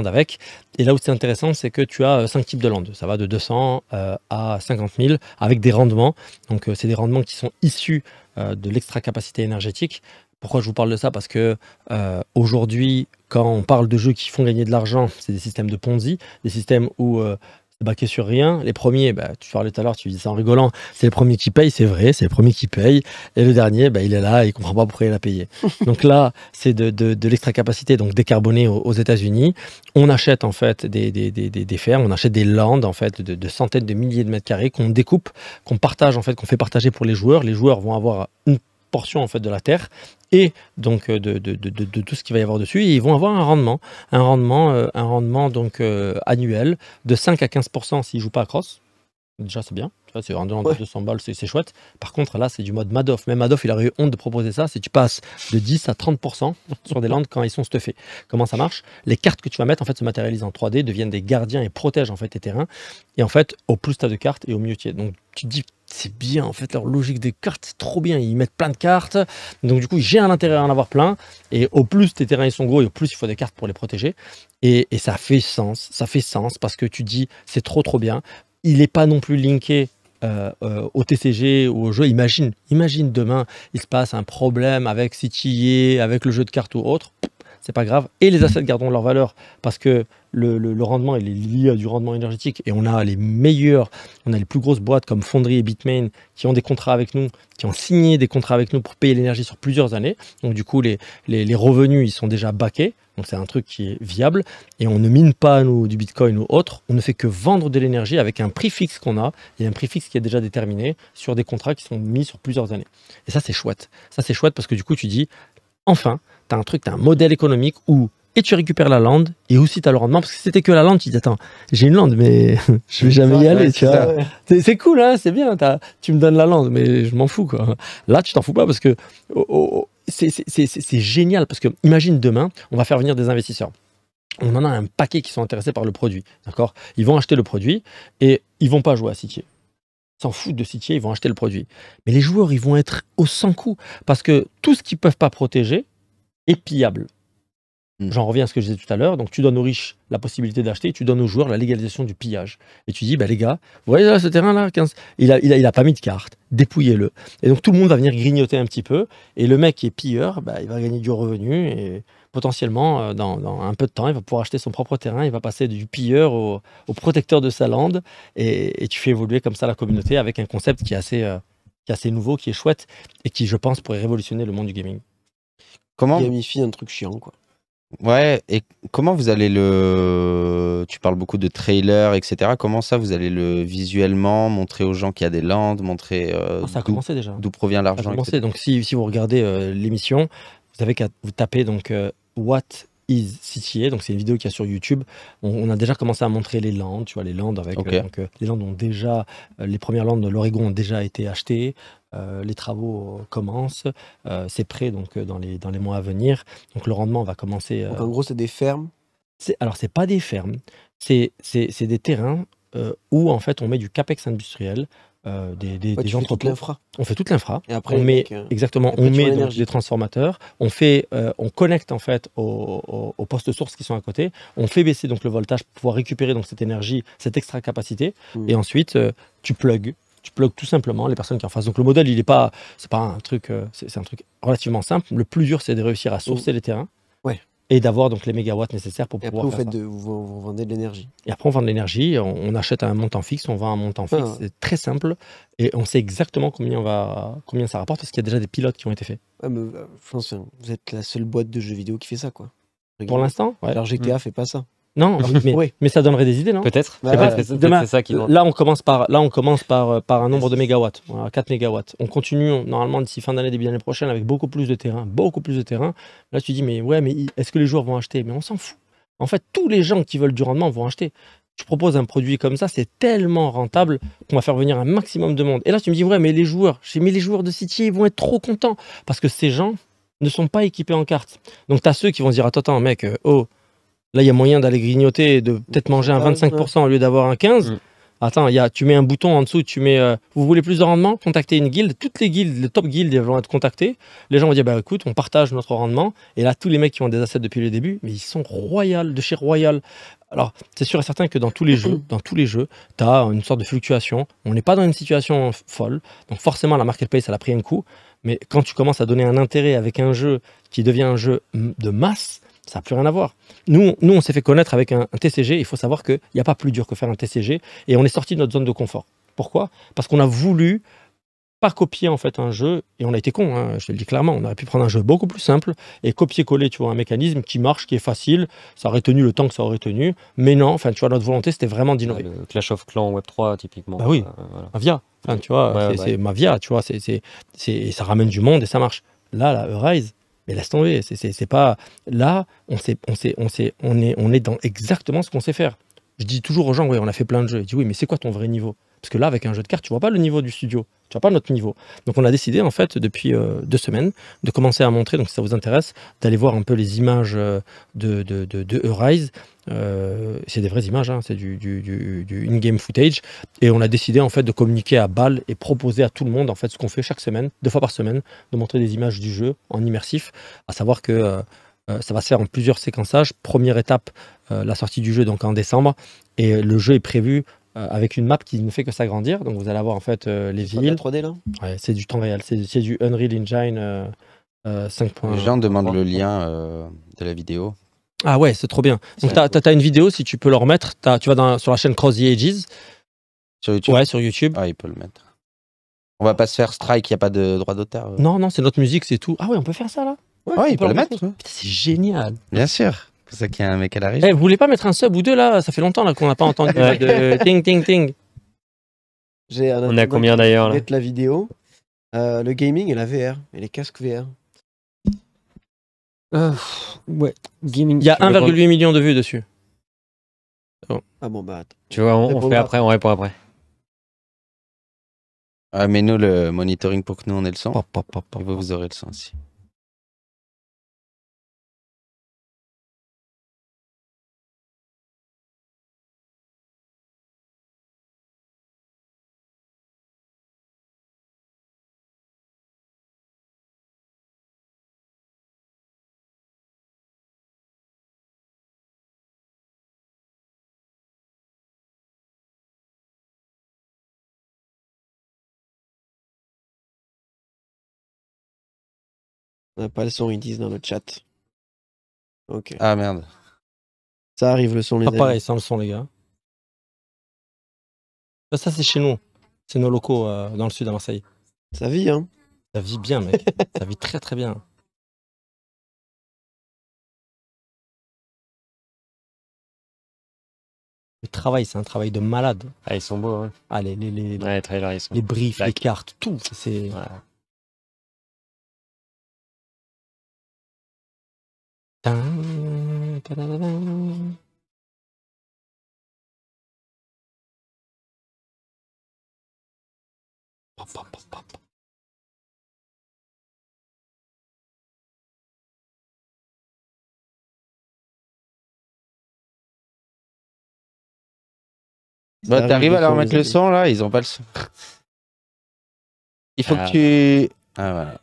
S1: avec. Et là où c'est intéressant, c'est que tu as cinq types de landes. Ça va de 200 à 50 000 avec des rendements. Donc c'est des rendements qui sont issus de l'extra capacité énergétique. Pourquoi je vous parle de ça Parce que aujourd'hui, quand on parle de jeux qui font gagner de l'argent, c'est des systèmes de Ponzi, des systèmes où euh, c'est baqué sur rien. Les premiers, bah, tu parlais tout à l'heure, tu disais ça en rigolant, c'est les premiers qui payent, c'est vrai, c'est les premiers qui payent. Et le dernier, bah, il est là, il comprend pas pourquoi il a payé. donc là, c'est de, de, l'extra-capacité, donc décarbonée aux, États-Unis. On achète en fait des, des, des, fermes, on achète des landes en fait de, centaines de milliers de mètres carrés qu'on découpe, qu'on partage en fait, qu'on fait partager pour les joueurs. Les joueurs vont avoir une portion en fait de la terre et donc euh, de, tout ce qu'il va y avoir dessus ils vont avoir un rendement un rendement euh, un rendement donc euh, annuel de 5 à 15% s'ils jouent pas à cross déjà c'est bien c'est en 200 balles c'est chouette par contre là c'est du mode Madoff même Madoff il aurait eu honte de proposer ça si tu passes de 10 à 30% sur des landes quand ils sont stuffés comment ça marche les cartes que tu vas mettre en fait se matérialisent en 3D deviennent des gardiens et protègent en fait tes terrains et en fait au plus tu de cartes et au mieux tu donc tu te dis c'est bien en fait leur logique des cartes c'est trop bien ils mettent plein de cartes donc du coup j'ai un intérêt à en avoir plein et au plus tes terrains ils sont gros et au plus il faut des cartes pour les protéger et, ça fait sens ça fait sens parce que tu dis c'est trop trop bien il n'est pas non plus linké euh, euh, au TCG ou au jeu. Imagine, imagine demain, il se passe un problème avec City, avec le jeu de cartes ou autre c'est pas grave. Et les assets gardons leur valeur parce que le, rendement il est lié à du rendement énergétique et on a les meilleurs, on a les plus grosses boîtes comme Fonderie et Bitmain qui ont des contrats avec nous, qui ont signé des contrats avec nous pour payer l'énergie sur plusieurs années. Donc du coup les, revenus ils sont déjà baqués. Donc c'est un truc qui est viable et on ne mine pas nous du Bitcoin ou autre. On ne fait que vendre de l'énergie avec un prix fixe qu'on a et un prix fixe qui est déjà déterminé sur des contrats qui sont mis sur plusieurs années. Et ça c'est chouette. Ça c'est chouette parce que du coup tu dis enfin, tu as un truc, tu as un modèle économique où et tu récupères la lande et aussi tu as le rendement parce que c'était que la lande tu dis attends j'ai une lande mais je vais jamais y aller c'est cool hein c'est bien tu me donnes la lande mais je m'en fous quoi là tu t'en fous pas parce que oh, oh, oh, c'est génial parce que imagine demain on va faire venir des investisseurs on en a un paquet qui sont intéressés par le produit d'accord ils vont acheter le produit et ils vont pas jouer à City s'en foutent de City, ils vont acheter le produit. Mais les joueurs, ils vont être au sans coup parce que tout ce qu'ils peuvent pas protéger est pillable. Hmm. J'en reviens à ce que je disais tout à l'heure. Donc, tu donnes aux riches la possibilité d'acheter, tu donnes aux joueurs la légalisation du pillage. Et tu dis, bah, les gars, vous voyez là, ce terrain-là, il n'a a, pas mis de carte, dépouillez-le. Et donc, tout le monde va venir grignoter un petit peu. Et le mec qui est pilleur, bah, il va gagner du revenu. Et potentiellement, euh, dans, un peu de temps, il va pouvoir acheter son propre terrain, il va passer du pilleur au, protecteur de sa lande, et, tu fais évoluer comme ça la communauté avec un concept qui est, assez, euh, qui est assez nouveau, qui est chouette, et qui, je pense, pourrait révolutionner le monde du gaming. Comment
S3: Gamifie un truc chiant, quoi.
S4: Ouais, et comment vous allez le. Tu parles beaucoup de trailers, etc. Comment ça, vous allez le visuellement montrer aux gens qu'il y a des landes, montrer. Euh, ah, ça a commencé déjà. D'où provient l'argent.
S1: Donc, si, si, vous regardez l'émission, vous avez qu'à vous taper donc What is CTA. Donc, c'est une vidéo qu'il y a sur YouTube. On, a déjà commencé à montrer les landes, tu vois, les landes avec. Euh, donc, euh, les landes ont déjà. Euh, les premières landes de l'Oregon ont déjà été achetées. les travaux commencent. c'est prêt, donc, dans les, dans les mois à venir. Donc, le rendement va commencer. en gros, c'est des fermes Alors, c'est pas des fermes. C'est des terrains où, en fait, on met du capex industriel euh, des, des, On fait toute l'infra. Et après, on met, euh, exactement, on met des transformateurs, on, fait, euh, on connecte en fait aux, postes sources qui sont à côté, on fait baisser donc le voltage pour pouvoir récupérer donc cette énergie, cette extra capacité, hmm. et ensuite tu plugs tu plugs tout simplement les personnes qui en face. Donc le modèle, il n'est pas, c'est pas un truc, c'est un truc relativement simple. Le plus dur, c'est de réussir à hmm. sourcer les terrains. Ouais et d'avoir donc les mégawatts nécessaires pour et pouvoir. Après, vous, De,
S3: vous, vendez de l'énergie.
S1: Et après, on vend de l'énergie, on, achète un montant fixe, on vend un montant fixe. Ah. C'est très simple et on sait exactement combien, on va, combien ça rapporte parce qu'il y a déjà des pilotes qui ont été faits.
S3: Ah, euh, vous êtes la seule boîte de jeux
S1: vidéo qui fait ça, quoi. Pour l'instant Alors GTA mm. fait pas ça. Non, mais, mais, ça donnerait des idées, non Peut-être. Là, on commence par, là, on commence par, euh, par un nombre de mégawatts, 4 hein, mégawatts. On continue normalement d'ici fin d'année, début d'année prochaine avec beaucoup plus de terrain, beaucoup plus de terrain. Là, tu dis, mais ouais, mais est-ce que les joueurs vont acheter Mais on s'en fout. En fait, tous les gens qui veulent du rendement vont acheter. Tu proposes un produit comme ça, c'est tellement rentable qu'on va faire venir un maximum de monde. Et là, tu me dis, ouais, mais les joueurs, chez les joueurs de City, ils vont être trop contents parce que ces gens ne sont pas équipés en cartes. Donc, tu as ceux qui vont dire, attends, mec, euh, oh, Là, il y a moyen d'aller grignoter et de peut-être manger un 25% au lieu d'avoir un 15%. Mm. Attends, y a, tu mets un bouton en dessous, tu mets euh, Vous voulez plus de rendement Contactez une guilde. Toutes les guildes, les top guildes vont être contactées. Les gens vont dire bah, écoute, on partage notre rendement. Et là, tous les mecs qui ont des assets depuis le début, mais ils sont royal, de chez Royal. Alors, c'est sûr et certain que dans tous les jeux, dans tous les jeux, tu as une sorte de fluctuation. On n'est pas dans une situation folle. Donc, forcément, la marketplace, elle a pris un coup. Mais quand tu commences à donner un intérêt avec un jeu qui devient un jeu de masse, ça n'a plus rien à voir. Nous, nous on s'est fait connaître avec un, un, TCG. Il faut savoir qu'il n'y a pas plus dur que faire un TCG. Et on est sorti de notre zone de confort. Pourquoi Parce qu'on a voulu pas copier en fait un jeu, et on a été con, hein, je te le dis clairement, on aurait pu prendre un jeu beaucoup plus simple et copier-coller, tu vois, un mécanisme qui marche, qui est facile, ça aurait tenu le temps que ça aurait tenu, mais non, enfin, tu vois, notre volonté, c'était vraiment d'innover. Clash of Clans Web3, typiquement. Bah oui, euh, voilà. enfin, tu vois, c'est ma via tu vois, c'est, ça ramène du monde et ça marche. Là, la Rise, mais laisse tomber, c'est, pas... Là, on, sait, on, sait, on, sait, on, est, on est dans exactement ce qu'on sait faire. Je dis toujours aux gens, oui, on a fait plein de jeux. Ils disent, oui, mais c'est quoi ton vrai niveau parce que là, avec un jeu de cartes, tu vois pas le niveau du studio, tu vois pas notre niveau. Donc on a décidé, en fait, depuis euh, deux semaines, de commencer à montrer, donc si ça vous intéresse, d'aller voir un peu les images euh, de, de, Rise. Euh, c'est des vraies images, hein. c'est du, in-game footage. Et on a décidé, en fait, de communiquer à balle et proposer à tout le monde, en fait, ce qu'on fait chaque semaine, deux fois par semaine, de montrer des images du jeu en immersif, à savoir que... ça va se faire en plusieurs séquençages. Première étape, la sortie du jeu donc en décembre. Et le jeu est prévu euh, avec une map qui ne fait que s'agrandir. Donc vous allez avoir en fait euh, les villes. 3D là ouais, c'est du temps réel, c'est du Unreal Engine 5.1. Euh, les gens
S4: demandent le lien de la vidéo.
S1: Ah ouais, c'est trop bien. Donc tu as, une vidéo, si tu peux le remettre, tu vas dans, sur la chaîne Cross the Ages. Sur YouTube Ouais, sur YouTube. Ah, il peut le mettre. On va pas se faire
S4: strike, il n'y a pas de droit d'auteur.
S1: Non, non, c'est notre musique, c'est tout. Ah ouais, on peut faire ça là Ouais, ah il peut, le mettre. mettre. C'est génial.
S4: Bien sûr pour ça qu'il y a un mec à la
S1: riche. Eh, vous voulez pas mettre un sub ou deux là Ça fait longtemps qu'on n'a pas entendu de ting ting ting.
S4: On
S2: a combien d'ailleurs là Mettre
S3: La vidéo, euh, le gaming et la VR et les casques VR.
S5: Euh,
S1: ouais, Il y a 1,8 million de vues dessus. Oh. Ah bon bah. Tu vois,
S4: on, fait après, on répond après. Ah mais nous le monitoring
S6: pour que nous on ait le son. vous, aurez le son aussi. On n'a pas le son, ils disent dans le chat. Ok. Ah merde. Ça arrive le son, les Pas pareil sans le son, les gars. Ah, ça, c'est chez nous. C'est nos locaux euh, dans le sud à Marseille. Ça vit, hein Ça vit bien, mec. ça vit très très bien. Le travail, c'est un travail de malade. Ah, ils sont beaux, hein. Ah, les, les, les les briefs, les cartes, tout. C'est Bah, t'arrives à leur mettre le son là, ils ont pas le son. Il faut que ah. tu. Ah, voilà.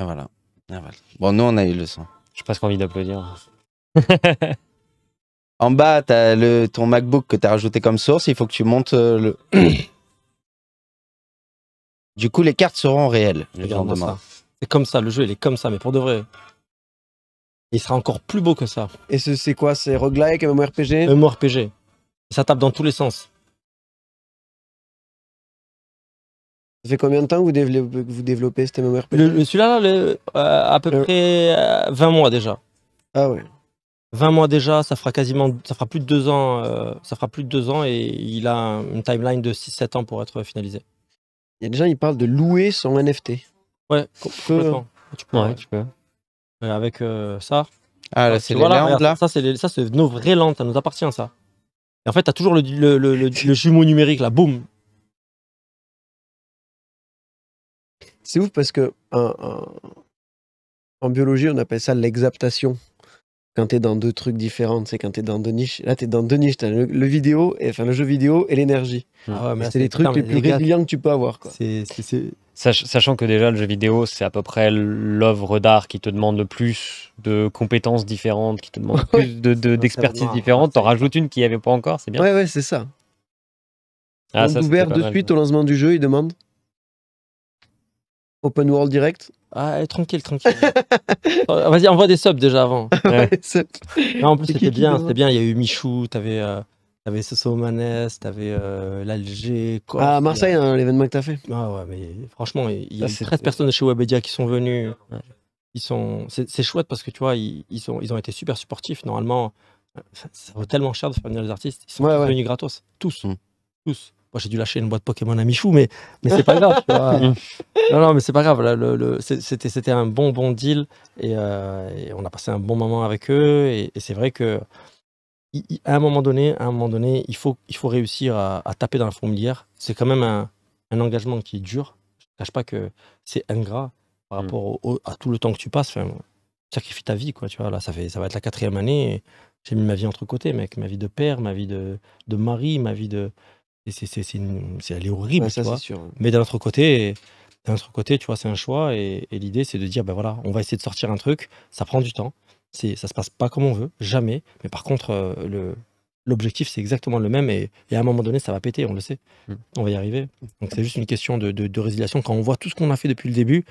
S4: Ah, ah, voilà. Bon, nous, on a eu le son. Je presque envie d'applaudir. en bas, tu as le, ton MacBook que tu as rajouté comme source. Il faut que tu montes euh, le. du coup, les cartes seront réelles.
S1: C'est comme ça, le jeu, il est comme ça, mais pour de vrai. Il sera encore plus beau que ça. Et c'est quoi C'est
S3: roguelike, MMORPG MMORPG.
S6: Ça tape dans tous les sens.
S3: Ça fait combien de temps que vous développez, vous développez cet
S1: MMORPG Celui-là, euh, à peu près 20 euh, mois déjà. Ah ouais. 20 mois déjà, ça fera quasiment, ça fera plus de deux ans, euh, ça fera plus de deux ans et il a une timeline de 6-7 ans pour être finalisé. Il y a des gens qui parlent de louer son NFT. Ouais, complètement. Tu peux, ouais, tu peux. avec ça. Ah là, c'est les voilà, là. Ça, c'est nos vraies lentes, ça nous appartient ça. Et en fait, t'as toujours le, le, le, le, jumeau numérique là, boum,
S6: C'est ouf parce que en biologie, on appelle ça l'exaptation. Quand tu es dans deux trucs
S3: différents, c'est quand tu es dans deux niches. Là, tu es dans deux niches. le, vidéo, et, enfin le jeu vidéo et l'énergie. Ah c'est les trucs les, plus résilients que tu peux avoir.
S2: sachant que déjà, le jeu vidéo, c'est à peu près l'œuvre d'art qui te demande le plus de compétences différentes, qui te demande plus d'expertise de, de, différente. T'en rajoutes une qui n'y avait pas encore, c'est bien. Ouais, ouais, c'est ça. Ah, ça,
S3: ouvert de suite au lancement du jeu, il demande Open World direct
S1: ah, eh, tranquille, tranquille. Euh, vas-y, envoie des subs déjà avant. en plus, c'était bien, c'était bien. Il y a eu Michou, t'avais euh, avais Soso Manes, t'avais euh, l'Alger. Ah, Marseille, hein, l'événement que tu as fait. Ah ouais, mais franchement, il y a 13 ah, personnes de chez Webedia qui sont venues. Ils sont, c'est chouette parce que tu vois, ils, ils, ont, ils ont été super supportifs. Normalement, euh, ça, vaut tellement cher de faire venir les artistes. Ils sont venus gratos, tous, mm. tous. Moi, j'ai dû lâcher une boîte Pokémon à Michou, mais, mais c'est pas grave. Tu mm. non, non, mais c'est pas grave. le, c'était un bon, bon deal. Euh, et, on a passé un bon moment avec eux. Et, c'est vrai que à un moment donné, à un moment donné, il faut, il faut réussir à, taper dans la fourmilière. C'est quand même un, engagement qui est dur. Je ne cache pas que c'est ingrat par mm. rapport à tout le temps que tu passes. Enfin, sacrifie ta vie, quoi. Tu vois, là, ça fait, ça va être la quatrième année. J'ai mis ma vie entre côtés, mec. Ma vie de père, ma vie de, de mari, ma vie de, c'est elle est horrible, ça, Mais d'un autre côté, d'un autre côté, tu vois, c'est un choix et, l'idée c'est de dire ben voilà, on va essayer de sortir un truc, ça prend du temps, c'est ça se passe pas comme on veut, jamais. Mais par contre, euh, le l'objectif c'est exactement le même et, à un moment donné ça va péter, on le sait, mm. on va y arriver. Donc c'est juste une question de, de, résiliation. Quand on voit tout ce qu'on a fait depuis le début,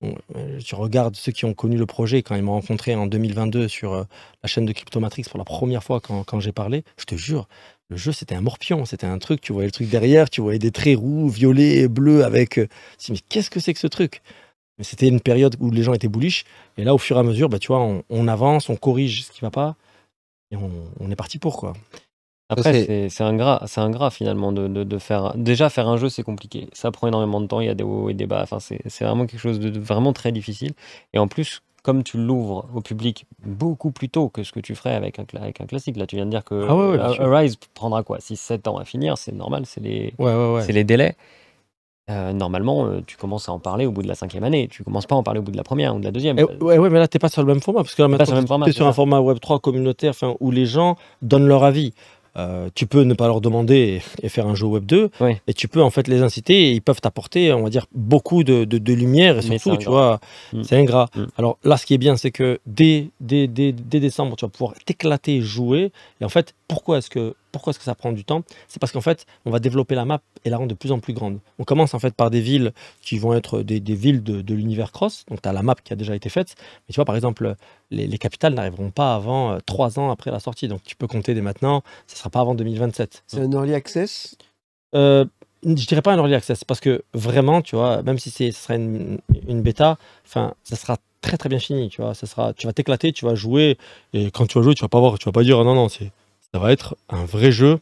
S1: on, euh, tu regardes ceux qui ont connu le projet quand ils m'ont rencontré en 2022 sur euh, la chaîne de Cryptomatrix pour la première fois quand, quand j'ai parlé, je te jure, le jeu, c'était un morpion, c'était un truc, tu voyais le truc derrière, tu voyais des traits roux, violets, bleus, avec... Euh, mais qu'est-ce que c'est que ce truc Mais c'était une période où les gens étaient bullish, et là, au fur et à mesure, bah, tu vois, on, avance, on corrige ce qui va pas, et on, est parti pour, quoi. Après,
S2: c'est un c'est finalement de, de, faire. Déjà, faire un jeu, c'est compliqué. Ça prend énormément de temps. Il y a des hauts et des bas. Enfin, c'est vraiment quelque chose de, vraiment très difficile. Et en plus, comme tu l'ouvres au public beaucoup plus tôt que ce que tu ferais avec un, avec un classique, là tu viens de dire que ah Arise prendra quoi 6-7 ans à finir, c'est normal, c'est les, c'est les délais. Euh, normalement, euh, tu commences à en parler au bout de la cinquième année. Tu commences pas à en parler
S1: au bout de la première ou de la deuxième. mais là, t'es pas sur le même format parce que es sur, un format Web 3 communautaire, enfin, où les gens donnent leur avis. Euh, tu peux ne pas leur demander et, faire un jeu Web 2, et tu peux en fait les inciter et ils peuvent t'apporter, on va dire, beaucoup de, de, lumière et surtout, tu vois, c'est ingrat. Mm. Mm. Alors là, ce qui est bien, c'est que dès, dès, dès, dès décembre, tu vas pouvoir t'éclater, jouer. Et en fait, pourquoi est-ce que pourquoi est-ce que ça prend du temps C'est parce qu'en fait, on va développer la map et la rendre de plus en plus grande. On commence en fait par des villes qui vont être des, villes de, l'univers cross. Donc, tu as la map qui a déjà été faite. Mais tu vois, par exemple, les, capitales n'arriveront pas avant euh, trois ans après la sortie. Donc, tu peux compter dès maintenant. Ça ne sera pas avant 2027. C'est un early access euh, je dirais pas un early access parce que vraiment, tu vois, même si ce serait une, bêta, enfin, ça sera très très bien fini, tu vois, ça sera, tu vas t'éclater, tu vas jouer et quand tu vas jouer, tu vas pas voir, tu vas pas dire oh non non, c'est ça va être un vrai jeu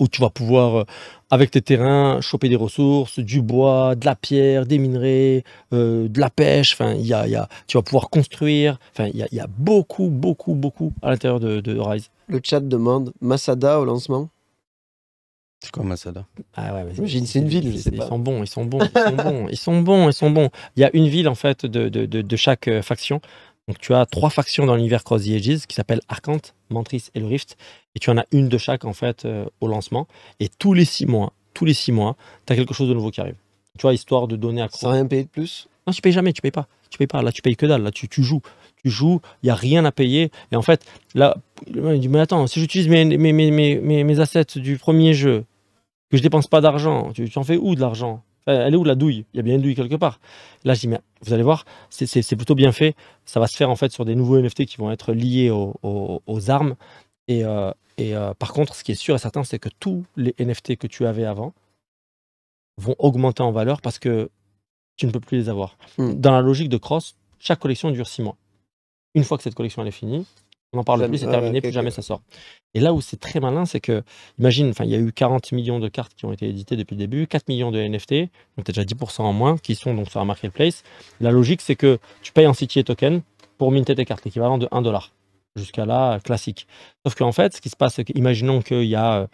S1: où tu vas pouvoir, euh, avec tes terrains, choper des ressources, du bois, de la pierre, des minerais, euh, de la pêche. Enfin, y a, y a, tu vas pouvoir construire. Enfin, il y a, beaucoup, beaucoup, beaucoup à l'intérieur de,
S3: Rise. Le chat demande Masada au lancement
S1: c'est quoi Masada Ah ouais, c'est une ville. Ils sont bons, ils sont bons, ils sont bons, ils sont bons, ils sont bons. Il y a une ville en fait de, de chaque euh, faction. Donc tu as trois factions dans l'univers Cross the Ages qui s'appellent Arcant, Mantris et le Rift. Et tu en as une de chaque en fait euh, au lancement. Et tous les six mois, tous les six mois, tu as quelque chose de nouveau qui arrive. Tu vois, histoire de donner à... n'as rien payer de plus Non, tu payes jamais, tu payes pas. Tu payes pas, là tu payes que dalle, là tu, joues. Tu joues, il n'y a rien à payer. Et en fait, là, il dit, mais attends, si j'utilise mes, mes, mes, mes, assets du premier jeu, que je dépense pas d'argent, tu, tu en fais où de l'argent euh, elle est où la douille Il y a bien une douille quelque part. Là, je dis, mais vous allez voir, c'est plutôt bien fait. Ça va se faire en fait sur des nouveaux NFT qui vont être liés aux, armes. Et, euh, euh, par contre, ce qui est sûr et certain, c'est que tous les NFT que tu avais avant vont augmenter en valeur parce que tu ne peux plus les avoir. Hmm. Dans la logique de Cross, chaque collection dure six mois. Une fois que cette collection elle est finie, on n'en parle plus, c'est terminé, plus jamais ça sort. Et là où c'est très malin, c'est que, imagine, il y a eu 40 millions de cartes qui ont été éditées depuis le début, 4 millions de NFT, donc tu déjà 10% en moins, qui sont donc sur un marketplace. La logique, c'est que tu payes un et token pour minter tes cartes, l'équivalent de 1 dollar. Jusqu'à là, classique. Sauf qu'en fait, ce qui se passe, c'est qu'imaginons qu'il y a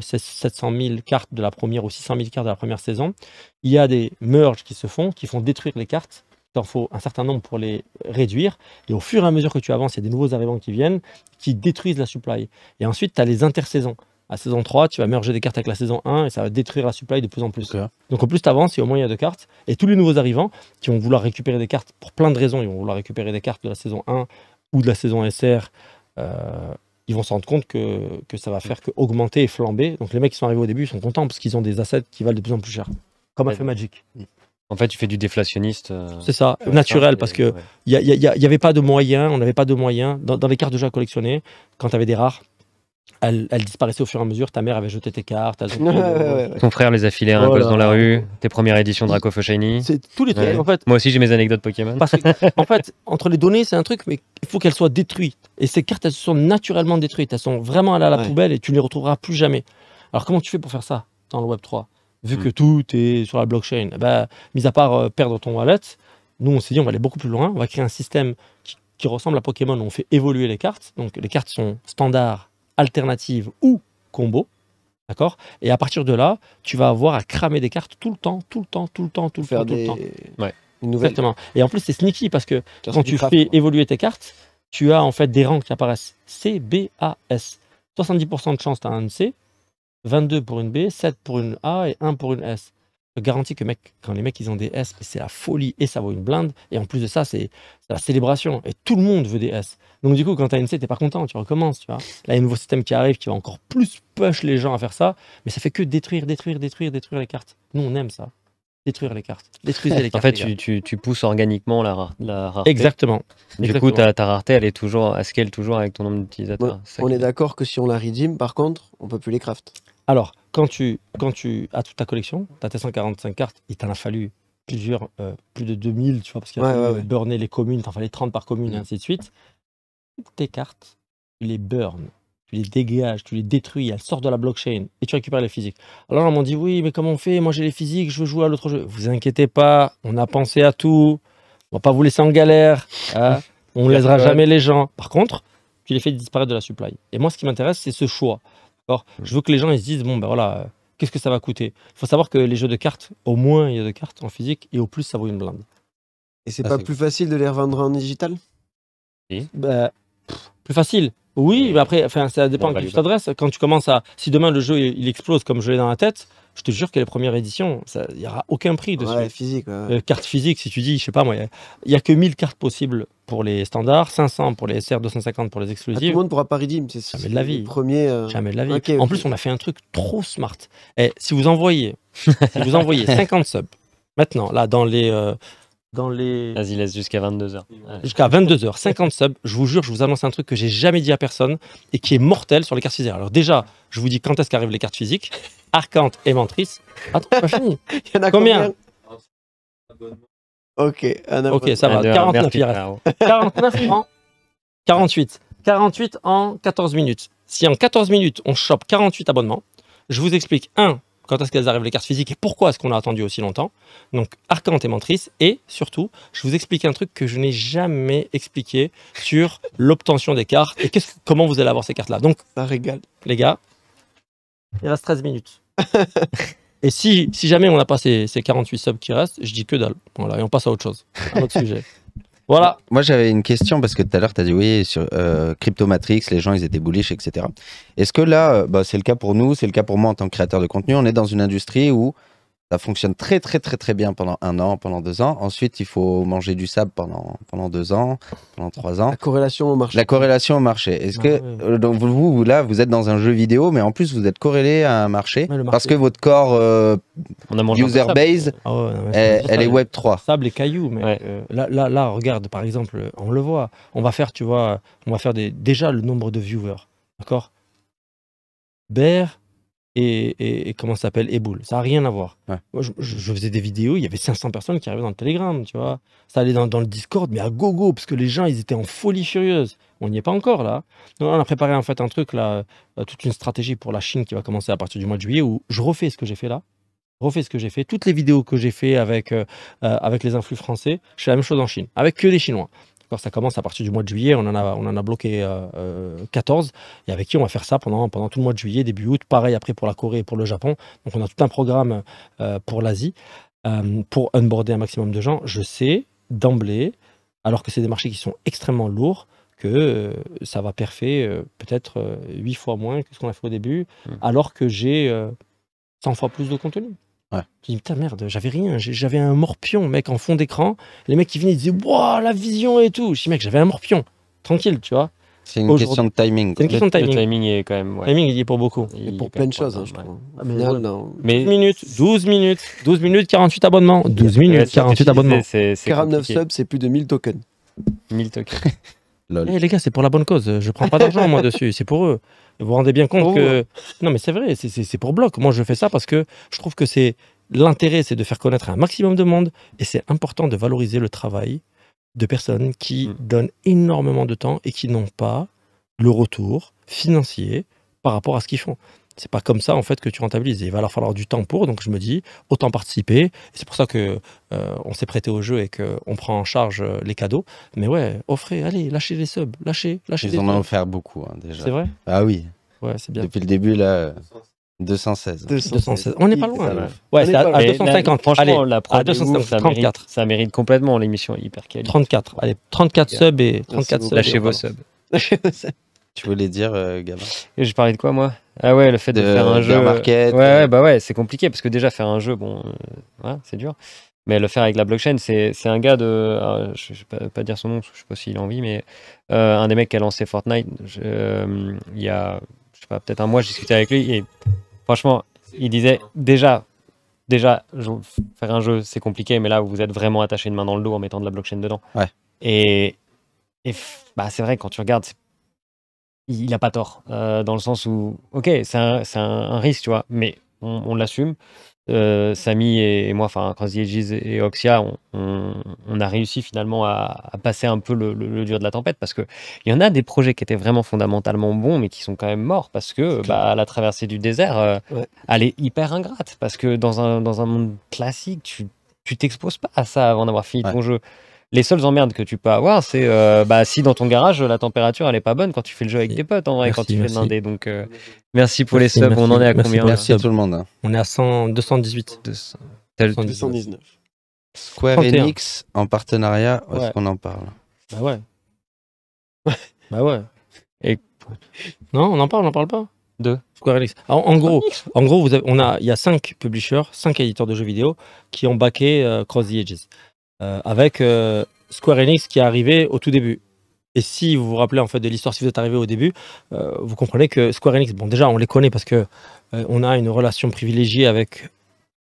S1: 700 euh, 000 cartes de la première ou 600 000 cartes de la première saison, il y a des merges qui se font, qui font détruire les cartes t'en faut un certain nombre pour les réduire. Et au fur et à mesure que tu avances, il y a des nouveaux arrivants qui viennent, qui détruisent la supply. Et ensuite, tu as les intersaisons. À saison 3, tu vas merger des cartes avec la saison 1 et ça va détruire la supply de plus en plus. Donc en plus tu avances et au moins il y a deux cartes. Et tous les nouveaux arrivants qui vont vouloir récupérer des cartes pour plein de raisons, ils vont vouloir récupérer des cartes de la saison 1 ou de la saison SR. Euh, ils vont se rendre compte que, ça va faire qu'augmenter et flamber. Donc les mecs qui sont arrivés au début, sont contents parce qu'ils ont des assets qui valent de plus en plus cher, comme a fait Magic. Mm.
S2: En fait, tu fais du déflationniste. Euh, c'est ça, naturel, parce qu'il
S1: n'y avait pas de moyens, on n'avait pas de moyens. Dans, les cartes déjà collectionnées, quand tu avais des rares, elles, disparaissaient au fur et à mesure. Ta mère avait jeté tes cartes.
S5: Ton frère
S2: les a filées un gosse oh dans la rue. Tes premières éditions de Shiny. C'est tous les trucs, en fait. Moi aussi, j'ai mes anecdotes Pokémon.
S1: Parce en fait, entre les données, c'est un truc, mais il faut qu'elles soient détruites. Et ces cartes, elles sont naturellement détruites. Elles sont vraiment allées à la poubelle et tu ne les retrouveras plus jamais. Alors, comment tu fais pour faire ça dans le Web 3 vu mm. que tout est sur la blockchain, bah, mis à part euh, perdre ton wallet, nous on s'est dit on va aller beaucoup plus loin, on va créer un système qui, ressemble à Pokémon, où on fait évoluer les cartes. Donc les cartes sont standard, alternatives ou combo, D'accord Et à partir de là, tu vas avoir à cramer des cartes tout le temps, tout le temps, tout le temps, tout le, temps, tout des... le temps. Une nouvelle... Et en plus, c'est sneaky parce que quand tu fais évoluer tes cartes, tu as en fait des rangs qui apparaissent C, B, A, S. 70% de chance, tu as un C, 22 pour une B, 7 pour une A et 1 pour une S. Je garantis que mec, quand les mecs ils ont des S, c'est la folie et ça vaut une blinde. Et en plus de ça, c'est la célébration. Et tout le monde veut des S. Donc du coup, quand t'as une C, t'es pas content, tu recommences. Tu vois. Là, il y a un nouveau système qui arrive qui va encore plus push les gens à faire ça. Mais ça fait que détruire, détruire, détruire, détruire les cartes. Nous, on aime ça. Détruire les cartes. détruire les cartes. En fait,
S2: tu, pousses organiquement la, rareté. Exactement. Du coup, ta, rareté, elle est toujours, à scale toujours avec ton nombre d'utilisateurs.
S3: on est
S1: d'accord que si on la redeem, par contre, on peut plus les craft. Alors, quand tu, as toute ta collection, tu as tes 145 cartes, il t'en a fallu plusieurs, euh, plus de 2000, tu vois, parce qu'il a burner les communes, t'en fallait 30 par commune, et ainsi de suite. Toutes Tes cartes, tu les burnes, tu les dégages, tu les détruis, elles sortent de la blockchain et tu récupères les physiques. Alors, on m'a dit, oui, mais comment on fait Moi, j'ai les physiques, je veux jouer à l'autre jeu. Vous inquiétez pas, on a pensé à tout, on va pas vous laisser en galère, hein. on ne laissera jamais les gens. Par contre, tu les fais disparaître de la supply. Et moi, ce qui m'intéresse, c'est ce choix. Mm. je veux que les gens ils se disent bon ben voilà, qu'est-ce que ça va coûter Il faut savoir que les jeux de cartes, au moins il y a de cartes en physique et au plus ça vaut une blinde. Et c'est ah, pas plus
S3: facile de les revendre en digital
S1: bah, Plus facile. Oui, mais après, ça dépend à qui bah, tu t'adresses. Quand tu commences à. Si demain le jeu il explose comme je l'ai dans la tête, je te jure que les premières éditions, il n'y aura aucun prix dessus. Ouais, physique. Euh, carte physique, si tu dis, je sais pas moi, il n'y a, que 1000 cartes possibles pour les standards, 500 pour les SR, 250 pour les exclusives. Ah, tout le monde
S3: pourra pas c'est
S1: Jamais de la vie. Premier, euh, Jamais de la vie. en plus, on a fait un truc trop smart. Et eh, si vous envoyez,
S5: si vous envoyez 50
S1: subs, maintenant, là, dans les, euh, dans les. Vas-y, laisse jusqu'à 22h. Jusqu'à 22h, 50 subs. Je vous jure, je vous annonce un truc que j'ai jamais dit à personne et qui est mortel sur les cartes physiques. Alors, déjà, je vous dis quand est-ce qu'arrivent les cartes physiques. Arcante et Mantris. Attends, pas fini. Il y en a combien, Ok, un Ok, ça va. 49, il 49 en 48. 48 en 14 minutes. Si en 14 minutes, on chope 48 abonnements, je vous explique. 1 quand est-ce qu'elles arrivent les cartes physiques et pourquoi est-ce qu'on a attendu aussi longtemps. Donc Arcante et Mantris et surtout, je vous explique un truc que je n'ai jamais expliqué sur l'obtention des cartes et comment vous allez avoir ces cartes-là. Donc, ça régale. Les gars, il reste 13 minutes. et si, jamais on n'a pas ces, 48 subs qui restent, je dis que dalle. Voilà, et on passe à autre chose, à autre sujet.
S4: Voilà. Moi, j'avais une question parce que tout à l'heure, tu as dit oui, sur euh, Cryptomatrix, les gens, ils étaient bullish, etc. Est-ce que là, euh, bah, c'est le cas pour nous, c'est le cas pour moi en tant que créateur de contenu, on est dans une industrie où ça fonctionne très, très, très, très bien pendant un an, pendant deux ans. Ensuite, il faut manger du sable pendant, pendant deux ans, pendant trois ans. La corrélation au marché. La corrélation au marché. Est-ce ah que, euh, donc vous, là, vous êtes dans un jeu vidéo, mais en plus, vous êtes corrélé à un marché, parce que votre corps euh,
S2: user base,
S1: ah elle, est Web 3. Sable et cailloux. Mais euh, là, là, là, regarde, par exemple, on le voit. On va faire, tu vois, on va faire des, déjà le nombre de viewers. D'accord Ber et, comment ça s'appelle Eboul. Ça n'a rien à voir. Moi, je, faisais des vidéos, il y avait 500 personnes qui arrivaient dans le Telegram, tu vois. Ça allait dans, le Discord, mais à gogo, parce que les gens, ils étaient en folie furieuse. On n'y est pas encore, là. on a préparé, en fait, un truc, là, euh, toute une stratégie pour la Chine qui va commencer à partir du mois de juillet, où je refais ce que j'ai fait là. Refais ce que j'ai fait. Toutes les vidéos que j'ai fait avec, euh, euh, avec les influx français, je fais la même chose en Chine, avec que des Chinois ça commence à partir du mois de juillet, on en a, on en a bloqué 14 euh, euh, et avec qui on va faire ça pendant, pendant tout le mois de juillet, début août. Pareil après pour la Corée et pour le Japon. Donc on a tout un programme euh, pour l'Asie pour unboarder un maximum de gens. Je sais d'emblée, alors que c'est des marchés qui sont extrêmement lourds, que ça va perfer peut-être 8 fois moins que ce qu'on a fait au début, mmh. alors que j'ai 100 fois plus de contenu. Ouais. dis dis, putain, merde, j'avais rien. J'avais un morpion, mec, en fond d'écran. Les mecs, qui venaient, ils disaient, waouh, la vision et tout. Je dis, mec, j'avais un morpion. Tranquille, tu vois. C'est une question de timing. C'est une question de timing. Le timing est quand même. Ouais. Timing, il est pour beaucoup. Il est pour plein de
S3: choses, hein, je trouve.
S1: Ah, mais, 12 minutes, 12 minutes, 12 minutes, 48 abonnements. 12 minutes, 48 abonnements. 49 subs, c'est plus de 1000 tokens. 1000 tokens. Lol. Eh, les gars, c'est pour la bonne cause. Je prends pas d'argent, moi, dessus. C'est pour eux. Vous vous rendez bien compte oh. que. Non, mais c'est vrai, c'est pour bloc. Moi, je fais ça parce que je trouve que c'est. L'intérêt, c'est de faire connaître un maximum de monde et c'est important de valoriser le travail de personnes qui mm. donnent énormément de temps et qui n'ont pas le retour financier par rapport à ce qu'ils font c'est pas comme ça en fait que tu rentabilises. Il va leur falloir du temps pour, donc je me dis autant participer. C'est pour ça que euh, on s'est prêté au jeu et qu'on prend en charge euh, les cadeaux. Mais ouais, offrez, allez, lâchez les subs, lâchez, lâchez. Ils en ont offert
S4: beaucoup hein, déjà. C'est vrai. Ah oui. Ouais, c'est bien. Depuis le début là. 216. On n'est pas loin.
S2: Ouais, c'est à, 250. franchement, allez, la à 250, ça, Mérite, ça mérite complètement l'émission hyper qualité. 34. Allez, 34 subs et 34 subs. Lâchez vos subs.
S4: tu voulais dire, euh, Gabin
S2: je parlais de quoi, moi ah ouais, le fait de, faire un jeu. Euh, market, ouais, euh. bah ouais, c'est compliqué parce que déjà faire un jeu, bon, euh, c'est dur. Mais le faire avec la blockchain, c'est un gars de. Ah, je ne pas, dire son nom, je sais pas s'il a envie, mais un des mecs qui a lancé Fortnite, je, il y a, je sais pas, peut-être un mois, j'ai discuté avec lui et franchement, il disait déjà, déjà, faire un jeu, c'est compliqué, mais là, vous êtes vraiment attaché une main dans le dos en mettant de la blockchain dedans. Ouais. Et, et bah, c'est vrai, quand tu regardes, il n'a pas tort, euh, dans le sens où, ok, c'est un, risque, tu vois, mais on, l'assume. Euh, Samy et, moi, enfin, quand Edges et Oxia, on, a réussi finalement à, passer un peu le, dur de la tempête parce qu'il y en a des projets qui étaient vraiment fondamentalement bons, mais qui sont quand même morts parce que bah, la traversée du désert, euh, elle est hyper ingrate parce que dans un, dans un monde classique, tu tu t'exposes pas à ça avant d'avoir fini ton jeu les seules emmerdes que tu peux avoir, c'est euh, bah, si dans ton garage, la température, elle est pas bonne quand tu fais le jeu avec tes potes, en vrai, quand tu
S4: fais dindé.
S1: Donc, euh, merci pour les subs. On en est à combien Merci à tout le monde. Hein. On est à 218. 219. Square Enix
S4: en partenariat, est-ce qu'on en
S1: parle Bah ouais. bah ouais. Non, on en parle, on en parle pas de Square Enix. en, gros, en gros, on a, il y a 5 publishers, 5 éditeurs de jeux vidéo qui ont baqué euh, Cross the Edges. Euh, avec euh, Square Enix qui est arrivé au tout début. Et si vous vous rappelez en fait de l'histoire, si vous êtes arrivé au début, euh, vous comprenez que Square Enix, bon déjà on les connaît parce que on a une relation privilégiée avec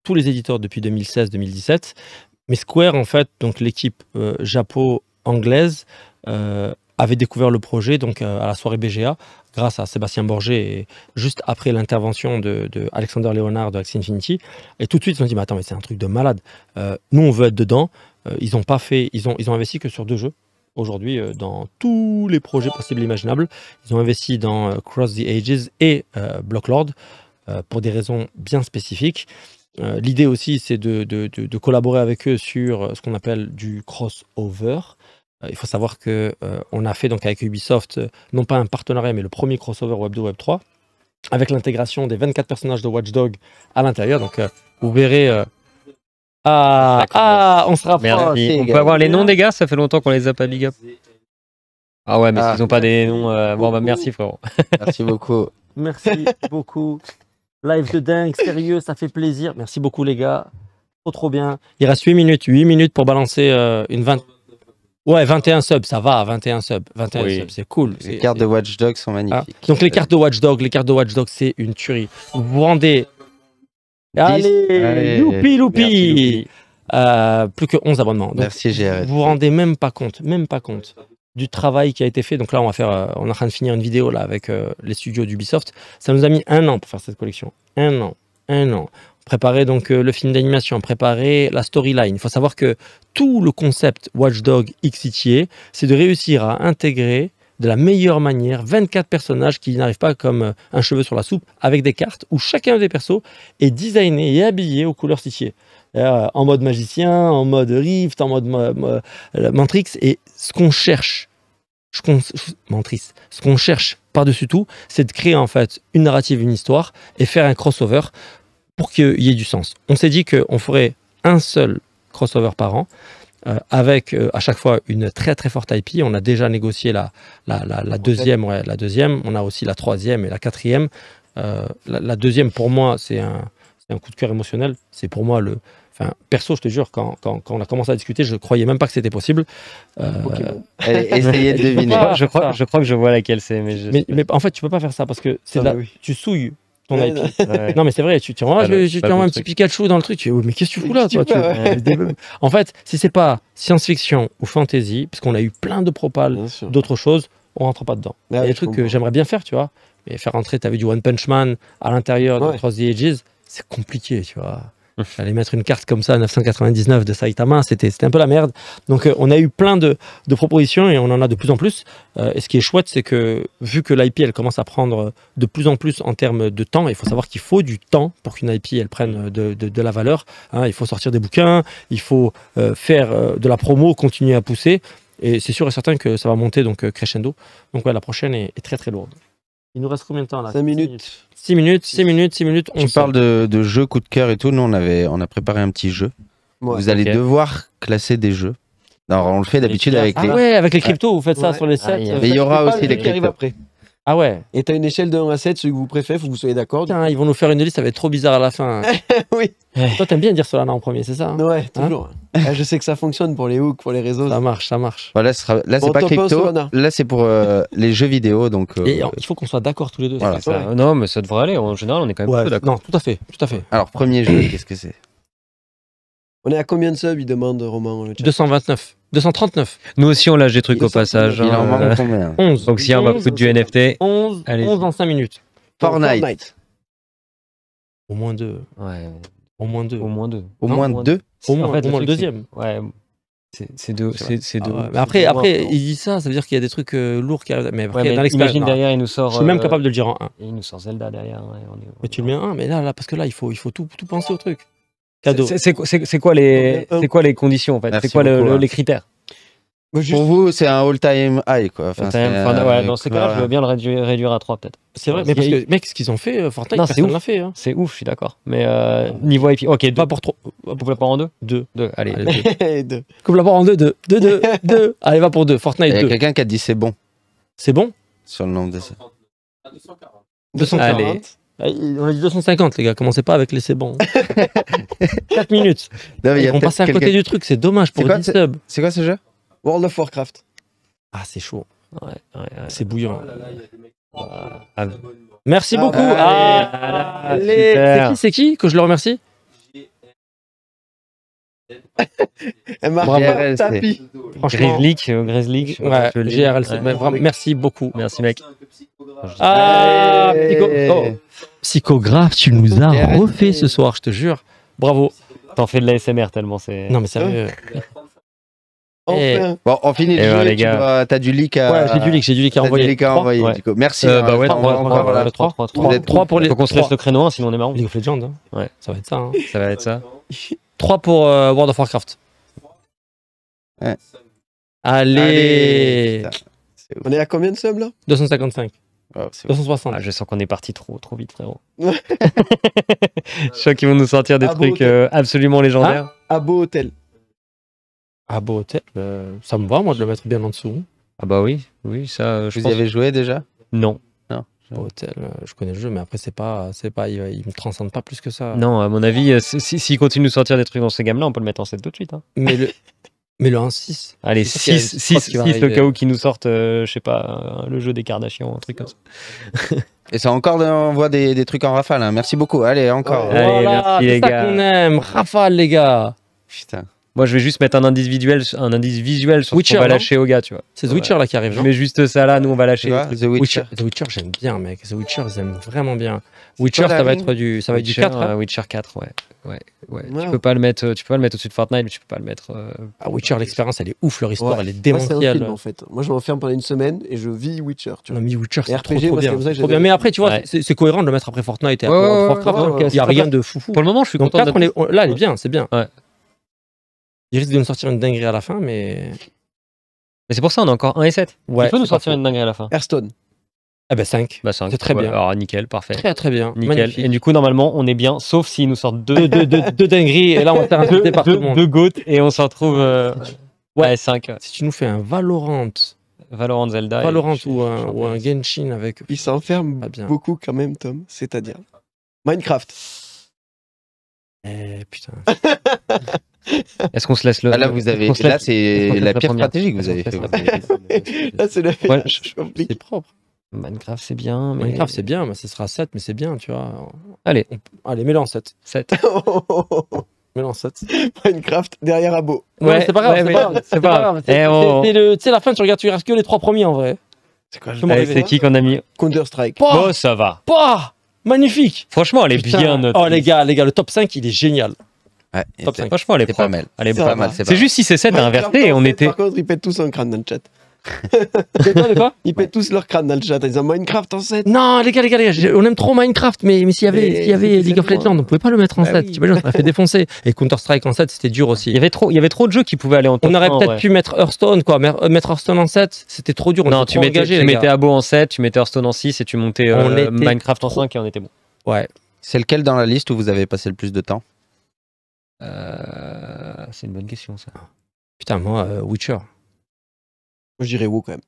S1: tous les éditeurs depuis 2016-2017, mais Square en fait, donc l'équipe japo anglaise avait découvert le projet donc à la soirée BGA grâce à Sébastien Borgé, juste après l'intervention de, Alexander Léonard de Axie Infinity. Et tout de suite, ils ont dit, mais attends, mais c'est un truc de malade. nous, on veut être dedans. Euh, ils ont pas fait, ils ont, ils ont investi que sur deux jeux aujourd'hui euh, dans tous les projets possibles et imaginables. Ils ont investi dans euh, Cross the Ages et Blocklord pour des raisons bien spécifiques. L'idée aussi, c'est de, de, collaborer avec eux sur ce qu'on appelle du crossover. Il faut savoir que on a fait donc avec Ubisoft non pas un partenariat, mais le premier crossover Web 2 Web 3 avec l'intégration des 24 personnages de Watch à l'intérieur. Donc vous verrez ah,
S5: ah on se rapproche. on peut avoir les noms des gars,
S1: ça fait
S2: longtemps qu'on les a pas big up. Ah ouais, mais ah, ils n'ont pas des noms. Euh, bon, bah merci frérot. Merci
S1: beaucoup. merci beaucoup. Live de dingue, sérieux, ça fait plaisir. Merci beaucoup les gars. Trop trop bien. Il reste 8 minutes, 8 minutes pour balancer euh, une 20. Ouais, 21 subs, ça va, 21 subs. 21 subs, c'est cool. Les cartes de Watch Dogs sont ah. magnifiques. Donc les cartes de Watch Dogs, les cartes de Watch c'est une tuerie. Vous rendez Allez, youpi, loupi euh, Plus que 11 abonnements. Donc, merci, Vous vous rendez même pas compte, même pas compte du travail qui a été fait. Donc là, on va faire, euh, on est en train de finir une vidéo là avec euh, les studios d'Ubisoft. Ça nous a mis un an pour faire cette collection. Un an, un an. Préparer donc le film d'animation, préparer la storyline. Il faut savoir que tout le concept Watchdog XCTA, c'est de réussir à intégrer de la meilleure manière 24 personnages qui n'arrivent pas comme euh, un cheveu sur la soupe, avec des cartes où chacun des persos est designé et habillé aux couleurs citées. Euh, en mode magicien, en mode rift, en mode euh, mantrix. Et ce qu'on cherche, ce qu'on cherche par-dessus tout, c'est de créer en fait une narrative, une histoire et faire un crossover pour qu'il y ait du sens. On s'est dit qu'on ferait un seul crossover par an. Euh, avec euh, à chaque fois une très très forte IP. On a déjà négocié la, la, deuxième, la deuxième. On a aussi la troisième et la quatrième. Euh, la, deuxième, pour moi, c'est un, coup de cœur émotionnel. C'est pour moi le. Enfin, perso, je te jure, quand, quand, on a commencé à discuter, je croyais même pas que c'était possible. essayez de deviner. je, crois, je crois que je vois laquelle c'est. Mais, en fait, tu peux pas faire ça parce que ah bah tu souilles Non, mais c'est vrai, tu, tu, vois, je, je, un petit Pikachu dans le truc, tu dis, oh, mais qu'est-ce que tu fous là, toi En fait, si c'est pas science-fiction ou fantasy, parce qu'on a eu plein de propals, d'autres choses, on rentre pas dedans. Ah, Il y a des trucs que j'aimerais bien faire, tu vois, mais faire rentrer, tu avais du One Punch Man à l'intérieur de Cross the Ages, c'est compliqué, tu vois. Aller mettre une carte comme ça, 999 de Saitama, c'était un peu la merde. Donc euh, on a eu plein de, propositions et on en a de plus en plus. Euh, et ce qui est chouette, c'est que vu que l'IP, elle commence à prendre de plus en plus en termes de temps, il faut savoir qu'il faut du temps pour qu'une IP, elle prenne de, de, la valeur. Hein, il faut sortir des bouquins, il faut euh, faire de la promo, continuer à pousser. Et c'est sûr et certain que ça va monter donc crescendo. Donc ouais, la prochaine est très très lourde. Il nous reste combien de temps là 5 minutes. 6 minutes, 6 minutes, 6 minutes. On parle de, jeux, coup de cœur et tout. Nous, on,
S4: avait, on a préparé un petit jeu. vous allez devoir classer des jeux. Alors, on le fait d'habitude avec ah ouais,
S5: avec les cryptos, vous faites ça sur les sets. Ah, mais il y aura aussi les cryptos.
S1: Ah ouais Et t'as une échelle de 1 à 7, celui que vous préférez, faut que vous soyez d'accord. Tiens, ils vont nous faire une liste, ça va être trop bizarre à la fin. oui. Eh. Toi, t'aimes bien dire cela en premier, c'est ça hein hein toujours. Ah, je sais que ça fonctionne pour les hooks, pour les réseaux. Ça marche, ça marche.
S4: Bah, là, c'est pas crypto. Là, c'est pour euh, les jeux vidéo. Donc, euh,
S1: il faut qu'on soit d'accord tous les deux. Ça,
S2: Non, mais ça devrait aller. En général, on est quand même d'accord. Non, tout à fait, tout à fait. Alors, premier jeu, qu'est-ce que c'est
S3: On est à combien de subs Il demande Romain.
S1: 229. 239. Nous aussi, on lâche des trucs au passage. 11. Hein. Donc, si on va foutre du NFT. 11, en 5 minutes. Fortnite. Au moins deux. Ouais. Au moins
S2: deux. Au moins deux. Au moins deux. Au moins, deuxième. Ouais. C'est deux. C'est ah après, après,
S1: il dit ça, ça veut dire qu'il y a des trucs euh, lourds qui arrivent. Mais dans derrière, il nous sort. Je suis même euh, capable de le dire en 1.
S2: Il nous sort Zelda derrière.
S1: mais tu le mets un, mais là, là, parce que là, il faut, il faut tout penser au truc.
S2: C'est
S1: quoi, les, quoi les conditions, en fait C'est quoi hein. les critères
S4: pour vous, c'est un all-time high, quoi. Enfin, all -time, ouais, dans ce cas-là, je veux bien le réduire, réduire à 3, peut-être.
S2: C'est vrai, mais parce que, mec, ce qu'ils ont fait, euh, Fortnite, personne l'a fait. Hein. C'est ouf, je suis d'accord. Mais euh, niveau IP, ok, deux. Pas pour 3. Coupe la part en 2 2. 2, allez. allez deux.
S1: Coupe la part en 2, 2. 2, 2, 2. Allez, va pour 2. Fortnite 2. Il y a quelqu'un qui a dit c'est bon. C'est bon Sur
S4: le nombre de ça. 240.
S1: 240. Bah, on a dit 250, les gars. Commencez pas avec les bon. 4 minutes. on passe à côté du truc. C'est dommage pour une sub. C'est quoi ce jeu World of Warcraft. Ah, c'est chaud. C'est bouillant. Oh ah. Merci ah, beaucoup. Ah, c'est qui, c'est qui que je le remercie MRL, euh, Franchement, euh, Merci beaucoup. Merci, mec. Ah, Oh. Psychographe, tu nous as refait ce soir, je te jure.
S2: Bravo. T'en fais de la SMR tellement c'est. Non mais sérieux. Enfin. Eh. Bon,
S4: on
S1: finit le eh ben, jeu. Ouais, les gars.
S2: Tu as du leak à. Ouais, j'ai du leak, j'ai du leak à envoyer. Du leak à envoyer ouais. du coup. Merci. Euh, hein, bah ouais, 3 3 pour les. Faut qu'on se laisse le créneau 1, hein, sinon on est marrant. League of Legends. Hein.
S1: Ouais, ça va être ça. Hein. Ça va être ça. 3 pour euh, World of Warcraft. Ouais. Allez. Allez
S3: on est à combien de sommes là
S1: 255. 260.
S2: Ah, ah, je sens qu'on est parti trop, trop vite, frérot. je sens qu'ils vont nous sortir des trucs euh, absolument légendaires.
S1: Ah, Abo Hotel. Abo Hotel, euh, ça me va, moi, de le mettre bien en dessous. Ah bah oui, oui, ça. Je Vous y avez joué déjà Non. Non. Abo Hotel, euh, je connais le jeu, mais après, c'est pas, c'est pas, il, il, me transcende pas plus que ça. Non,
S2: à mon avis, s'il si, continue de sortir des trucs dans ces gammes-là, on peut le mettre en 7 tout de suite. Hein. Mais le. Mais le 1-6. Allez, 6, 6, le cas où qu'ils nous sortent, euh, je sais pas, euh, le jeu des Kardashians, un truc comme ça.
S4: Et ça encore, on voit des, trucs en rafale. Hein. Merci beaucoup. Allez, encore. Allez, voilà, merci les ça gars. qu'on
S1: aime. Rafale, les gars.
S2: Putain. Moi, je vais juste mettre un indice visuel, un indice visuel sur ce qu'on va lâcher aux gars, tu vois. C'est The Witcher là qui arrive. Je mets juste ça là, nous on va lâcher. The Witcher.
S1: Witcher. Witcher, j'aime bien, mec. The Witcher, j'aime vraiment bien. Witcher, ça va être du, ça va être 4. Witcher 4, hein. euh, ouais. Tu peux pas le mettre, euh, tu peux pas le mettre au-dessus de Fortnite, mais tu peux pas le mettre. Euh, ah, Witcher, l'expérience, elle est ouf, leur histoire, elle est
S3: démentielle. en fait. Moi, je m'enferme pendant une semaine et je vis Witcher. Tu vois. Non, mais Witcher, c'est trop, trop, bien. Trop bien. Mais
S1: après, tu vois, c'est cohérent de le mettre après Fortnite et après Warcraft. Hein. Il y a rien de foufou. Pour le moment, je suis content. là, elle est bien, c'est bien. Il risque de nous sortir une dinguerie à la fin, mais. Mais c'est pour ça, on a encore 1 et 7. Ouais, Il peut nous sortir une
S2: dinguerie à la fin. Hearthstone.
S1: Ah bah 5. Bah, c'est
S2: très bien. Alors nickel, parfait. Très très bien. Nickel. Et du coup, normalement, on est bien, sauf s'ils nous sortent deux, deux, deux, deux, dingueries. Et là, on va faire par tout le Deux
S1: gouttes et on s'en retrouve euh... ouais. 5. Si tu nous fais un Valorant. Valorant Zelda. Valorant ou, un, ou un, Genshin avec. Il s'enferme ah,
S3: beaucoup quand même, Tom. C'est-à-dire Minecraft. Eh putain.
S6: Est-ce qu'on se laisse le. Ah, là, vous avez. là, c'est la pire stratégie que vous
S2: avez
S1: fait. là, c'est la. Ouais, c'est propre. Minecraft, c'est bien. Mais... Minecraft, c'est bien, mais ce sera 7, mais c'est bien, tu vois. Allez. Allez, mets-le en 7. 7. mets-le 7. Minecraft derrière Abo. Ouais, c'est pas grave, c'est pas grave. C'est Tu sais, la fin, tu regardes, tu que les trois premiers en vrai. C'est quoi C'est qui qu'on a mis Counter-Strike. Oh, ça va. Pouah Magnifique Franchement, elle est bien notée. Oh, les gars, les gars, le top 5, il est génial. Ouais, top 5. Franchement, elle est, pas mal.
S5: pas mal. C'est juste si c'est 7 à inverter. On était. Par
S3: contre, ils pètent tous un crâne dans le chat. Ils pètent tous leur crâne dans le chat. Ils ont Minecraft en 7.
S1: Non, les gars, les gars, les gars on aime trop Minecraft, mais, mais s'il y avait, y avait League of Legends, on pouvait pas le mettre en 7. Bah fait défoncer. Et Counter-Strike en 7, c'était dur aussi. Il y, avait trop, il y avait trop de jeux qui pouvaient aller en 7 On aurait peut-être pu mettre Hearthstone, quoi. Euh, mettre Hearthstone en 7, c'était trop dur. non, tu mettais,
S2: Abo en 7, tu mettais Hearthstone en 6 et tu montais euh, Minecraft en 5 et on était bon. Ouais. C'est lequel dans la liste où vous avez passé le plus de temps
S1: euh, C'est une bonne question, ça. Putain, moi, Witcher je dirais WoW quand même.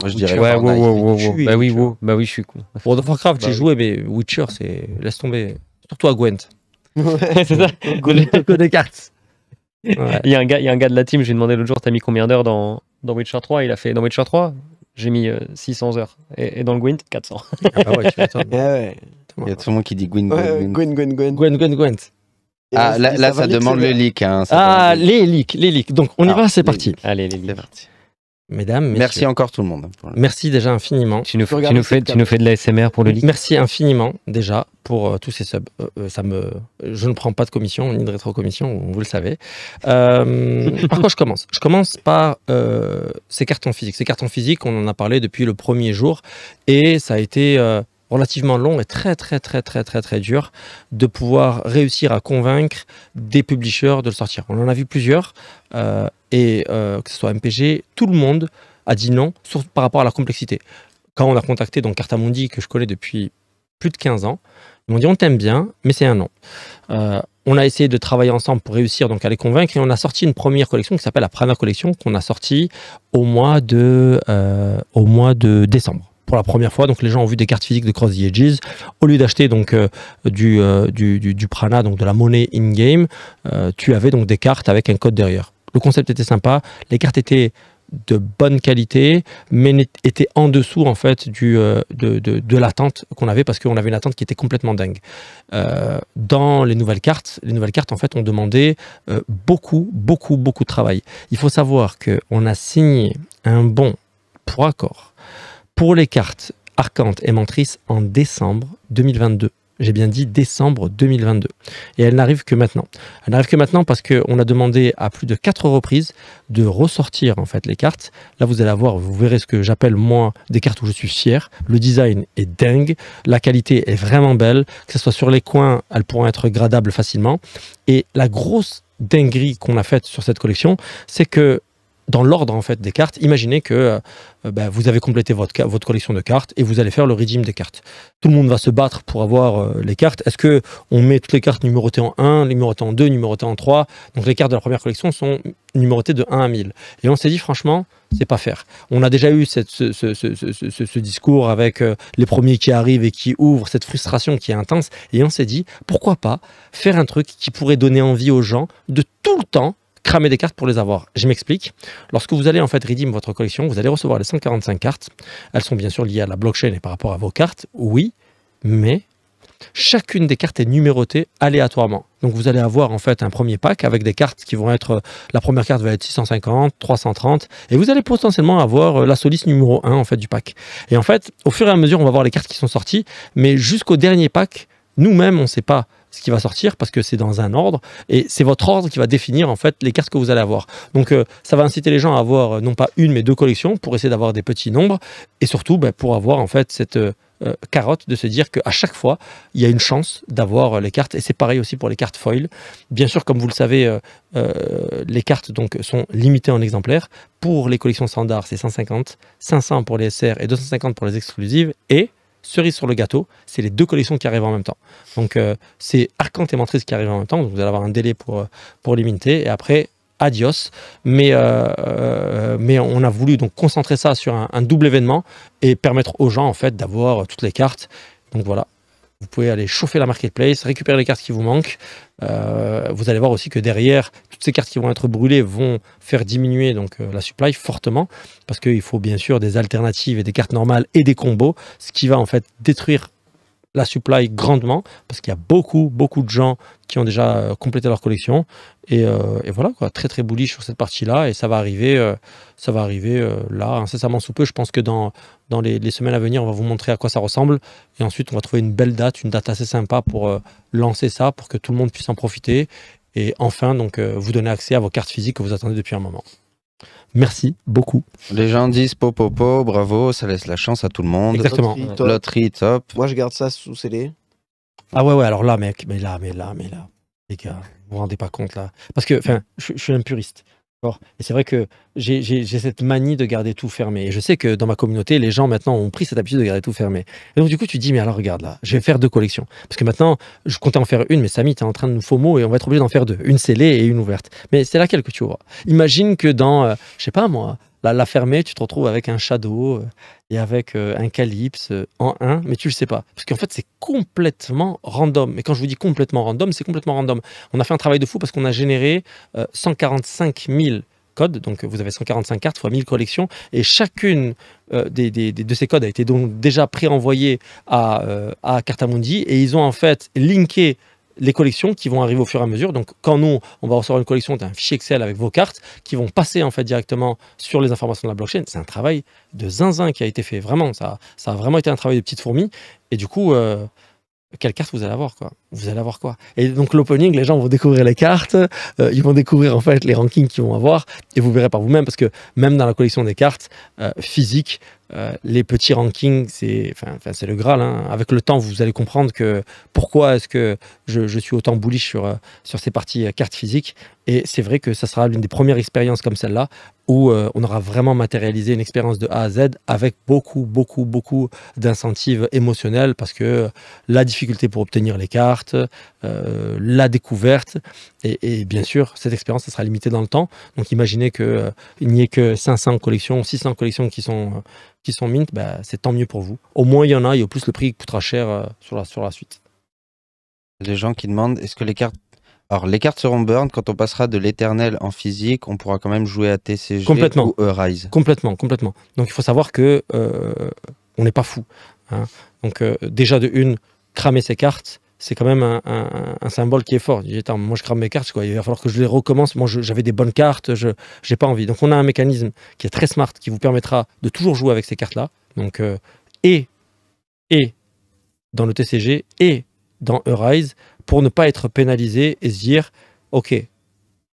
S1: Moi, je dirais ouais, WoW, WoW, WoW. Bah oui, WoW. Bah oui, je suis con. World of Warcraft, bah, j'ai joué, mais Witcher, c'est. Laisse tomber. Surtout à Gwent.
S5: c'est ça.
S1: Gwent, des cartes. Ouais.
S2: Il, y a un gars, il y a un gars de la team, je lui ai demandé l'autre jour, t'as mis combien d'heures dans, dans Witcher 3 Il a fait, dans Witcher 3, j'ai mis 600 euh, heures. Et, et, dans le Gwent, 400. ah bah ouais,
S1: tu eh ouais,
S4: Il y a tout le monde qui dit Gwent, Gwent,
S1: Gwent. Gwent, Gwent, Gwent. Gwent, Gwent. Ah, là, là, ça, demande le leak. Hein, ah, les leaks, les leaks. Donc, on y ah, va, c'est parti. Allez, les leaks. C'est parti. Mesdames, Merci encore tout le monde. Hein, Merci déjà infiniment. Tu nous, nous fais, nous de la SMR pour le lit. Merci infiniment déjà pour euh, tous ces subs. Euh, euh, ça me, je ne prends pas de commission ni de rétro-commission, vous le savez. Euh, par quoi je commence Je commence par ces cartons physiques. Ces cartons physiques, on en a parlé depuis le premier jour et ça a été relativement long et très très très très très très dur de pouvoir réussir à convaincre des publishers de le sortir. On en a vu plusieurs et euh, que ce soit MPG, tout le monde a dit non sauf par rapport à la complexité. Quand on a contacté donc Cartamundi, que je connais depuis plus de 15 ans, ils m'ont dit on t'aime bien, mais c'est un non. Euh, on a essayé de travailler ensemble pour réussir donc à les convaincre et on a sorti une première collection qui s'appelle la Prana Collection qu'on a sortie au mois de euh, au mois de décembre pour la première fois. Donc les gens ont vu des cartes physiques de Cross the Edges. Au lieu d'acheter donc du, du, du, prana, donc de la monnaie in-game, tu avais donc des cartes avec un code derrière le concept était sympa, les cartes étaient de bonne qualité, mais étaient en dessous en fait euh, de, l'attente qu'on avait parce qu'on avait une attente qui était complètement dingue. Euh, dans les nouvelles cartes, les nouvelles cartes en fait ont demandé euh, beaucoup, beaucoup, beaucoup de travail. Il faut savoir qu'on a signé un bon pour accord pour les cartes Arcante et Mantris en décembre 2022. J'ai bien dit décembre 2022. Et elle n'arrive que maintenant. Elle n'arrive que maintenant parce qu'on a demandé à plus de quatre reprises de ressortir en fait les cartes. Là, vous allez avoir, vous verrez ce que j'appelle moi des cartes où je suis fier. Le design est dingue, la qualité est vraiment belle. Que ce soit sur les coins, elles pourront être gradables facilement. Et la grosse dinguerie qu'on a faite sur cette collection, c'est que dans l'ordre en fait des cartes, imaginez que euh, bah, vous avez complété votre, votre collection de cartes et vous allez faire le régime des cartes. Tout le monde va se battre pour avoir euh, les cartes. Est-ce que on met toutes les cartes numérotées en 1, numérotées en 2, numérotées en 3 Donc les cartes de la première collection sont numérotées de 1 à 1000. Et on s'est dit franchement, c'est pas faire. On a déjà eu cette, ce, discours avec euh, les premiers qui arrivent et qui ouvrent, cette frustration qui est intense. Et on s'est dit pourquoi pas faire un truc qui pourrait donner envie aux gens de tout le temps cramer des cartes pour les avoir. Je m'explique. Lorsque vous allez en fait redeem votre collection, vous allez recevoir les 145 cartes. Elles sont bien sûr liées à la blockchain et par rapport à vos cartes, oui, mais chacune des cartes est numérotée aléatoirement. Donc vous allez avoir en fait un premier pack avec des cartes qui vont être, la première carte va être 650, 330, et vous allez potentiellement avoir euh, la soliste numéro 1 en fait du pack. Et en fait, au fur et à mesure, on va voir les cartes qui sont sorties, mais jusqu'au dernier pack, nous-mêmes, on ne sait pas ce qui va sortir parce que c'est dans un ordre et c'est votre ordre qui va définir en fait les cartes que vous allez avoir. Donc euh, ça va inciter les gens à avoir euh, non pas une mais deux collections pour essayer d'avoir des petits nombres et surtout ben, pour avoir en fait cette euh, carotte de se dire qu'à chaque fois il y a une chance d'avoir les cartes et c'est pareil aussi pour les cartes foil. Bien sûr comme vous le savez les cartes donc sont limitées en exemplaires. Pour les collections standards c'est 150, 500 pour les SR et 250 pour les exclusives et cerise sur le gâteau, c'est les deux collections qui arrivent en même temps. Donc euh, c'est Arcant et Mantris qui arrivent en même temps, donc vous allez avoir un délai pour, euh, pour l'imiter, et après adios. Mais, euh, mais on a voulu donc concentrer ça sur un, un double événement et permettre aux gens en fait d'avoir toutes les cartes. Donc voilà, vous pouvez aller chauffer la marketplace, récupérer les cartes qui vous manquent. Euh, vous allez voir aussi que derrière, toutes ces cartes qui vont être brûlées vont faire diminuer donc euh, la supply fortement parce qu'il faut bien sûr des alternatives et des cartes normales et des combos, ce qui va en fait détruire la supply grandement parce qu'il y a beaucoup, beaucoup de gens qui ont déjà euh, complété leur collection. Euh, et, voilà, quoi, très très bullish sur cette partie-là. Et ça va arriver, euh, ça va arriver là, incessamment sous peu. Je pense que dans, dans les, les, semaines à venir, on va vous montrer à quoi ça ressemble. Et ensuite, on va trouver une belle date, une date assez sympa pour lancer ça, pour que tout le monde puisse en profiter. Et enfin, donc, vous donner accès à vos cartes physiques que vous attendez depuis un moment. Merci beaucoup.
S4: Les gens disent popopo, bravo, ça laisse la chance à tout le monde. Exactement. Loterie top. Moi, je garde ça sous
S3: scellé.
S1: Ah ouais, ouais, alors là, mec, mais là, mais là,
S3: mais là, les gars, vous
S1: vous rendez pas compte là. Parce que, enfin, je suis un puriste. Et c'est vrai que j'ai cette manie de garder tout fermé. Et je sais que dans ma communauté, les gens maintenant ont pris cette habitude de garder tout fermé. Et donc, du coup, tu dis, mais alors regarde là, je vais faire deux collections. Parce que maintenant, je comptais en faire une, mais Samy, tu en train de nous faux mots et on va être obligé d'en faire deux. Une scellée et une ouverte. Mais c'est laquelle que tu ouvres Imagine que dans, euh, je sais pas moi, la, la fermer, tu te retrouves avec un Shadow euh, et avec euh, un Calypse euh, en 1, mais tu le sais pas. Parce qu'en fait, c'est complètement random. Et quand je vous dis complètement random, c'est complètement random. On a fait un travail de fou parce qu'on a généré 145 000 codes. Donc, vous avez 145 cartes fois 1000 collections. Et chacune de ces codes a été donc déjà pré-envoyé à, à Cartamundi. Et ils ont en fait linké les collections qui vont arriver au fur et à mesure. Donc, quand nous, on va recevoir une collection d'un fichier Excel avec vos cartes qui vont passer en fait directement sur les informations de la blockchain, c'est un travail de zinzin qui a été fait. Vraiment, ça, ça a vraiment été un travail de petite fourmi. Et du coup, euh, quelle carte vous allez avoir quoi Vous allez avoir quoi Et donc l'opening, les gens vont découvrir les cartes, euh, ils vont découvrir en fait les rankings qu'ils vont avoir, et vous verrez par vous-même parce que même dans la collection des cartes euh, physiques, euh, les petits rankings, c'est le Graal. Hein. Avec le temps, vous allez comprendre que pourquoi est-ce que je, suis autant bullish sur, euh, ces parties euh, cartes physiques. Et c'est vrai que ça sera l'une des premières expériences comme celle-là où on aura vraiment matérialisé une expérience de A à Z avec beaucoup, beaucoup, beaucoup d'incentives émotionnelles parce que la difficulté pour obtenir les cartes, la découverte, et, bien sûr, cette expérience, ça sera limitée dans le temps. Donc imaginez qu'il n'y ait que 500 collections, 600 collections qui sont qui sont mint, bah, c'est tant mieux pour vous. Au moins, il y en a et au plus, le prix coûtera cher euh, sur, la, sur la suite.
S4: Les gens qui demandent est-ce que les cartes. Alors, les cartes seront burn quand on passera de l'éternel en physique, on pourra quand même jouer à TCG ou Rise.
S1: Complètement, complètement. Donc, il faut savoir que euh, on n'est pas fou. Hein. Donc, euh, déjà de une, cramer ses cartes, c'est quand même un, symbole qui est fort. Je moi je crame mes cartes, quoi. il va falloir que je les recommence. Moi j'avais des bonnes cartes, je n'ai pas envie. Donc on a un mécanisme qui est très smart, qui vous permettra de toujours jouer avec ces cartes-là. Donc euh, et, et dans le TCG et dans Eurise pour ne pas être pénalisé et se dire, ok,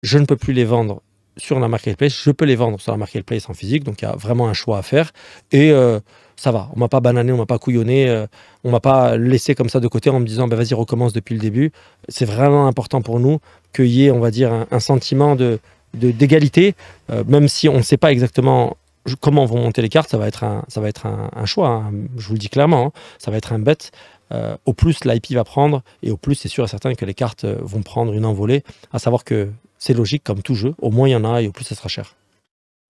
S1: je ne peux plus les vendre sur la marketplace, je peux les vendre sur la marketplace en physique, donc il y a vraiment un choix à faire. Et euh, ça va, on m'a pas banané, on m'a pas couillonné, euh, on m'a pas laissé comme ça de côté en me disant bah, vas-y recommence depuis le début. C'est vraiment important pour nous qu'il y ait, on va dire, un, sentiment de d'égalité, euh, même si on ne sait pas exactement comment vont monter les cartes, ça va être un, ça va être un, choix, hein. je vous le dis clairement, hein. ça va être un bet. Euh, au plus l'IP va prendre, et au plus c'est sûr et certain que les cartes vont prendre une envolée, à savoir que c'est logique comme tout jeu, au moins il y en a et au plus ça sera cher.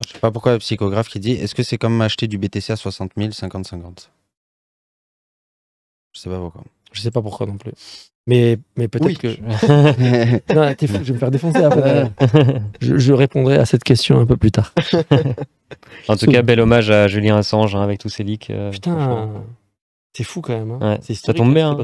S4: Je sais pas pourquoi le psychographe qui dit est-ce que c'est comme acheter du BTC à 60 000, 50-50
S1: Je sais pas pourquoi. Je sais pas pourquoi non plus. Mais, mais peut-être que.
S5: non, t'es fou, je vais me faire défoncer après.
S1: je, je, répondrai à cette question un peu plus tard.
S2: en tout cas, bel hommage à Julien Assange hein, avec tous ses leaks. Euh, Putain.
S1: C'est fou quand même. Hein. hein. Ça, tombe bien,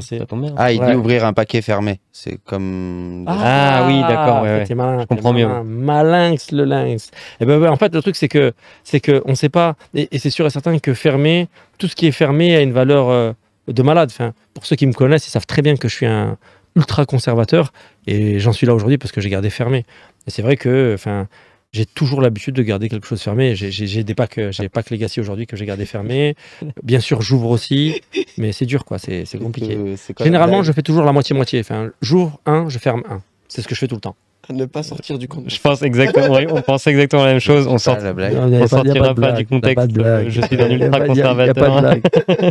S1: Ah, il ouvrir
S2: un paquet fermé. C'est comme. Ah, ah, oui,
S1: d'accord. Ouais, Je comprends mieux. malinx le lynx. Et eh ben, en fait, le truc, c'est que c'est que on sait pas, et, c'est sûr et certain que fermé, tout ce qui est fermé a une valeur euh, de malade. Enfin, pour ceux qui me connaissent, ils savent très bien que je suis un ultra conservateur et j'en suis là aujourd'hui parce que j'ai gardé fermé. Et c'est vrai que, enfin, j'ai toujours l'habitude de garder quelque chose fermé. J'ai des packs, euh, j'ai packs Legacy aujourd'hui que j'ai gardé fermé. Bien sûr, j'ouvre aussi, mais c'est dur, quoi. C'est compliqué. Euh, Généralement, je fais toujours la moitié-moitié. Enfin, jour 1, je ferme un. C'est ce que je fais tout le temps.
S2: Ne pas sortir du contexte. Je pense exactement, on pense exactement la même chose. On sort, on sortira pas, du contexte. Euh, je suis un ultra conservateur.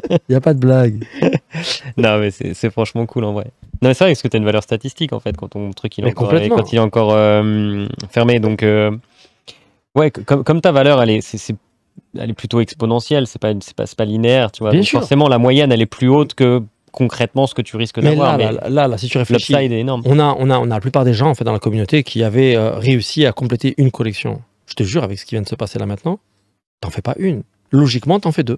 S1: Il n'y a pas de blague.
S2: non, mais c'est franchement cool en vrai. Non, mais c'est vrai parce que tu as une valeur statistique en fait quand ton truc il est encore, quand il est encore fermé. Donc. Ouais, comme, ta valeur, elle est, elle est plutôt exponentielle, c'est pas, pas, pas linéaire, tu vois. forcément, la moyenne, elle est plus haute que concrètement ce que tu risques d'avoir. là, là, si tu réfléchis, est énorme.
S1: On a, on, a, on a la plupart des gens en fait, dans la communauté qui avaient euh, réussi à compléter une collection. Je te jure, avec ce qui vient de se passer là maintenant, t'en fais pas une. Logiquement, t'en fais deux.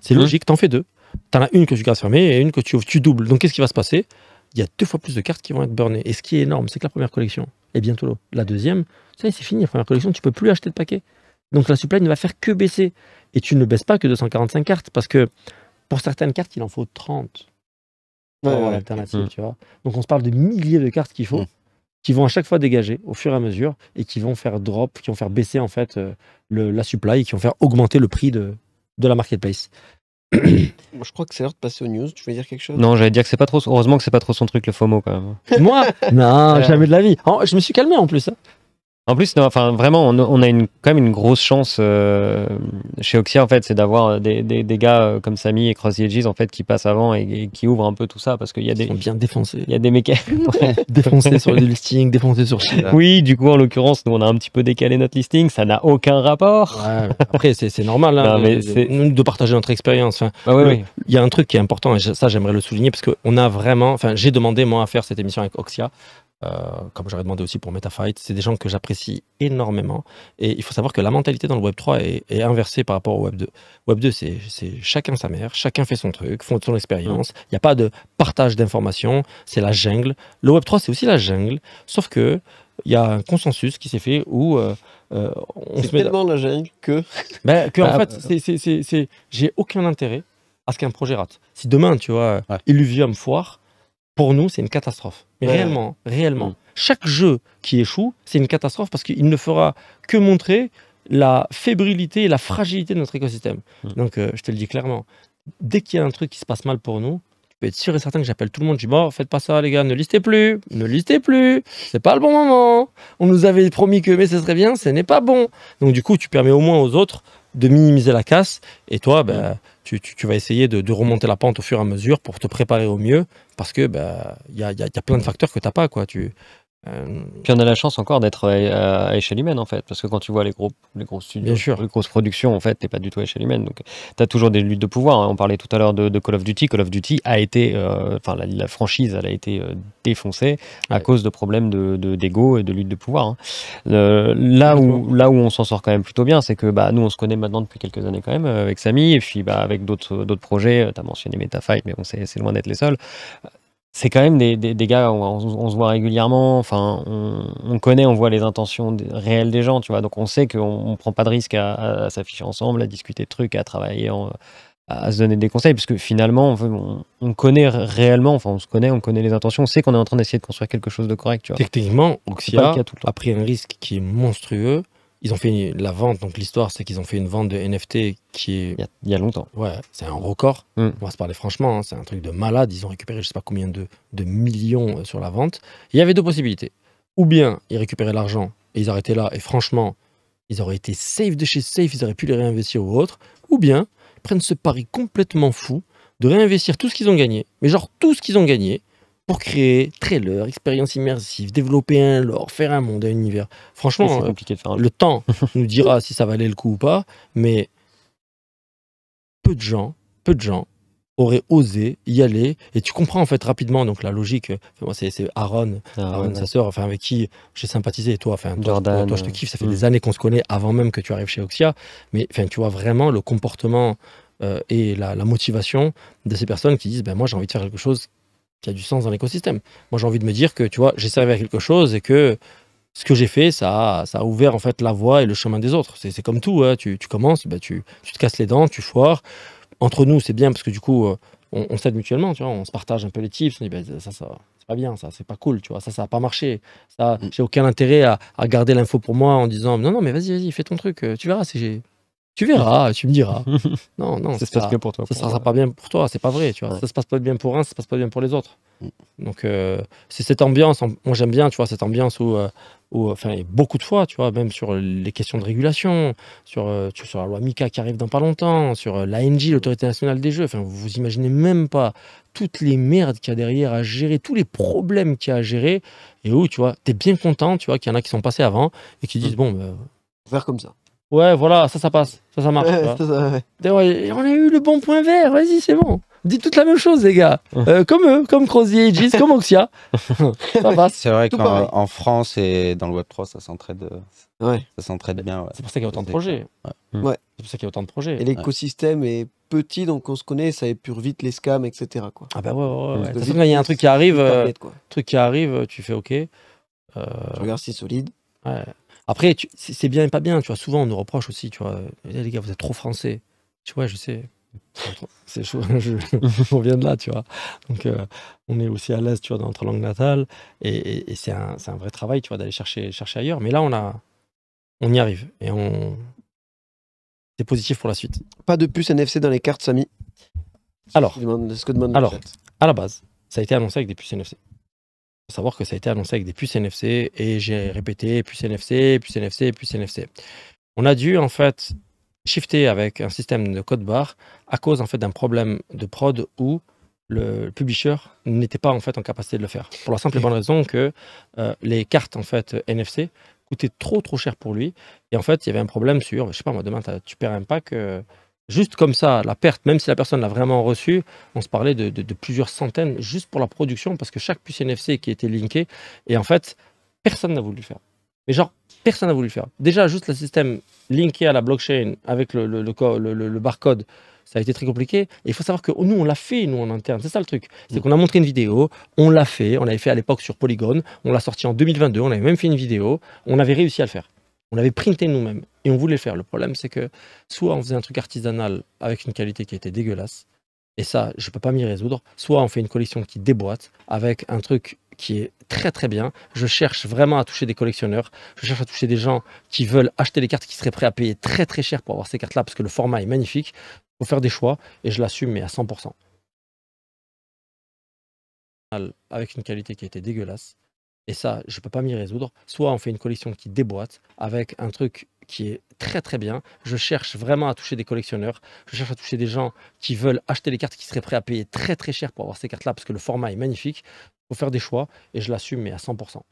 S1: C'est logique mmh. logique, t'en fais deux. T'en as une que tu gardes fermée et une que tu ouvres, tu doubles. Donc qu'est-ce qui va se passer Il y a deux fois plus de cartes qui vont être burnées. Et ce qui est énorme, c'est que la première collection, et bientôt la deuxième, ça c'est fini, la première collection, tu peux plus acheter de paquets. Donc la supply ne va faire que baisser. Et tu ne baisses pas que 245 cartes, parce que pour certaines cartes, il en faut 30
S5: pour l'alternative, mm. tu
S1: vois. Donc on se parle de milliers de cartes qu'il faut, mm. qui vont à chaque fois dégager au fur et à mesure, et qui vont faire drop, qui vont faire baisser en fait euh, la supply, et qui vont faire augmenter le prix de, la marketplace.
S3: je crois que c'est l'heure de passer aux news. Tu voulais dire quelque chose Non,
S2: j'allais dire que c'est pas trop. Heureusement que c'est pas trop son truc le FOMO quand même. Moi Non, jamais de la vie. je me suis calmé en plus. Hein. En plus, enfin, vraiment, on, a une, quand même une grosse chance euh, chez Oxia, en fait, c'est d'avoir euh, des, des, gars euh, comme Samy et Cross Edges, en fait, qui passent avant et, qui ouvrent un peu tout ça, parce qu'il y a des... Sont bien défoncés. Il y a des mécaniques. sur les
S1: listing, défoncés sur Oui, du coup, en l'occurrence, nous, on a un petit peu décalé notre listing, ça n'a aucun rapport. après, c'est normal, hein, c'est mais de, partager notre expérience. Hein. Il y a un truc qui est important, et ça, j'aimerais le souligner, parce qu'on a vraiment... Enfin, j'ai demandé, moi, à faire cette émission avec Oxia, euh, comme j'aurais demandé aussi pour MetaFight, c'est des gens que j'apprécie énormément. Et il faut savoir que la mentalité dans le Web 3 est, inversée par rapport au Web 2. Web 2, c'est chacun sa mère, chacun fait son truc, font son expérience. Mmh. Il n'y a pas de partage d'informations, c'est la jungle. Le Web 3, c'est aussi la jungle, sauf que il y a un consensus qui s'est fait où euh, euh, C'est on se met tellement la jungle que ben, que en bah, fait j'ai aucun intérêt à ce qu'un projet rate. Si demain tu vois ouais. Illuvium foire, pour nous, c'est une catastrophe. mais Réellement, réellement. Mm. Chaque jeu qui échoue, c'est une catastrophe parce qu'il ne fera que montrer la fébrilité et la fragilité de notre écosystème. Mm. Donc, euh, je te le dis clairement, dès qu'il y a un truc qui se passe mal pour nous, tu peux être sûr et certain que j'appelle tout le monde, je dis bon, faites pas ça les gars, ne listez plus, ne listez plus, c'est pas le bon moment. On nous avait promis que mais ce serait bien, ce n'est pas bon. Donc du coup, tu permets au moins aux autres de minimiser la casse et toi, ben, tu, vas essayer de, remonter la pente au fur et à mesure pour te préparer au mieux parce que bah, il y, a, plein de facteurs que tu n'as pas. Quoi. Tu, euh,
S2: puis on a la chance encore d'être à, échelle humaine en fait, parce que quand tu vois les gros, les gros studios, les grosses productions en fait, t'es pas du tout à échelle humaine. Donc tu as toujours des luttes de pouvoir. Hein. On parlait tout à l'heure de, Call of Duty. Call of Duty a été, euh, enfin la, franchise, elle a été euh, défoncée à cause de problèmes de d'ego et de lutte de pouvoir. Hein. là où là où on s'en sort quand même plutôt bien, c'est que bah nous on se connaît maintenant depuis quelques années quand même avec Samy et puis bah avec d'autres d'autres projets. T'as mentionné MetaFight, mais bon c'est loin d'être les seuls c'est quand même des, des, gars, on, on, se voit régulièrement, enfin, on, connaît, on voit les intentions réelles des gens, tu vois. Donc on sait qu'on ne prend pas de risque à, s'afficher ensemble, à discuter de trucs, à travailler, à, se donner des conseils, parce que finalement, on, connaît réellement, enfin, on se connaît, on connaît les intentions, on sait qu'on est en train d'essayer de construire quelque chose de correct, tu vois. Techniquement,
S1: Oxia a pris un risque qui est monstrueux ils ont fait la vente, donc l'histoire, c'est qu'ils ont fait une vente de NFT qui est. Il y a, longtemps. Ouais, c'est un record. Hmm. On va se parler franchement, hein, c'est un truc de malade. Ils ont récupéré je sais pas combien de, de millions euh, sur la vente. Il y avait deux possibilités. Ou bien ils récupéraient l'argent et ils arrêtaient là, et franchement, ils auraient été safe de chez safe, ils auraient pu les réinvestir ou autre. Ou bien prennent ce pari complètement fou de réinvestir tout ce qu'ils ont gagné, mais genre tout ce qu'ils ont gagné, pour créer trailer, expérience immersive, développer un lore, faire un monde, un univers. Franchement, euh, compliqué de faire le temps nous dira si ça valait le coup ou pas, mais peu de gens, peu de gens auraient osé y aller. Et tu comprends en fait rapidement donc la logique. Moi, c'est Aaron, ah, Aaron sa sœur, enfin avec qui j'ai sympathisé. Et toi, enfin Jordan, toi, je te kiffe. Ça fait des hmm. années qu'on se connaît avant même que tu arrives chez Oxia. Mais enfin, tu vois vraiment le comportement euh, et la, la, motivation de ces personnes qui disent ben moi j'ai envie de faire quelque chose qui a du sens dans l'écosystème. Moi, j'ai envie de me dire que, tu vois, j'ai servi à quelque chose et que ce que j'ai fait, ça a, ça a ouvert en fait la voie et le chemin des autres. C'est comme tout, hein. tu, commences, bah, tu, te casses les dents, tu foires. Entre nous, c'est bien parce que du coup, euh, on, s'aide mutuellement, tu vois, on se partage un peu les tips, on dit, ben, ça, ça, c'est pas bien, ça, c'est pas cool, tu vois, ça, ça a pas marché. Ça, mm. j'ai aucun intérêt à, garder l'info pour moi en disant, non, non, mais vas-y, vas-y, fais ton truc, euh, tu verras, j'ai... Tu verras, tu me diras. non, non, ça, se passe bien pour toi. Ça ne sera pas bien pour toi, c'est pas vrai. Tu vois. Ça se passe pas bien pour un, ça se passe pas bien pour les autres. Mm. Donc, euh, c'est cette ambiance. Moi, j'aime bien, tu vois, cette ambiance où, euh, où enfin, beaucoup de fois, tu vois, même sur les questions de régulation, sur, euh, sur la loi Mika qui arrive dans pas longtemps, sur l'ANJ, mm. l'Autorité nationale des jeux. Enfin, vous imaginez même pas toutes les merdes qu'il y a derrière à gérer, tous les problèmes qu'il y a à gérer, et où, tu vois, tu es bien content, tu vois, qu'il y en a qui sont passés avant et qui disent, mm. bon, bon, bah, ben, faire comme ça. Ouais, voilà, ça, ça passe. Ça, ça marche. On a eu le bon point vert. Vas-y, c'est bon. Dites toute la même chose, les gars. Euh, comme eux, comme Crozier, Jis, comme Oxia. ça passe. C'est vrai qu'en France
S4: et dans le Web3, ça s'entraide. Euh, ça bien. C'est pour ça qu'il y a autant de projets. Mm. C'est pour ça
S1: qu'il y a autant de projets. Et
S3: l'écosystème est petit, donc on se connaît, ça épure vite les scams, etc.
S1: Ah bah ouais, ouais, ouais. De il y a un truc qui arrive, euh, truc qui arrive, tu fais OK. Euh... Tu regardes si c'est solide. Ouais. Après, c'est bien et pas bien, tu vois. Souvent, on nous reproche aussi, tu vois. les gars, vous êtes trop français. Tu vois, je sais. C'est chaud, hein, on vient de là, tu vois. Donc, euh, on est aussi à l'aise, tu vois, dans notre langue natale. Et, c'est un, vrai travail, tu vois, d'aller chercher, ailleurs. Mais là, on, y arrive. Et on. C'est positif pour la suite.
S3: Pas de puce NFC dans les cartes, Samy
S1: Alors, alors à la base, ça a été annoncé avec des puces NFC savoir que ça a été annoncé avec des puces NFC et j'ai mmh. répété puces NFC, puces NFC, puces NFC. On a dû en fait shifter avec un système de code barre à cause en fait d'un problème de prod où le publisher n'était pas en fait en capacité de le faire pour la simple et bonne raison que euh, les cartes en fait NFC coûtaient trop trop cher pour lui et en fait il y avait un problème sur je sais pas moi demain tu perds un pack euh, Juste comme ça, la perte, même si la personne l'a vraiment reçue, on se parlait de, plusieurs centaines juste pour la production, parce que chaque puce NFC qui était linkée, et en fait, personne n'a voulu le faire. Mais genre, personne n'a voulu le faire. Déjà, juste le système linké à la blockchain avec le, le, le, barcode, ça a été très compliqué. il faut savoir que nous, on l'a fait, nous, en interne. C'est ça le truc. C'est mm. qu'on a montré une vidéo, on l'a fait, on l'avait fait à l'époque sur Polygon, on l'a sorti en 2022, on avait même fait une vidéo, on avait réussi à le faire. On l'avait printé nous-mêmes et on voulait le faire. Le problème, c'est que soit on faisait un truc artisanal avec une qualité qui était dégueulasse, et ça, je ne peux pas m'y résoudre, soit on fait une collection qui déboîte avec un truc qui est très très bien. Je cherche vraiment à toucher des collectionneurs. Je cherche à toucher des gens qui veulent acheter les cartes, qui seraient prêts à payer très très cher pour avoir ces cartes-là, parce que le format est magnifique. Il faut faire des choix et je l'assume, mais à 100%. Avec une qualité qui était dégueulasse et ça, je ne peux pas m'y résoudre. Soit on fait une collection qui déboîte avec un truc qui est très très bien. Je cherche vraiment à toucher des collectionneurs. Je cherche à toucher des gens qui veulent acheter les cartes, qui seraient prêts à payer très très cher pour avoir ces cartes-là, parce que le format est magnifique. Il faut faire des choix et je l'assume, mais à 100%.